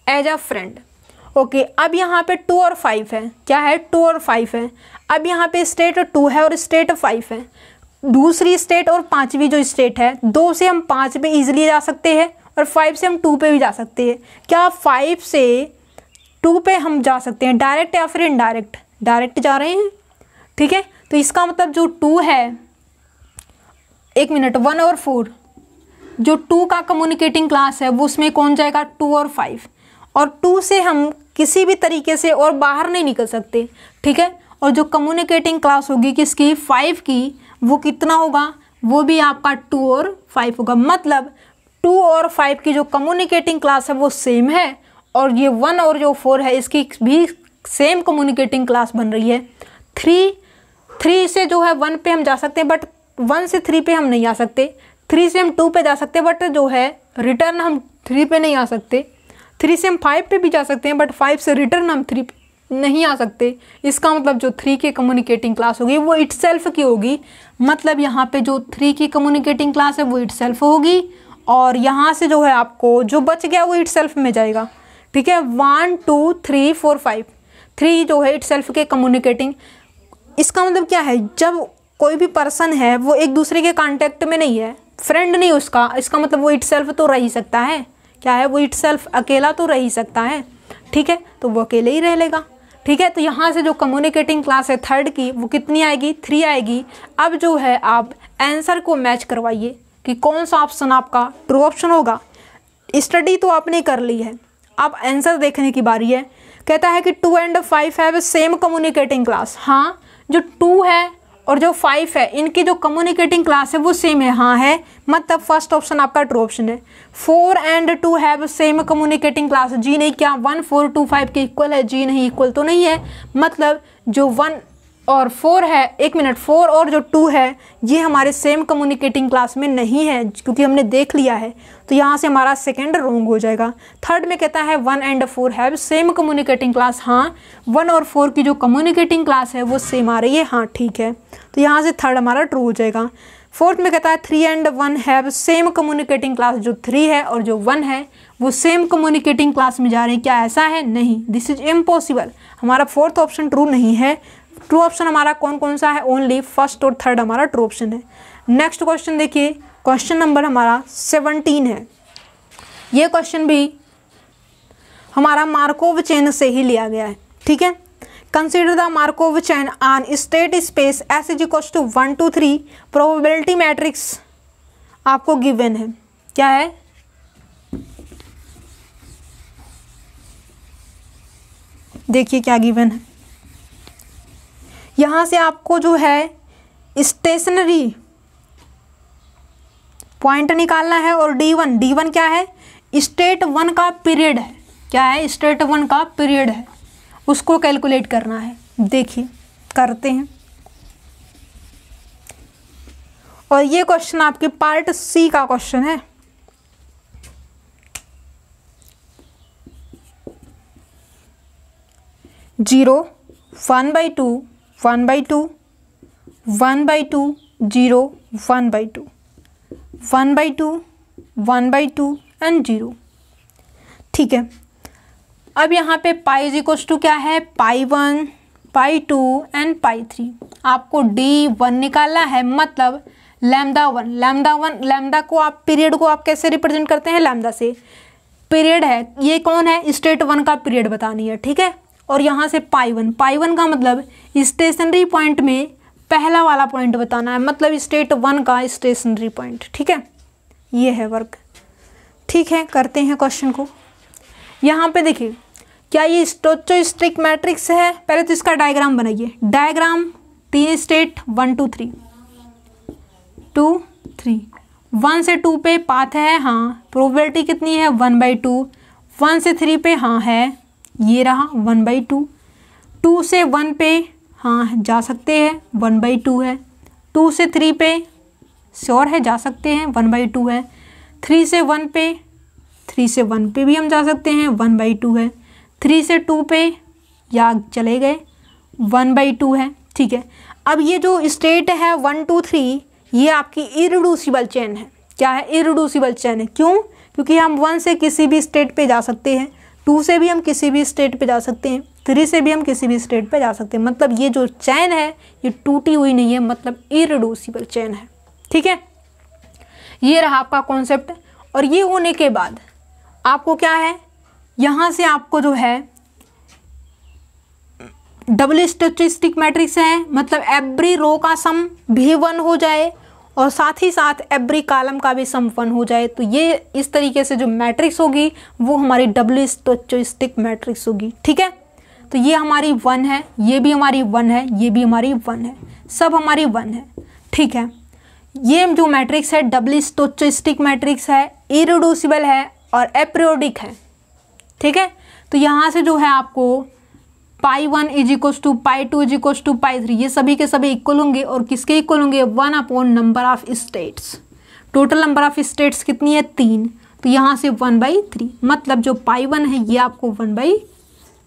एज अ फ्रेंड ओके अब यहाँ पे टू और फाइव है क्या है टू और फाइव है अब यहाँ पे स्टेट टू है और स्टेट फाइव है दूसरी स्टेट और पाँचवीं जो स्टेट है दो से हम पांच पे ईजिली जा सकते हैं और फाइव से हम टू पे भी जा सकते हैं क्या फाइव से टू पे हम जा सकते हैं डायरेक्ट या फिर इनडायरेक्ट डायरेक्ट जा रहे हैं ठीक है तो इसका मतलब जो टू है एक मिनट वन और फोर जो टू का कम्युनिकेटिंग क्लास है वो उसमें कौन जाएगा टू और फाइव और टू से हम किसी भी तरीके से और बाहर नहीं निकल सकते ठीक है और जो कम्युनिकेटिंग क्लास होगी किसकी फाइव की वो कितना होगा वो भी आपका टू और फाइव होगा मतलब टू और फाइव की जो कम्युनिकेटिंग क्लास है वो सेम है और ये वन और जो फोर है इसकी भी सेम कम्युनिकेटिंग क्लास बन रही है थ्री थ्री से जो है वन पे हम जा सकते हैं बट वन से थ्री पे हम नहीं आ सकते थ्री से हम टू पे जा सकते बट जो है रिटर्न हम थ्री पे नहीं आ सकते थ्री से हम फाइव पे भी जा सकते हैं बट फाइव से रिटर्न हम थ्री नहीं आ सकते इसका मतलब जो थ्री के कम्युनिकेटिंग क्लास होगी वो इट की होगी मतलब यहाँ पे जो थ्री की कम्युनिकेटिंग क्लास है वो इट होगी और यहाँ से जो है आपको जो बच गया वो इट में जाएगा ठीक है one two three four five three जो है इट के कम्युनिकेटिंग इसका मतलब क्या है जब कोई भी पर्सन है वो एक दूसरे के कांटेक्ट में नहीं है फ्रेंड नहीं उसका इसका मतलब वो इट तो रह ही सकता है क्या है वो इट अकेला तो रह ही सकता है ठीक है तो वो अकेले ही रह लेगा ठीक है तो यहाँ से जो कम्युनिकेटिंग क्लास है थर्ड की वो कितनी आएगी थ्री आएगी अब जो है आप आंसर को मैच करवाइए कि कौन सा ऑप्शन आपका ट्रू ऑप्शन होगा स्टडी तो आपने कर ली है अब आंसर देखने की बारी है कहता है कि two and five have same communicating class हाँ जो टू है और जो फाइव है इनकी जो कम्युनिकेटिंग क्लास है वो सेम है हाँ है मतलब फर्स्ट ऑप्शन आपका ट्रू ऑप्शन है four and two have same communicating class जी नहीं क्या वन फोर टू फाइव के इक्वल है जी नहीं इक्वल तो नहीं है मतलब जो वन और फोर है एक मिनट फोर और जो टू है ये हमारे सेम कम्युनिकेटिंग क्लास में नहीं है क्योंकि हमने देख लिया है तो यहाँ से हमारा सेकेंड रोंग हो जाएगा थर्ड में कहता है one and four have same communicating class हाँ वन और फोर की जो कम्युनिकेटिंग क्लास है वो सेम आ रही है हाँ ठीक है तो यहाँ से थर्ड हमारा ट्रू हो जाएगा फोर्थ में कहता है three and one have same communicating class जो थ्री है और जो वन है वो सेम कम्युनिकेटिंग क्लास में जा रहे हैं क्या ऐसा है नहीं दिस इज इम्पॉसिबल हमारा फोर्थ ऑप्शन ट्रू नहीं है ट्रू ऑप्शन हमारा कौन कौन सा है ओनली फर्स्ट और थर्ड हमारा ट्रू ऑप्शन है नेक्स्ट क्वेश्चन देखिए क्वेश्चन नंबर हमारा सेवनटीन है ये क्वेश्चन भी हमारा मार्कोव चैन से ही लिया गया है ठीक है consider the Markov chain on state space S is equal to one two three probability matrix आपको गिवन है क्या है देखिए क्या गिवन है यहाँ से आपको जो है स्टेशनरी पॉइंट निकालना है और डी वन डी वन क्या है स्टेट वन का पीरियड है क्या है स्टेट वन का पीरियड है उसको कैलकुलेट करना है देखिए करते हैं और ये क्वेश्चन आपके पार्ट सी का क्वेश्चन है zero one by two one by two one by two zero one by two one by two one by two and zero ठीक है अब यहाँ पे पाई इज इक्व टू क्या है pi one pi two and pi three आपको d one निकालना है मतलब lambda one lambda one lambda को आप पीरियड को आप कैसे रिप्रेजेंट करते हैं लैमडा से पीरियड है ये कौन है स्टेट वन का पीरियड बतानी है ठीक है और यहाँ से पाई वन पाई वन का मतलब स्टेशनरी पॉइंट में पहला वाला पॉइंट बताना है मतलब स्टेट वन का स्टेशनरी पॉइंट ठीक है ये है वर्क ठीक है करते हैं क्वेश्चन को यहाँ पे देखिए क्या ये स्टोचो स्ट्रिक मैट्रिक्स है पहले तो इसका डायग्राम बनाइए डायग्राम तीन state one two three two three one से टू पे पाथ है हाँ प्रोबेबिलिटी कितनी है वन बाई टू वन से थ्री पे हाँ है ये रहा वन बाई टू टू से वन पे हाँ जा सकते हैं वन बाई टू है टू से थ्री पे श्योर है जा सकते हैं वन बाई टू है थ्री से वन पे थ्री से वन पे भी हम जा सकते हैं वन बाई टू है थ्री से टू पे या चले गए वन बाई टू है ठीक है अब ये जो स्टेट है वन टू थ्री ये आपकी इरिड्यूसिबल चेन है क्या है इरिड्यूसिबल चेन है क्यों क्योंकि हम वन से किसी भी स्टेट पे जा सकते हैं टू से भी हम किसी भी स्टेट पे जा सकते हैं थ्री से भी हम किसी भी स्टेट पे जा सकते हैं मतलब ये जो चैन है ये टूटी हुई नहीं है मतलब इरिड्यूसिबल चैन है ठीक है ये रहा आपका कॉन्सेप्ट और ये होने के बाद आपको क्या है यहाँ से आपको जो है डबल स्टेटिस्टिक मैट्रिक्स है मतलब एवरी रो का सम भी वन हो जाए और साथ ही साथ एवरी कॉलम का भी संपन्न हो जाए तो ये इस तरीके से जो मैट्रिक्स होगी वो हमारी डब्ल्यू स्टोचोस्टिक मैट्रिक्स होगी ठीक है तो ये हमारी वन है ये भी हमारी वन है ये भी हमारी वन है सब हमारी वन है ठीक है ये जो मैट्रिक्स है डब्ल्यू स्टोचोस्टिक मैट्रिक्स है इरोड्यूसिबल है और एप्रियोडिक है ठीक है तो यहाँ से जो है आपको pi one is equal to pi two is equal to pi three ये सभी के सभी इक्वल होंगे और किसके इक्वल होंगे one upon number of states total number of states कितनी है तीन तो यहाँ से वन बाई थ्री मतलब जो पाई वन है ये आपको वन बाई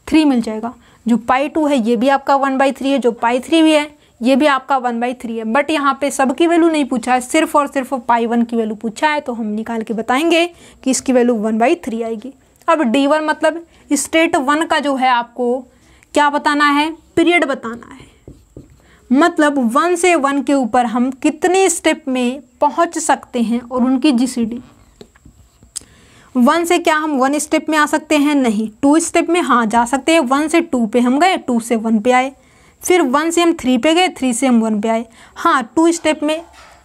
थ्री मिल जाएगा जो पाई टू है ये भी आपका वन बाई थ्री है जो पाई थ्री भी है ये भी आपका वन बाई थ्री है बट यहाँ पे सबकी वैल्यू नहीं पूछा है सिर्फ और सिर्फ पाई वन की वैल्यू पूछा है तो हम निकाल के बताएंगे कि इसकी वैल्यू वन बाई थ्री आएगी अब डी वन मतलब स्टेट वन का जो है आपको क्या बताना है पीरियड बताना है मतलब वन से वन के ऊपर हम कितने स्टेप में पहुंच सकते हैं और उनकी जी सी डी वन से क्या हम वन स्टेप में आ सकते हैं नहीं टू स्टेप में हाँ जा सकते हैं वन से टू पे हम गए टू से वन पे आए फिर वन से हम थ्री पे गए थ्री से हम वन पे आए हाँ टू स्टेप में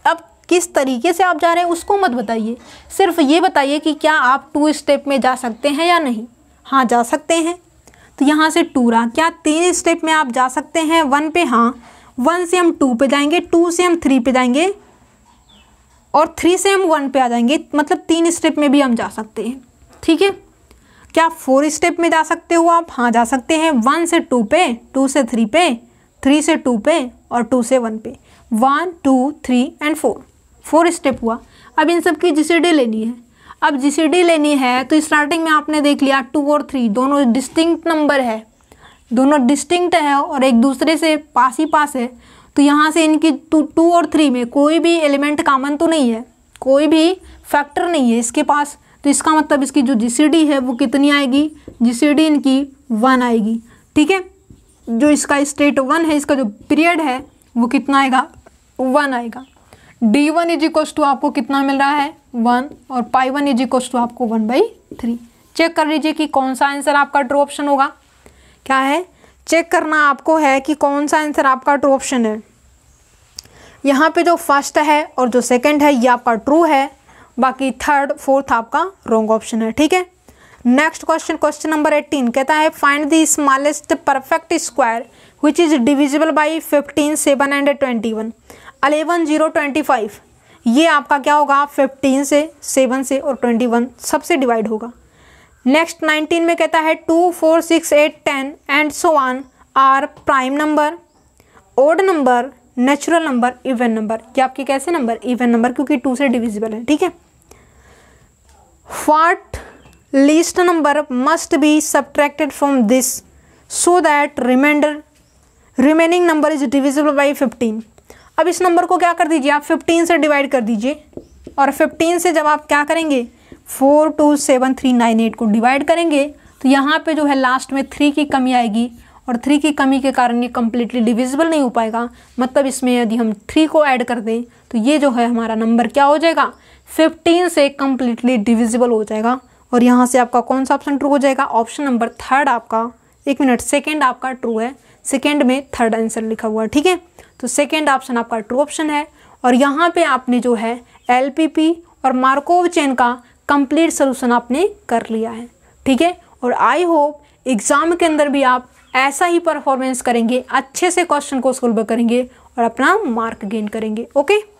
अब किस तरीके से आप जा रहे हैं उसको मत बताइए सिर्फ ये बताइए कि क्या आप टू स्टेप में जा सकते हैं या नहीं हाँ जा सकते हैं तो यहाँ से टू रहा क्या तीन स्टेप में आप जा सकते हैं वन पे हाँ वन से हम टू पे जाएंगे टू से हम थ्री पे जाएंगे और थ्री से हम वन पे आ जाएंगे मतलब तीन स्टेप में भी हम जा सकते हैं ठीक है क्या फोर स्टेप में जा सकते हो आप हाँ जा सकते हैं वन से टू पे टू से थ्री पे थ्री से टू पे और टू से वन पे one two three and four four step हुआ अब इन सब की जिसे डे लेनी है अब जी लेनी है तो स्टार्टिंग में आपने देख लिया टू और थ्री दोनों डिस्टिंक्ट नंबर है दोनों डिस्टिंक्ट है और एक दूसरे से पास ही पास है तो यहाँ से इनकी टू टू और थ्री में कोई भी एलिमेंट कामन तो नहीं है कोई भी फैक्टर नहीं है इसके पास तो इसका मतलब इसकी जो जी है वो कितनी आएगी जी इनकी वन आएगी ठीक है जो इसका स्टेट वन है इसका जो पीरियड है वो कितना आएगा वन आएगा D one is equal to आपको कितना मिल रहा है वन और pi one is equal to आपको वन बाई थ्री चेक कर लीजिए कि कौन सा आंसर आपका ट्रू ऑप्शन होगा क्या है चेक करना आपको है कि कौन सा आंसर आपका ट्रू ऑप्शन है यहाँ पे जो फर्स्ट है और जो सेकंड है ये आपका ट्रू है बाकी थर्ड फोर्थ आपका रॉन्ग ऑप्शन है ठीक है next question question number eighteen कहता है find the smallest perfect square which is divisible by fifteen seven and twenty one eleven zero twenty five ये आपका क्या होगा फिफ्टीन से सेवन से और ट्वेंटी वन सबसे डिवाइड होगा नेक्स्ट नाइनटीन में कहता है two four six eight ten and so one are prime number odd number natural number even number ये आपके कैसे नंबर इवन नंबर क्योंकि टू से डिविजिबल है ठीक है what least number must be subtracted from this so that remainder remaining number is divisible by fifteen अब इस नंबर को क्या कर दीजिए आप फिफ्टीन से डिवाइड कर दीजिए और फिफ्टीन से जब आप क्या करेंगे four two seven three nine eight को डिवाइड करेंगे तो यहाँ पे जो है लास्ट में थ्री की कमी आएगी और थ्री की कमी के कारण ये कम्प्लीटली डिविजिबल नहीं हो पाएगा मतलब इसमें यदि हम थ्री को ऐड कर दें तो ये जो है हमारा नंबर क्या हो जाएगा फिफ्टीन से कम्प्लीटली डिविजिबल हो जाएगा और यहाँ से आपका कौन सा ऑप्शन ट्रू हो जाएगा ऑप्शन नंबर थर्ड आपका एक मिनट सेकेंड आपका ट्रू है सेकेंड में थर्ड आंसर लिखा हुआ ठीक है तो सेकेंड ऑप्शन आपका ट्रू ऑप्शन है और यहाँ पे आपने जो है एलपीपी और मार्कोव चेन का कंप्लीट सोल्यूशन आपने कर लिया है ठीक है और आई होप एग्ज़ाम के अंदर भी आप ऐसा ही परफॉर्मेंस करेंगे अच्छे से क्वेश्चन को सोल्व करेंगे और अपना मार्क गेन करेंगे ओके